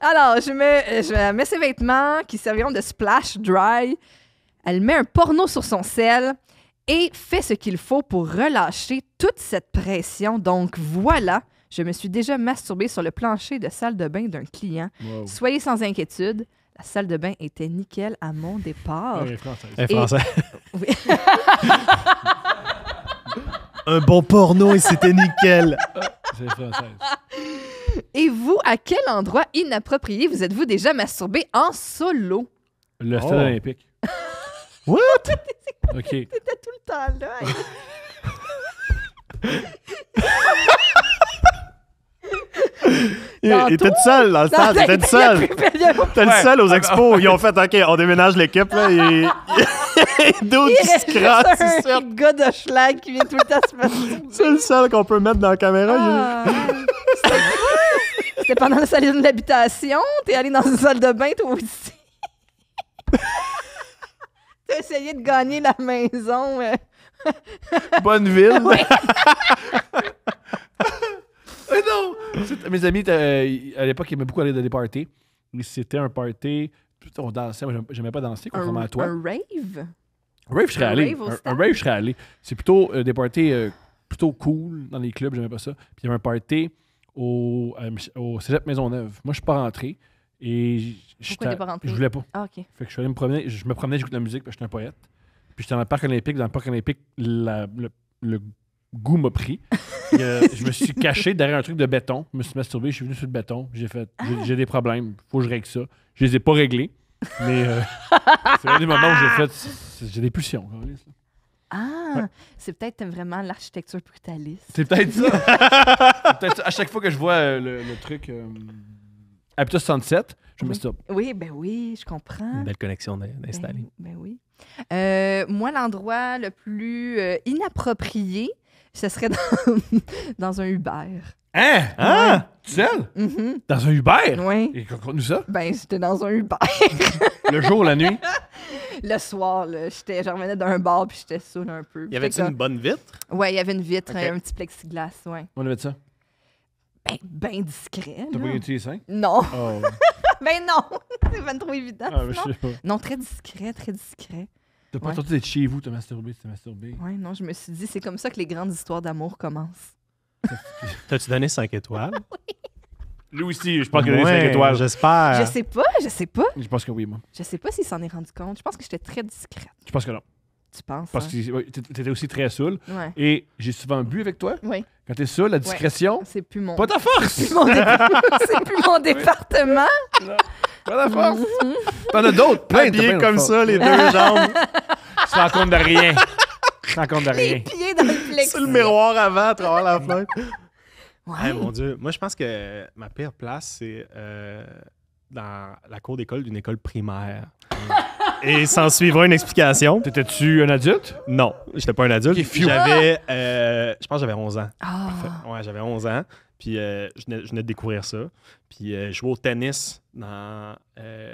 Speaker 1: Alors, je mets, euh, je mets ses vêtements qui serviront de splash dry. Elle met un porno sur son sel et fait ce qu'il faut pour relâcher toute cette pression. Donc voilà, je me suis déjà masturbée sur le plancher de salle de bain d'un client. Soyez sans inquiétude. La salle de bain était nickel à mon départ un bon porno
Speaker 2: et c'était nickel.
Speaker 1: Et vous, à quel endroit inapproprié vous êtes-vous déjà masturbé en solo?
Speaker 2: Le oh. stade olympique.
Speaker 3: What? OK. tout le temps là. Il était seul dans le stade, il était seul. Il le seul aux ah, expos.
Speaker 2: Ils ont fait OK, on déménage l'équipe. Là, et... D'autres il C'est
Speaker 1: un gars de schlag qui vient tout le temps se mettre. C'est le seul qu'on peut mettre dans la caméra. Ah. C'était pendant la salle de l'habitation T'es allé dans une salle de bain, toi aussi. T'as essayé de gagner la maison. Euh. Bonne ville. Mais
Speaker 2: non! Mes amis, euh, à l'époque, ils aimaient beaucoup aller dans des parties. Mais c'était un party. On dansait, mais j'aimais pas danser, contrairement à toi. Un
Speaker 1: rave?
Speaker 3: Un rave, je serais allé. Un,
Speaker 2: rave, je serais allé. C'est plutôt euh, des parties euh, plutôt cool dans les clubs, j'aimais pas ça. Puis il y avait un party au, au Cégep Maisonneuve. Moi, je suis pas rentré. Et je voulais pas. Ah, Fait que je suis allé me promener. Je me promenais, j'écoutais de la musique, parce que je suis un poète. Puis j'étais dans le parc olympique. Dans le parc olympique, la, le goût m'a pris. Euh, je me suis caché derrière un truc de béton. Je me suis masturbé, je suis venu sur le béton. J'ai fait, j'ai ah. des problèmes, faut que je règle ça. Je les ai pas réglés, mais euh,
Speaker 3: c'est un des moments où j'ai
Speaker 2: fait, j'ai des pulsions.
Speaker 1: Ah, c'est peut-être vraiment l'architecture brutaliste. C'est peut-être ça. peut À
Speaker 2: chaque fois que je vois euh, le, truc Habitat 67, je me
Speaker 1: Oui, ben oui, je comprends. Une
Speaker 2: belle connexion ben d'installer.
Speaker 1: Ben, oui. moi, l'endroit le plus inapproprié, ce serait dans, dans un Uber.
Speaker 3: Hein? Hein? tu sais Dans un Uber? Oui.
Speaker 2: Et raconte-nous ça.
Speaker 1: Ben, j'étais dans un Uber.
Speaker 2: Le jour, la nuit.
Speaker 1: Le soir, là, j'étais, revenais d'un bar puis j'étais saoul un peu. Y avait tu une bonne vitre? Oui, il y avait une vitre, un petit plexiglas, ouais. On avait ça. Ben, bien discret. T'as pas utilisé ça? Non, oh. ben non, c'est pas trop évident. Ah, non, très discret, très discret. T'as pas ouais.
Speaker 2: d'être chez vous, t'as masturbé, t'as masturbé.
Speaker 1: Ouais, non, je me suis dit, c'est comme ça que les grandes histoires d'amour commencent.
Speaker 2: T'as-tu donné 5 étoiles? oui. Lui aussi, je pense qu'il a donné 5 étoiles, j'espère. Je sais pas,
Speaker 1: je sais pas. Je pense que oui, moi. Je sais pas s'il s'en est rendu compte. Je pense que j'étais très discrète.
Speaker 2: Je pense que non. Tu penses? Parce hein. que tu étais aussi très saoul. Et j'ai souvent bu avec toi. Oui.
Speaker 1: Quand es saoul, la discrétion. C'est plus mon. Pas
Speaker 2: ta force! C'est plus
Speaker 1: mon, département. Pas ta force. Mm-hmm.
Speaker 2: T'en as d'autres, plein de comme ça, les deux jambes. Tu t'en compte de rien. Tu ne compte de rien. Les
Speaker 1: pieds dans le plexus. c'est le miroir avant, à
Speaker 3: travers la fenêtre. Ouais. mon
Speaker 2: Dieu. Moi, je pense que ma pire place, c'est euh, dans la cour d'école d'une école primaire. Et s'en suivra une explication. T'étais-tu un adulte? Non, j'étais pas un adulte. j'avais, euh, je pense j'avais 11 ans. Ah. Ouais, j'avais 11 ans. Puis euh, je, venais, de découvrir ça. Puis euh, je jouais au tennis dans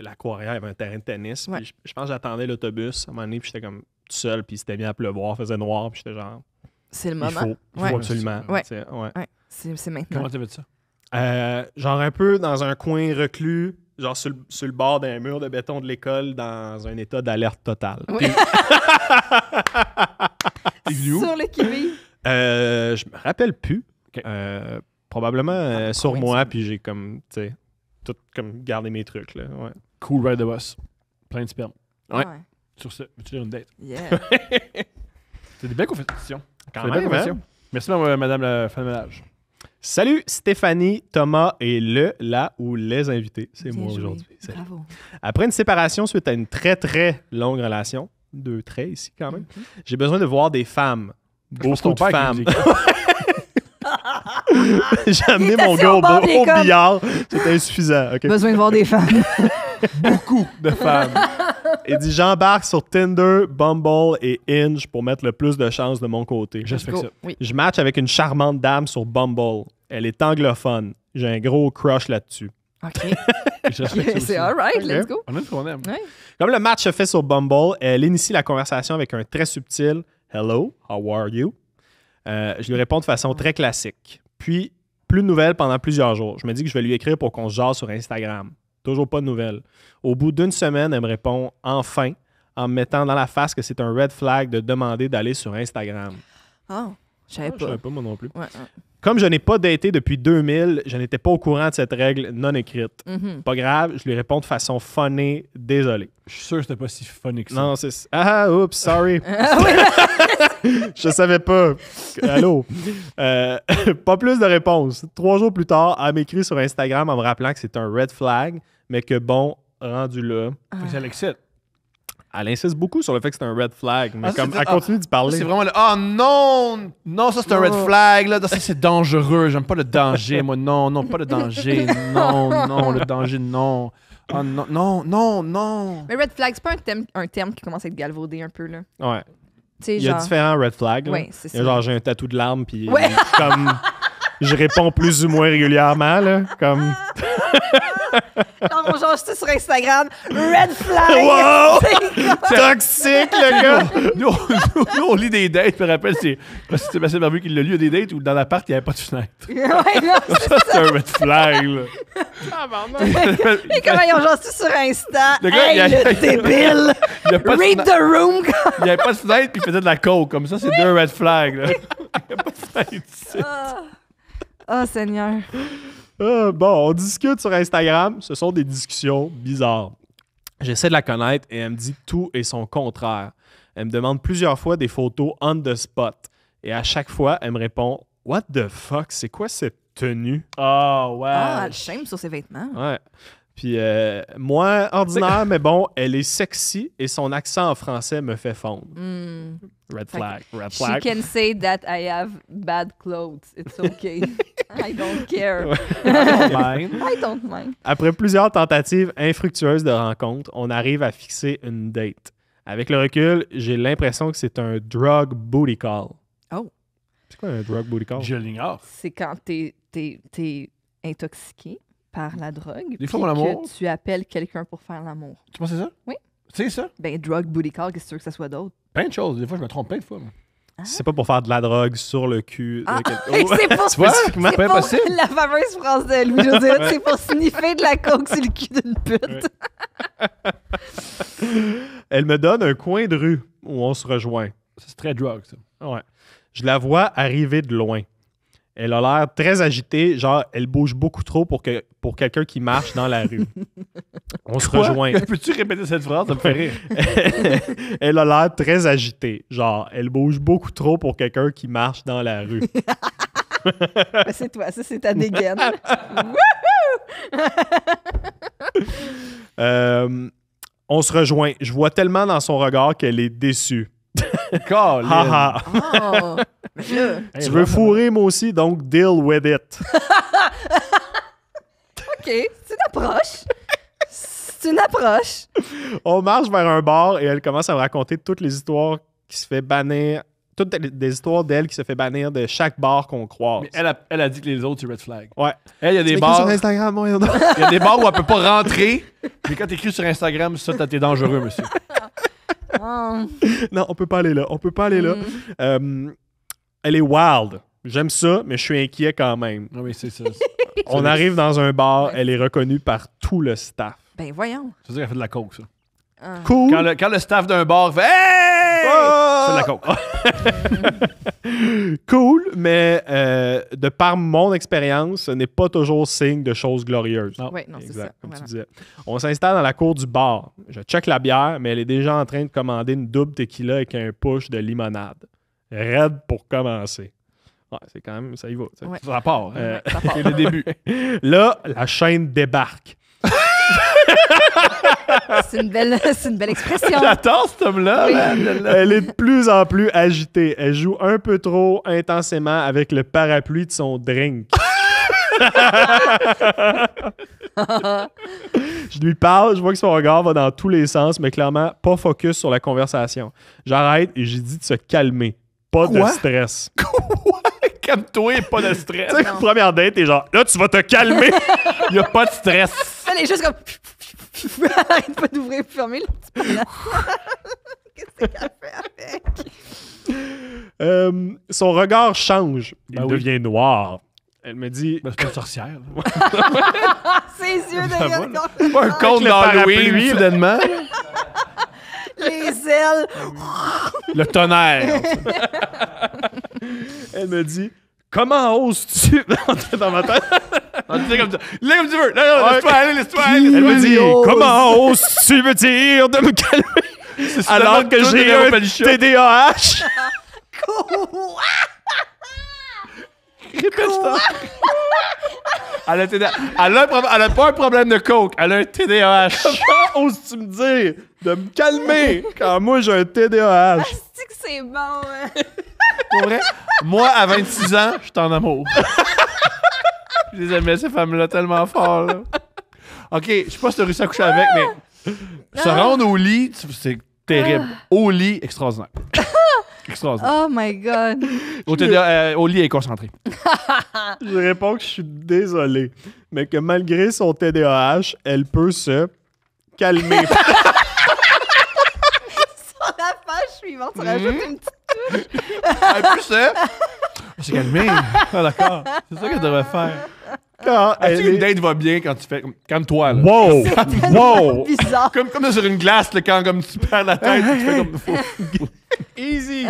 Speaker 2: l'aquarium. Il y avait un terrain de tennis. Puis je, pense que j'attendais l'autobus à un moment donné. Puis j'étais comme tout seul. Puis c'était bien à pleuvoir, faisait noir. Puis j'étais genre. C'est le moment. Il faut, ouais. absolument. Ouais.
Speaker 1: C'est, maintenant. Comment tu
Speaker 2: vu ça? genre un peu dans un coin reclus genre sur le, sur le bord d'un mur de béton de l'école dans un état d'alerte totale. sur le kiwi. Euh, je me rappelle plus. Euh, probablement ah, euh, sur moi, puis j'ai comme, tu sais, tout comme gardé mes trucs. Là, Cool Ride the Bus. Plein de sperme. Ah ouais. Sur ce, veux-tu dire une date? Yeah. C'est des belles confessions. Quand même, des hein? Merci, madame la femme ménage. Salut Stéphanie, Thomas et le, Là ou les invités. C'est moi aujourd'hui. Bravo. Après une séparation suite à une très très longue relation, deux traits ici quand même, mhm. j'ai besoin de voir des femmes. Beaucoup de femmes.
Speaker 3: j'ai amené mon gars au, billard.
Speaker 2: C'était insuffisant.
Speaker 1: Besoin de voir des femmes.
Speaker 2: Beaucoup de femmes. Il dit J'embarque sur Tinder, Bumble et Inge pour mettre le plus de chances de mon côté. Je ça. Je match avec une charmante dame sur Bumble. Elle est anglophone. J'ai un gros crush là-dessus. OK. c'est all right. let's go. On a problème. Comme le match se fait sur Bumble, elle initie la conversation avec un très subtil Hello, how are you? Euh, je lui réponds de façon très classique. Puis, plus de nouvelles pendant plusieurs jours. Je me dis que je vais lui écrire pour qu'on se jase sur Instagram. Toujours pas de nouvelles. Au bout d'une semaine, elle me répond enfin en me mettant dans la face que c'est un red flag de demander d'aller sur Instagram.
Speaker 1: Oh, je savais ah, pas. Je savais pas moi non plus.
Speaker 2: Comme je n'ai pas daté depuis 2000, je n'étais pas au courant de cette règle non écrite. Mm-hmm. Pas grave, je lui réponds de façon funny, désolé. Je suis sûr que c'était pas si funny que ça. Non, c'est. Ah, ah, oups, sorry. je savais pas. Allô? Euh, pas plus de réponse. Trois jours plus tard, elle m'écrit sur Instagram en me rappelant que c'est un red flag mais que bon, rendu là. Ah. ça l'excite. Elle insiste beaucoup sur le fait que c'est un red flag, mais ah, comme elle ah, continue d'y parler. C'est vraiment le Oh non! Non, ça c'est un red flag, là. Ça c'est dangereux. J'aime pas le danger, moi. Non, non, pas le danger. Non, non, le danger, non. Oh non, non, non, non.
Speaker 1: Mais red flag, c'est pas un terme, qui commence à être galvaudé un peu, là.
Speaker 2: Ouais. Il y a différents red flags. Ouais, c'est ça. genre j'ai un tatou de larmes puis comme je réponds plus ou moins régulièrement, là, comme...
Speaker 1: Quand on genre, sur Instagram, red flag! Wow! Toxique,
Speaker 2: le gars! nous, nous, nous, on lit des dates, je me rappelle, c'est Sébastien Barbu qui l'a lu des dates ou dans l'appart, il n'y avait pas de fenêtre.
Speaker 3: ouais, non, ça, c'est un red
Speaker 2: flag, là.
Speaker 3: Ah, maman!
Speaker 1: Mais comment ils ont genre sur Insta? Le gars, hey, il a, le débile!
Speaker 2: Il a pas de the room! il n'y avait pas de fenêtre, puis il faisait de la coke. Comme ça, c'est deux red flags, là. Il n'y a pas de fenêtre,
Speaker 1: ah. Oh Seigneur.
Speaker 2: Euh, bon, on discute sur Instagram. Ce sont des discussions bizarres. J'essaie de la connaître et elle me dit tout et son contraire. Elle me demande plusieurs fois des photos on the spot. Et à chaque fois, elle me répond What the fuck, c'est quoi cette tenue? Oh,
Speaker 1: ouais. Ah, elle shame sur ses vêtements.
Speaker 2: Ouais. Puis euh, moi, ordinaire, mais bon, elle est sexy et son accent en français me fait fondre. Hmm. Red flag, red flag. She can
Speaker 1: say that I have bad clothes.
Speaker 3: It's okay. I don't care. I don't mind.
Speaker 2: Après plusieurs tentatives infructueuses de rencontres, on arrive à fixer une date. Avec le recul, j'ai l'impression que c'est un drug booty call. Oh. C'est quoi un drug booty call? Je l'ignore.
Speaker 1: C'est quand t'es, t'es, t'es intoxiqué par la drogue. Des fois, tu appelles quelqu'un pour faire l'amour. Tu penses que c'est ça? Oui. C'est ça? Ben, drug, booty call, qu'est-ce que ça soit d'autre?
Speaker 2: Plein de choses. Des fois, je me trompe plein de fois. Ah. C'est pas pour faire de la drogue sur le cul. de ah, quelqu'un. C'est pour, Pas pour la
Speaker 1: fameuse phrase de Louis José, c'est pour sniffer de la coke sur le cul d'une pute.
Speaker 2: Elle me donne un coin de rue où on se rejoint. C'est très drug, ça. Ouais. Je la vois arriver de loin. Elle a l'air très agitée, genre elle bouge beaucoup trop pour, que, pour quelqu'un qui marche dans la rue. On se rejoint. Peux-tu répéter cette phrase? Ça me fait rire. elle a l'air très agitée, genre elle bouge beaucoup trop pour quelqu'un qui marche dans la rue.
Speaker 1: Ben, c'est toi, ça c'est ta dégaine.
Speaker 2: Euh, on se rejoint. Je vois tellement dans son regard qu'elle est déçue.
Speaker 3: Oh, tu veux
Speaker 2: fourrer, moi aussi, donc deal with it.
Speaker 1: OK, c'est une approche.
Speaker 2: C'est une approche. On marche vers un bar et elle commence à me raconter toutes les histoires qui se fait bannir toutes des histoires d'elle qui se fait bannir de chaque bar qu'on croise. elle, a, dit que les autres, c'est red flag. Ouais. Elle, il y a des bars. Il y a
Speaker 3: des bars où elle peut pas
Speaker 2: rentrer. Mais quand t'écris sur Instagram, ça, t'es dangereux, monsieur. Ah non, on peut pas aller là. On peut pas aller là. Mm. Euh, elle est wild. J'aime ça, mais je suis inquiet quand même. Ah oui, c'est ça.
Speaker 1: on arrive
Speaker 2: dans un bar, elle est reconnue par tout le staff. Ben voyons. Ça veut dire qu'elle fait de la coke, ça.
Speaker 1: Ah. Cool. Quand
Speaker 2: le, quand le staff d'un bar fait cool, mais euh, de par mon expérience, ce n'est pas toujours signe de choses glorieuses. Oui, non, c'est ça. On s'installe dans la cour du bar. Je check la bière, mais elle est déjà en train de commander une double tequila avec un push de limonade. Red pour commencer. Ouais, c'est quand même, ça y va. Ça part. Hein. Euh, le début. Là, la chaîne débarque.
Speaker 1: c'est une, belle, expression. J'adore ce homme-là.
Speaker 2: Elle est de plus en plus agitée. Elle joue un peu trop intensément avec le parapluie de son drink. je lui parle, je vois que son regard va dans tous les sens, mais clairement pas focus sur la conversation. J'arrête et j'ai dit de se calmer. Pas de stress. Quoi? Calme-toi et pas de stress. tu sais, première date, t'es genre, là, tu vas te calmer. Il a pas de stress.
Speaker 1: Elle est juste comme. Arrête pas d'ouvrir et de fermer le petit
Speaker 3: Qu'est-ce qu'elle fait
Speaker 1: avec?
Speaker 2: Euh, son regard change. Il ben devient noir. Elle me dit. Ben, c'est pas une sorcière.
Speaker 3: Ses yeux derrière
Speaker 1: le corps. Pas un conte dans soudainement. les ailes. Le tonnerre.
Speaker 2: Elle me dit Comment oses-tu entrer dans ma tête on ah, comme ça. Non, non, laisse-toi aller, laisse-toi aller. Elle me dit Comment oses-tu me dire de me calmer alors que j'ai un TDAH Quoi Elle a, elle, a pas un problème de coke, elle a un TDAH. Comment oses-tu me dire de me calmer quand moi j'ai un TDAH?
Speaker 1: que c'est bon, hein? Pour vrai, moi
Speaker 2: à 26 ans, je t'en en amour. Je les aimais, ces femmes-là, tellement fort. OK, je sais pas si t'as réussi à coucher avec, mais ah. se rendre au lit, c'est terrible. Ah. Au lit, extraordinaire. extraordinaire.
Speaker 1: Oh my God.
Speaker 2: Au, euh, au lit, elle est concentrée. je réponds que je suis désolé, mais que malgré son TDAH, elle peut se calmer.
Speaker 3: Sur la page suivante, tu mhm. rajoutes une petite touche. Elle peut se j'ai calmé. Ah,
Speaker 2: d'accord. C'est ça qu'elle devrais faire. Quand elle que une date va bien quand tu fais comme toi là. Wow! wow! Bizarre. Comme comme sur une glace là, quand comme tu perds la tête, tu fais comme easy.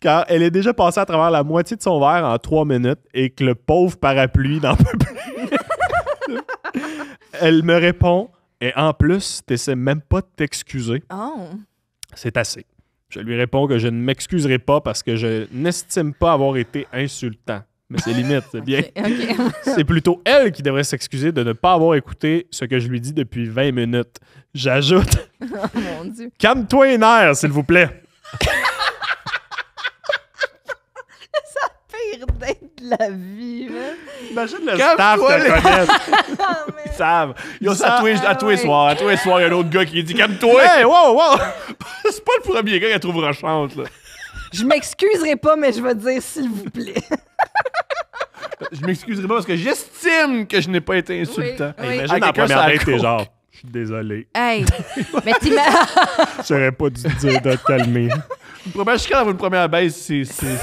Speaker 2: Car ah. elle est déjà passée à travers la moitié de son verre en trois minutes et que le pauvre parapluie n'en peut
Speaker 3: plus.
Speaker 2: elle me répond et en plus, t'essaies même pas de t'excuser. Oh. C'est assez. Je lui réponds que je ne m'excuserai pas parce que je n'estime pas avoir été insultant. Mais c'est limite, c'est bien. c'est plutôt elle qui devrait s'excuser de ne pas avoir écouté ce que je lui dis depuis 20 minutes. J'ajoute. oh mon Dieu. Calme-toi les s'il vous plaît.
Speaker 3: Ça la vie, Imagine le staff
Speaker 1: oh,
Speaker 2: Ils savent. Ils ont ça, à tous les- à les soirs, à tous les soirs, il y a un autre gars qui dit Calme-toi. Hey, wow, wow! C'est pas le premier gars qui la trouvé là.
Speaker 1: Je m'excuserai pas, mais je vais dire s'il vous plaît.
Speaker 2: Je m'excuserai pas parce que j'estime que je n'ai pas été insultant. imagine la première baisse t'es genre. Je suis désolé. Hey! Mais tu J'aurais pas dû te dire de te calmer. je suis quand même une première baisse, c'est. c'est-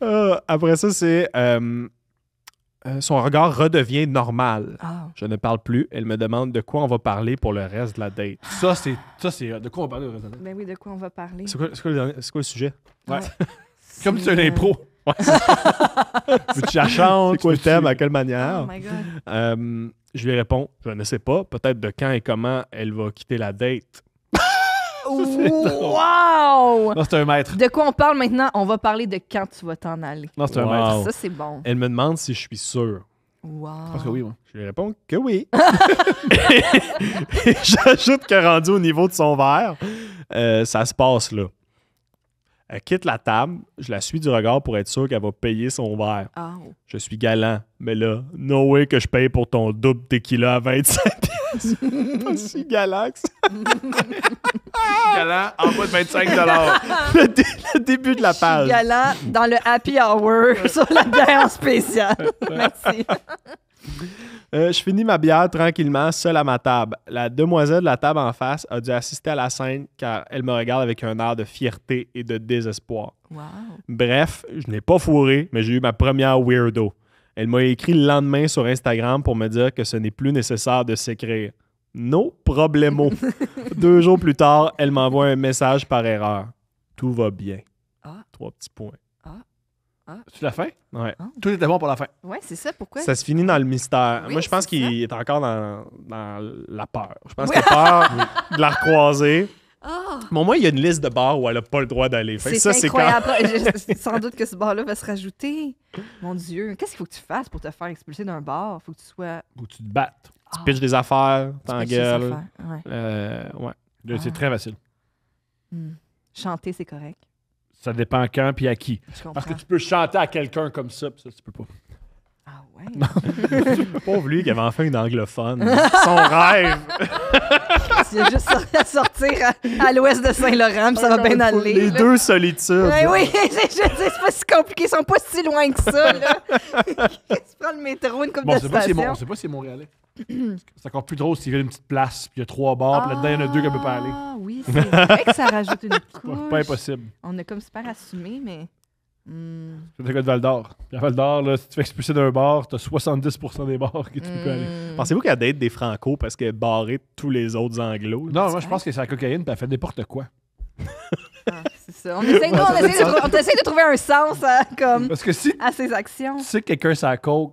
Speaker 2: ah, après ça, c'est. Euh, euh, son regard redevient normal. Ah. Je ne parle plus. Elle me demande de quoi on va parler pour le reste de la date. Ah. Ça, c'est. Ça, c'est de quoi on va parler le reste de la
Speaker 1: date? Ben oui, de quoi on va parler. C'est quoi, quoi,
Speaker 2: le, quoi le sujet? Ouais. Comme c'est une euh, impro. Ouais. tu la chante? Quoi le thème? À quelle manière? Oh my God. je lui réponds, je ne sais pas. Peut-être de quand et comment elle va quitter la date.
Speaker 1: Wow!
Speaker 2: c'est un maître. De
Speaker 1: quoi on parle maintenant? On va parler de quand tu vas t'en aller. c'est un maître. Ça, c'est bon. Elle
Speaker 2: me demande si je suis sûr.
Speaker 1: Wow. Je que
Speaker 2: oui, Je lui réponds que oui. J'ajoute que rendu au niveau de son verre, euh, ça se passe là. Elle quitte la table, je la suis du regard pour être sûr qu'elle va payer son verre. Ah, oh. Je suis galant, mais là, no way que je paye pour ton double tequila à 25
Speaker 3: pas Galax.
Speaker 2: Galant en bas de 25 le,
Speaker 1: le début de la page. Galant dans le happy hour sur la bière spéciale. Merci.
Speaker 2: Euh, je finis ma bière tranquillement, seule à ma table. La demoiselle de la table en face a dû assister à la scène car elle me regarde avec un air de fierté et de désespoir. Bref, je n'ai pas fourré, mais j'ai eu ma première weirdo. Elle m'a écrit le lendemain sur Instagram pour me dire que ce n'est plus nécessaire de s'écrire. No problemo. Deux jours plus tard, elle m'envoie un message par erreur. Tout va bien. Ah. Trois petits points.
Speaker 1: Ah. ah. C'est la fin?
Speaker 2: Ah. Tout était bon pour la fin.
Speaker 1: Ouais, c'est ça. Pourquoi? Ça se
Speaker 2: finit dans le mystère. Moi, je pense qu'il est encore dans, la peur. Je pense qu'il a peur de la recroiser. Oh. Bon, moi, il y a une liste de bars où elle n'a pas le droit d'aller. C'est incroyable.
Speaker 3: Ah,
Speaker 1: sans doute que ce bar-là va se rajouter. Mon Dieu, qu'est-ce qu'il faut que tu fasses pour te faire expulser d'un bar? il faut que tu sois... Ou tu te battes.
Speaker 2: Tu ah. pitches des affaires, t'engueules. Ouais. Euh, ouais. C'est ah. très facile.
Speaker 1: Hmm. Chanter, c'est correct.
Speaker 2: Ça dépend quand puis à qui. Parce que tu peux chanter à quelqu'un comme ça, puis ça, tu
Speaker 1: peux pas. Ah
Speaker 2: ouais? Pauvre lui qui avait enfin une anglophone. Son rêve!
Speaker 3: a juste à
Speaker 1: sortir à, l'ouest de Saint-Laurent, puis ça va bien aller. Les deux
Speaker 2: solitudes. Ben oui,
Speaker 1: c'est pas si compliqué, ils sont pas si loin que ça. Là. tu prends le métro, une coupe bon, de Pas si sait
Speaker 2: pas si c'est Montréalais. c'est encore plus drôle s'il y a une petite place, puis il y a trois bars, puis là-dedans, il y en a deux qu'on peut pas aller. Ah oui, c'est vrai que ça rajoute une couche. Pas impossible.
Speaker 1: On a comme super assumé, mais... C'est
Speaker 2: hmm. le de Val d'Or. Val d'Or, si tu fais expulser d'un bar, t'as 70% des bars que tu peux hmm. aller. Pensez-vous qu'elle date des Franco parce qu'elle barré tous les autres Anglos? Non, moi je hein? pense que c'est la cocaïne puis elle fait n'importe quoi.
Speaker 1: Ah, c'est ça. On essaie, de, trouver un sens à, hein, comme, parce que si à ses actions. si
Speaker 2: quelqu'un ça comment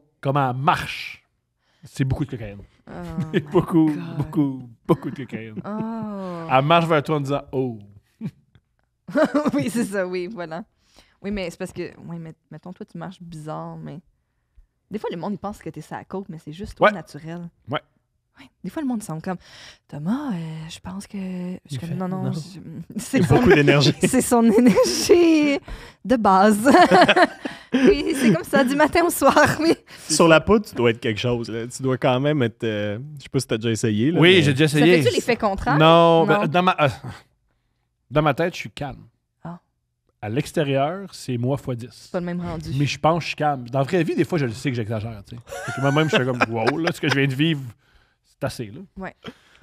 Speaker 2: elle marche, c'est beaucoup de cocaïne. Oh beaucoup, beaucoup, beaucoup de cocaïne. Oh. Elle marche vers toi en disant Oh.
Speaker 1: oui, c'est ça, oui, voilà. Oui, mais c'est parce que. Oui, mais mettons, toi, tu marches bizarre, mais. Des fois, le monde, il pense que t'es à côte, mais c'est juste toi naturel. Ouais. ouais. Des fois, le monde sent comme Thomas, euh, je pense que. non, non. C'est son... c'est son énergie de base. oui, c'est comme ça, du matin au soir, oui.
Speaker 2: Sur la peau, tu dois être quelque chose. Là. Tu dois quand même être. Euh, je sais pas si as déjà essayé. oui, j'ai déjà essayé. Ça fait-tu l'effet contraire? Non, non. Ben, dans ma. Euh, dans ma tête, je suis calme. À l'extérieur, c'est moi x 10. C'est pas le même rendu. Mais je pense que je suis calme. Dans la vraie vie, des fois, je le sais que j'exagère. Moi-même, je suis comme, wow, là, ce que je viens de vivre, c'est assez. Là. Ouais.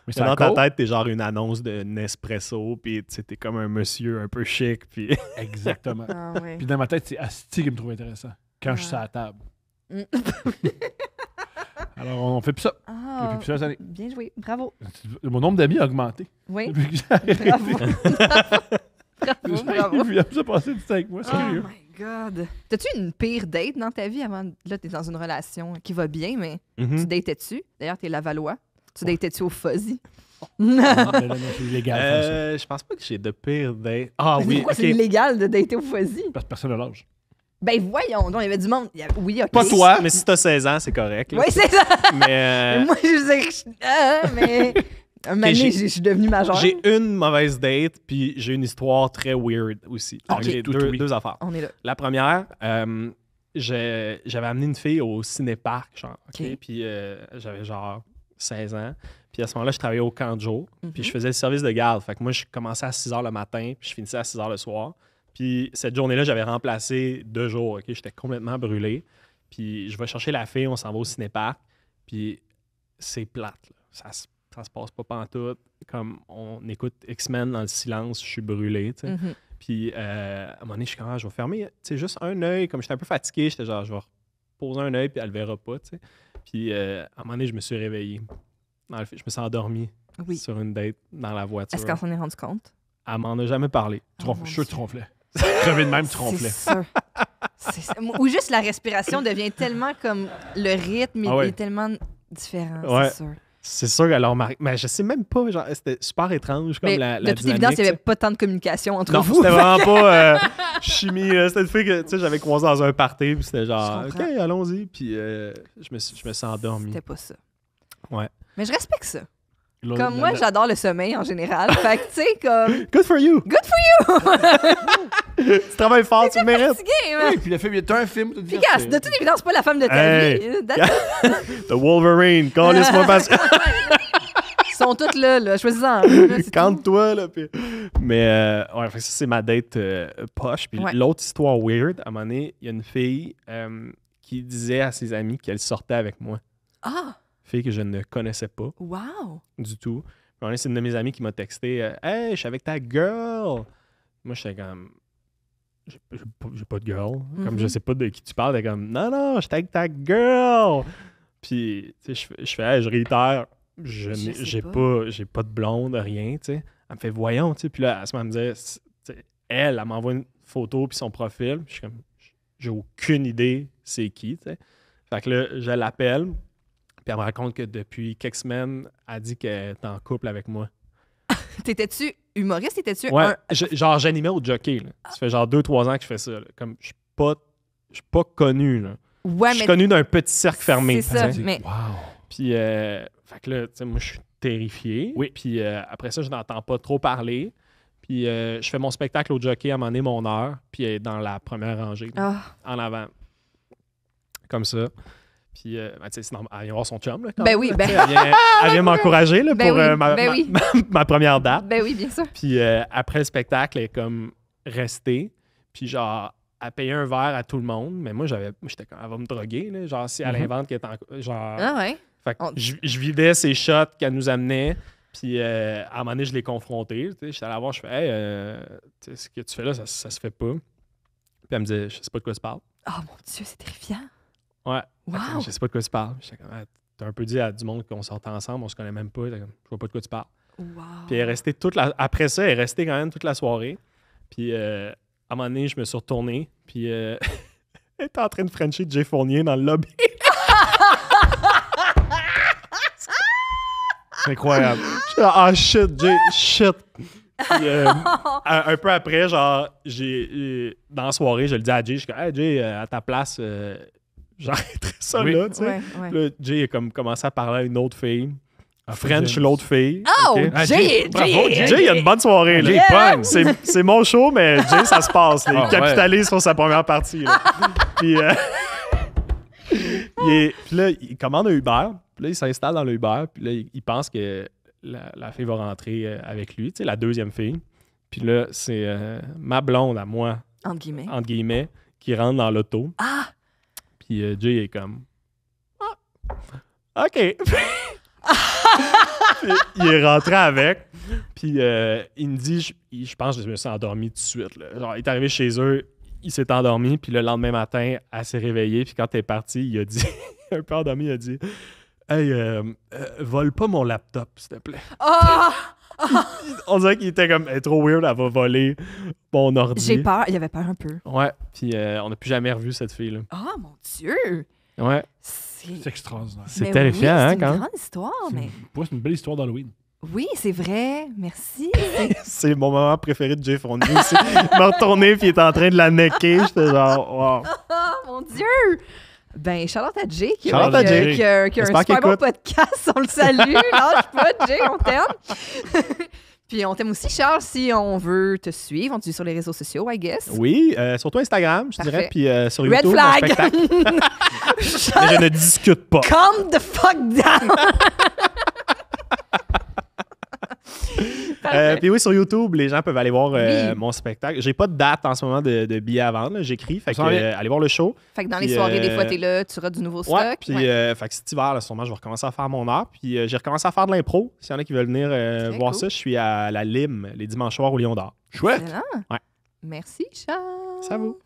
Speaker 2: Mais dans ta tête, t'es genre une annonce de Nespresso, puis t'es comme un monsieur un peu chic. Puis... Exactement. Ah, ouais. Puis dans ma tête, c'est Asti qui me trouve intéressant quand je suis à la ah. table. Mm. Alors, on fait plus ça. Ah, Depuis plusieurs années. Bien
Speaker 1: joué. Bravo.
Speaker 2: Mon nombre d'amis a augmenté.
Speaker 1: Oui. Bravo. bravo, de se passer du temps Oh my God. T'as-tu une pire date dans ta vie avant. Là, t'es dans une relation qui va bien, mais mm-hmm. tu datais-tu? D'ailleurs, t'es Lavalois. Tu datais-tu au Fuzzy?
Speaker 3: non, non, non c'est illégal.
Speaker 2: Euh, je pense pas que j'ai de pire date. Ah oui, pourquoi c'est
Speaker 1: illégal de dater au Fuzzy?
Speaker 2: Parce que personne n'a l'âge.
Speaker 1: Ben voyons, donc il y avait du monde. Avait... Oui, okay. Pas toi,
Speaker 2: mais si t'as 16 ans, c'est correct. Oui, c'est ça.
Speaker 1: Mais euh,
Speaker 2: moi,
Speaker 3: je
Speaker 1: sais que ah, mais
Speaker 2: je suis devenu majeur. J'ai une mauvaise date, puis j'ai une histoire très weird aussi. J'ai ah, Deux, affaires. La première, euh, j'avais amené une fille au ciné-parc, genre. OK? Puis euh, j'avais genre 16 ans. Puis à ce moment-là, je travaillais au camp de puis mhm. je faisais le service de garde. Fait que moi, je commençais à 6 h le matin, puis je finissais à 6 h le soir. Puis cette journée-là, j'avais remplacé deux jours, OK? J'étais complètement brûlé. Puis je vais chercher la fille, on s'en va au ciné-parc. Puis c'est plate, Ça se ça se passe pas pantoute. Comme on écoute X-Men dans le silence, je suis brûlé. Mm-hmm. Puis euh, à un moment donné, je suis comme, ah, je vais fermer juste un œil. Comme j'étais un peu fatigué, j'étais genre, je vais reposer un œil, puis elle verra pas. Puis euh, à un moment donné, je me suis réveillé. je me suis endormi sur une date dans la voiture. Est-ce qu'on s'en est rendu compte? Elle m'en a jamais parlé. Ah, je suis même de même
Speaker 1: Ou juste la respiration devient tellement comme le rythme ah est tellement différent,
Speaker 3: c'est
Speaker 2: sûr. C'est sûr, alors, mais je sais même pas, genre, c'était super étrange comme mais la, la. De toute évidence, il n'y avait
Speaker 1: pas tant de communication entre non, C'était vraiment pas euh,
Speaker 2: chimie. C'était le fait que, tu sais, j'avais croisé dans un party, puis c'était genre, OK, allons-y. Puis euh, je, me, je me suis endormi. C'était
Speaker 1: pas ça. Ouais. Mais je respecte ça. Comme moi, j'adore le sommeil en général. fait que, tu sais, comme. Good for you! Good for you! tu travailles fort, tu mérites. Et hein. Oui, puis le
Speaker 2: film, il y a un film.
Speaker 1: Figasse, de toute évidence, pas la femme de ta
Speaker 2: The Wolverine, quand this moi
Speaker 1: Ils sont toutes là, là. Choisis-en. Cante-toi,
Speaker 3: là. Puis...
Speaker 2: Mais, euh, ouais, fait que ça, c'est ma date euh, poche. Puis l'autre histoire weird, à un moment donné, il y a une fille euh, qui disait à ses amis qu'elle sortait avec moi. Ah! que je ne connaissais pas. Du tout. C'est une de mes amies qui m'a texté euh, Hey, je suis avec ta girl! Moi, j'étais comme. J'ai pas, pas de girl. Comme je mhm. sais pas de qui tu parles. T'es comme Non, non, suis avec ta girl! Puis, je, fais, je réitère, je j'ai pas. j'ai pas de blonde, rien, tu Elle me fait, voyons, tu sais. Puis là, à ce moment, elle me elle, elle m'envoie une photo puis son profil. je suis comme, j'ai aucune idée c'est qui, tu sais. Fait que je l'appelle, puis elle me raconte que depuis quelques semaines, elle dit qu'elle est en couple avec moi.
Speaker 1: T'étais-tu humoriste? tu ouais,
Speaker 2: genre, j'animais au jockey. Ça fait genre deux trois ans que je fais ça. Comme, je suis pas, pas connu. Là. Ouais, je suis connu d'un petit cercle fermé. C'est ça, Puis, euh, que là, moi, je suis terrifié. Oui. Puis euh, après ça, je n'entends pas trop parler. Puis euh, je fais mon spectacle au jockey à un moment mon heure, puis est dans la première rangée, ah. en avant. Comme ça. Puis, euh, ben, tu sais c'est normal. Elle vient voir son chum. Là,
Speaker 1: ben oui, ben. Elle
Speaker 2: vient, m'encourager pour ma, première date.
Speaker 1: Ben oui,
Speaker 3: bien sûr.
Speaker 2: Puis euh, après le spectacle, elle est comme restée. Puis genre, elle payait un verre à tout le monde. Mais moi, j'avais, j'étais comme, elle va me droguer. genre, si elle mm-hmm. invente qu'elle est en. Genre, ah ouais. Fait que je, vivais ces shots qu'elle nous amenait. Puis euh, à un moment donné, je l'ai confrontée. J'étais allé voir, je fais, hey, ce que tu fais là, ça, ça se fait pas. Puis elle me dit, je sais pas de quoi tu parles.
Speaker 1: Oh mon Dieu, c'est terrifiant.
Speaker 2: Ouais. je sais pas de quoi tu parles. Ah, t'as un peu dit à du monde qu'on sortait ensemble, on se connaît même pas. Je vois pas de quoi tu parles. Puis elle est toute la. Après ça, elle est restée quand même toute la soirée. Puis euh, à un moment donné, je me suis retourné. Puis euh, elle était en train de Frencher Jay Fournier dans le lobby. C'est incroyable. ah shit, Jay, shit. Puis, euh, un, peu après, genre, j'ai, dans la soirée, je le dis à Jay, je suis comme, hey Jay, euh, à ta place, j'arrêterais ça là, tu sais. Jay a comme commencé à parler à une autre fille. À ah, French, l'autre fille. Oh, ah, Jay, Jay, Jay, il a une bonne soirée. Là. C'est mon show, mais Jay, ça se passe. Ah, il capitalise sur sa première partie. Là. Euh, puis, là, il commande un Uber. Puis là, il s'installe dans le Uber. Puis là, il pense que la, fille va rentrer euh, avec lui, tu sais, la deuxième fille. Puis là, c'est euh, ma blonde à moi, entre guillemets, entre guillemets qui rentre dans l'auto. Ah! Puis euh, Jay est comme ah, OK. il est rentré avec. Puis euh, il me dit je, pense que je me suis endormi tout de suite. il est arrivé chez eux, il s'est endormi, puis le lendemain matin, elle s'est réveillée. Puis quand elle est partie, il a dit un peu endormi, il a dit Hey, euh, vole pas mon laptop, s'il te plaît. Ah! on dirait qu'il était comme, elle est trop weird, elle va voler mon ordi. J'ai peur,
Speaker 3: il avait peur un peu.
Speaker 2: Ouais, puis euh, on n'a plus jamais revu cette fille-là.
Speaker 1: Oh mon Dieu! Ouais. C'est
Speaker 2: extraordinaire. C'est terrifiant, hein, quand C'est une grande
Speaker 1: histoire, mais.
Speaker 2: Pour c'est une belle histoire d'Halloween.
Speaker 1: Oui, c'est vrai. Merci.
Speaker 2: c'est mon moment préféré de Jay Fournier. Il m'a retourné puis il est en train de la necker. J'étais genre,
Speaker 1: wow. Oh mon Dieu! Ben, Charlotte à Jay, qui, a, qui, un super bon podcast. On le salue. Lâche pas, Jay, on t'aime. Puis on t'aime aussi, Charles, si on veut te suivre. On te suit sur les réseaux sociaux, I guess.
Speaker 2: Oui, euh, surtout Instagram, je dirais, puis euh, sur YouTube. Red flag!
Speaker 1: Mais je
Speaker 3: ne
Speaker 2: discute pas.
Speaker 3: Calm the fuck down!
Speaker 2: Euh, puis oui, sur YouTube, les gens peuvent aller voir euh, mon spectacle. J'ai pas de date en ce moment de, billets à vendre. J'écris. Fait que, euh, allez voir le show.
Speaker 1: Fait que dans les soirées, des fois, t'es là, tu auras du nouveau stock. puis
Speaker 2: fait que cet hiver, là, moment je vais recommencer à faire mon art. Puis j'ai recommencé à faire de l'impro. S'il y en a qui veulent venir voir ça, je suis à la Lime les dimanches soirs au Lyon d'Or.
Speaker 1: Chouette! Merci, Charles. Ça vous.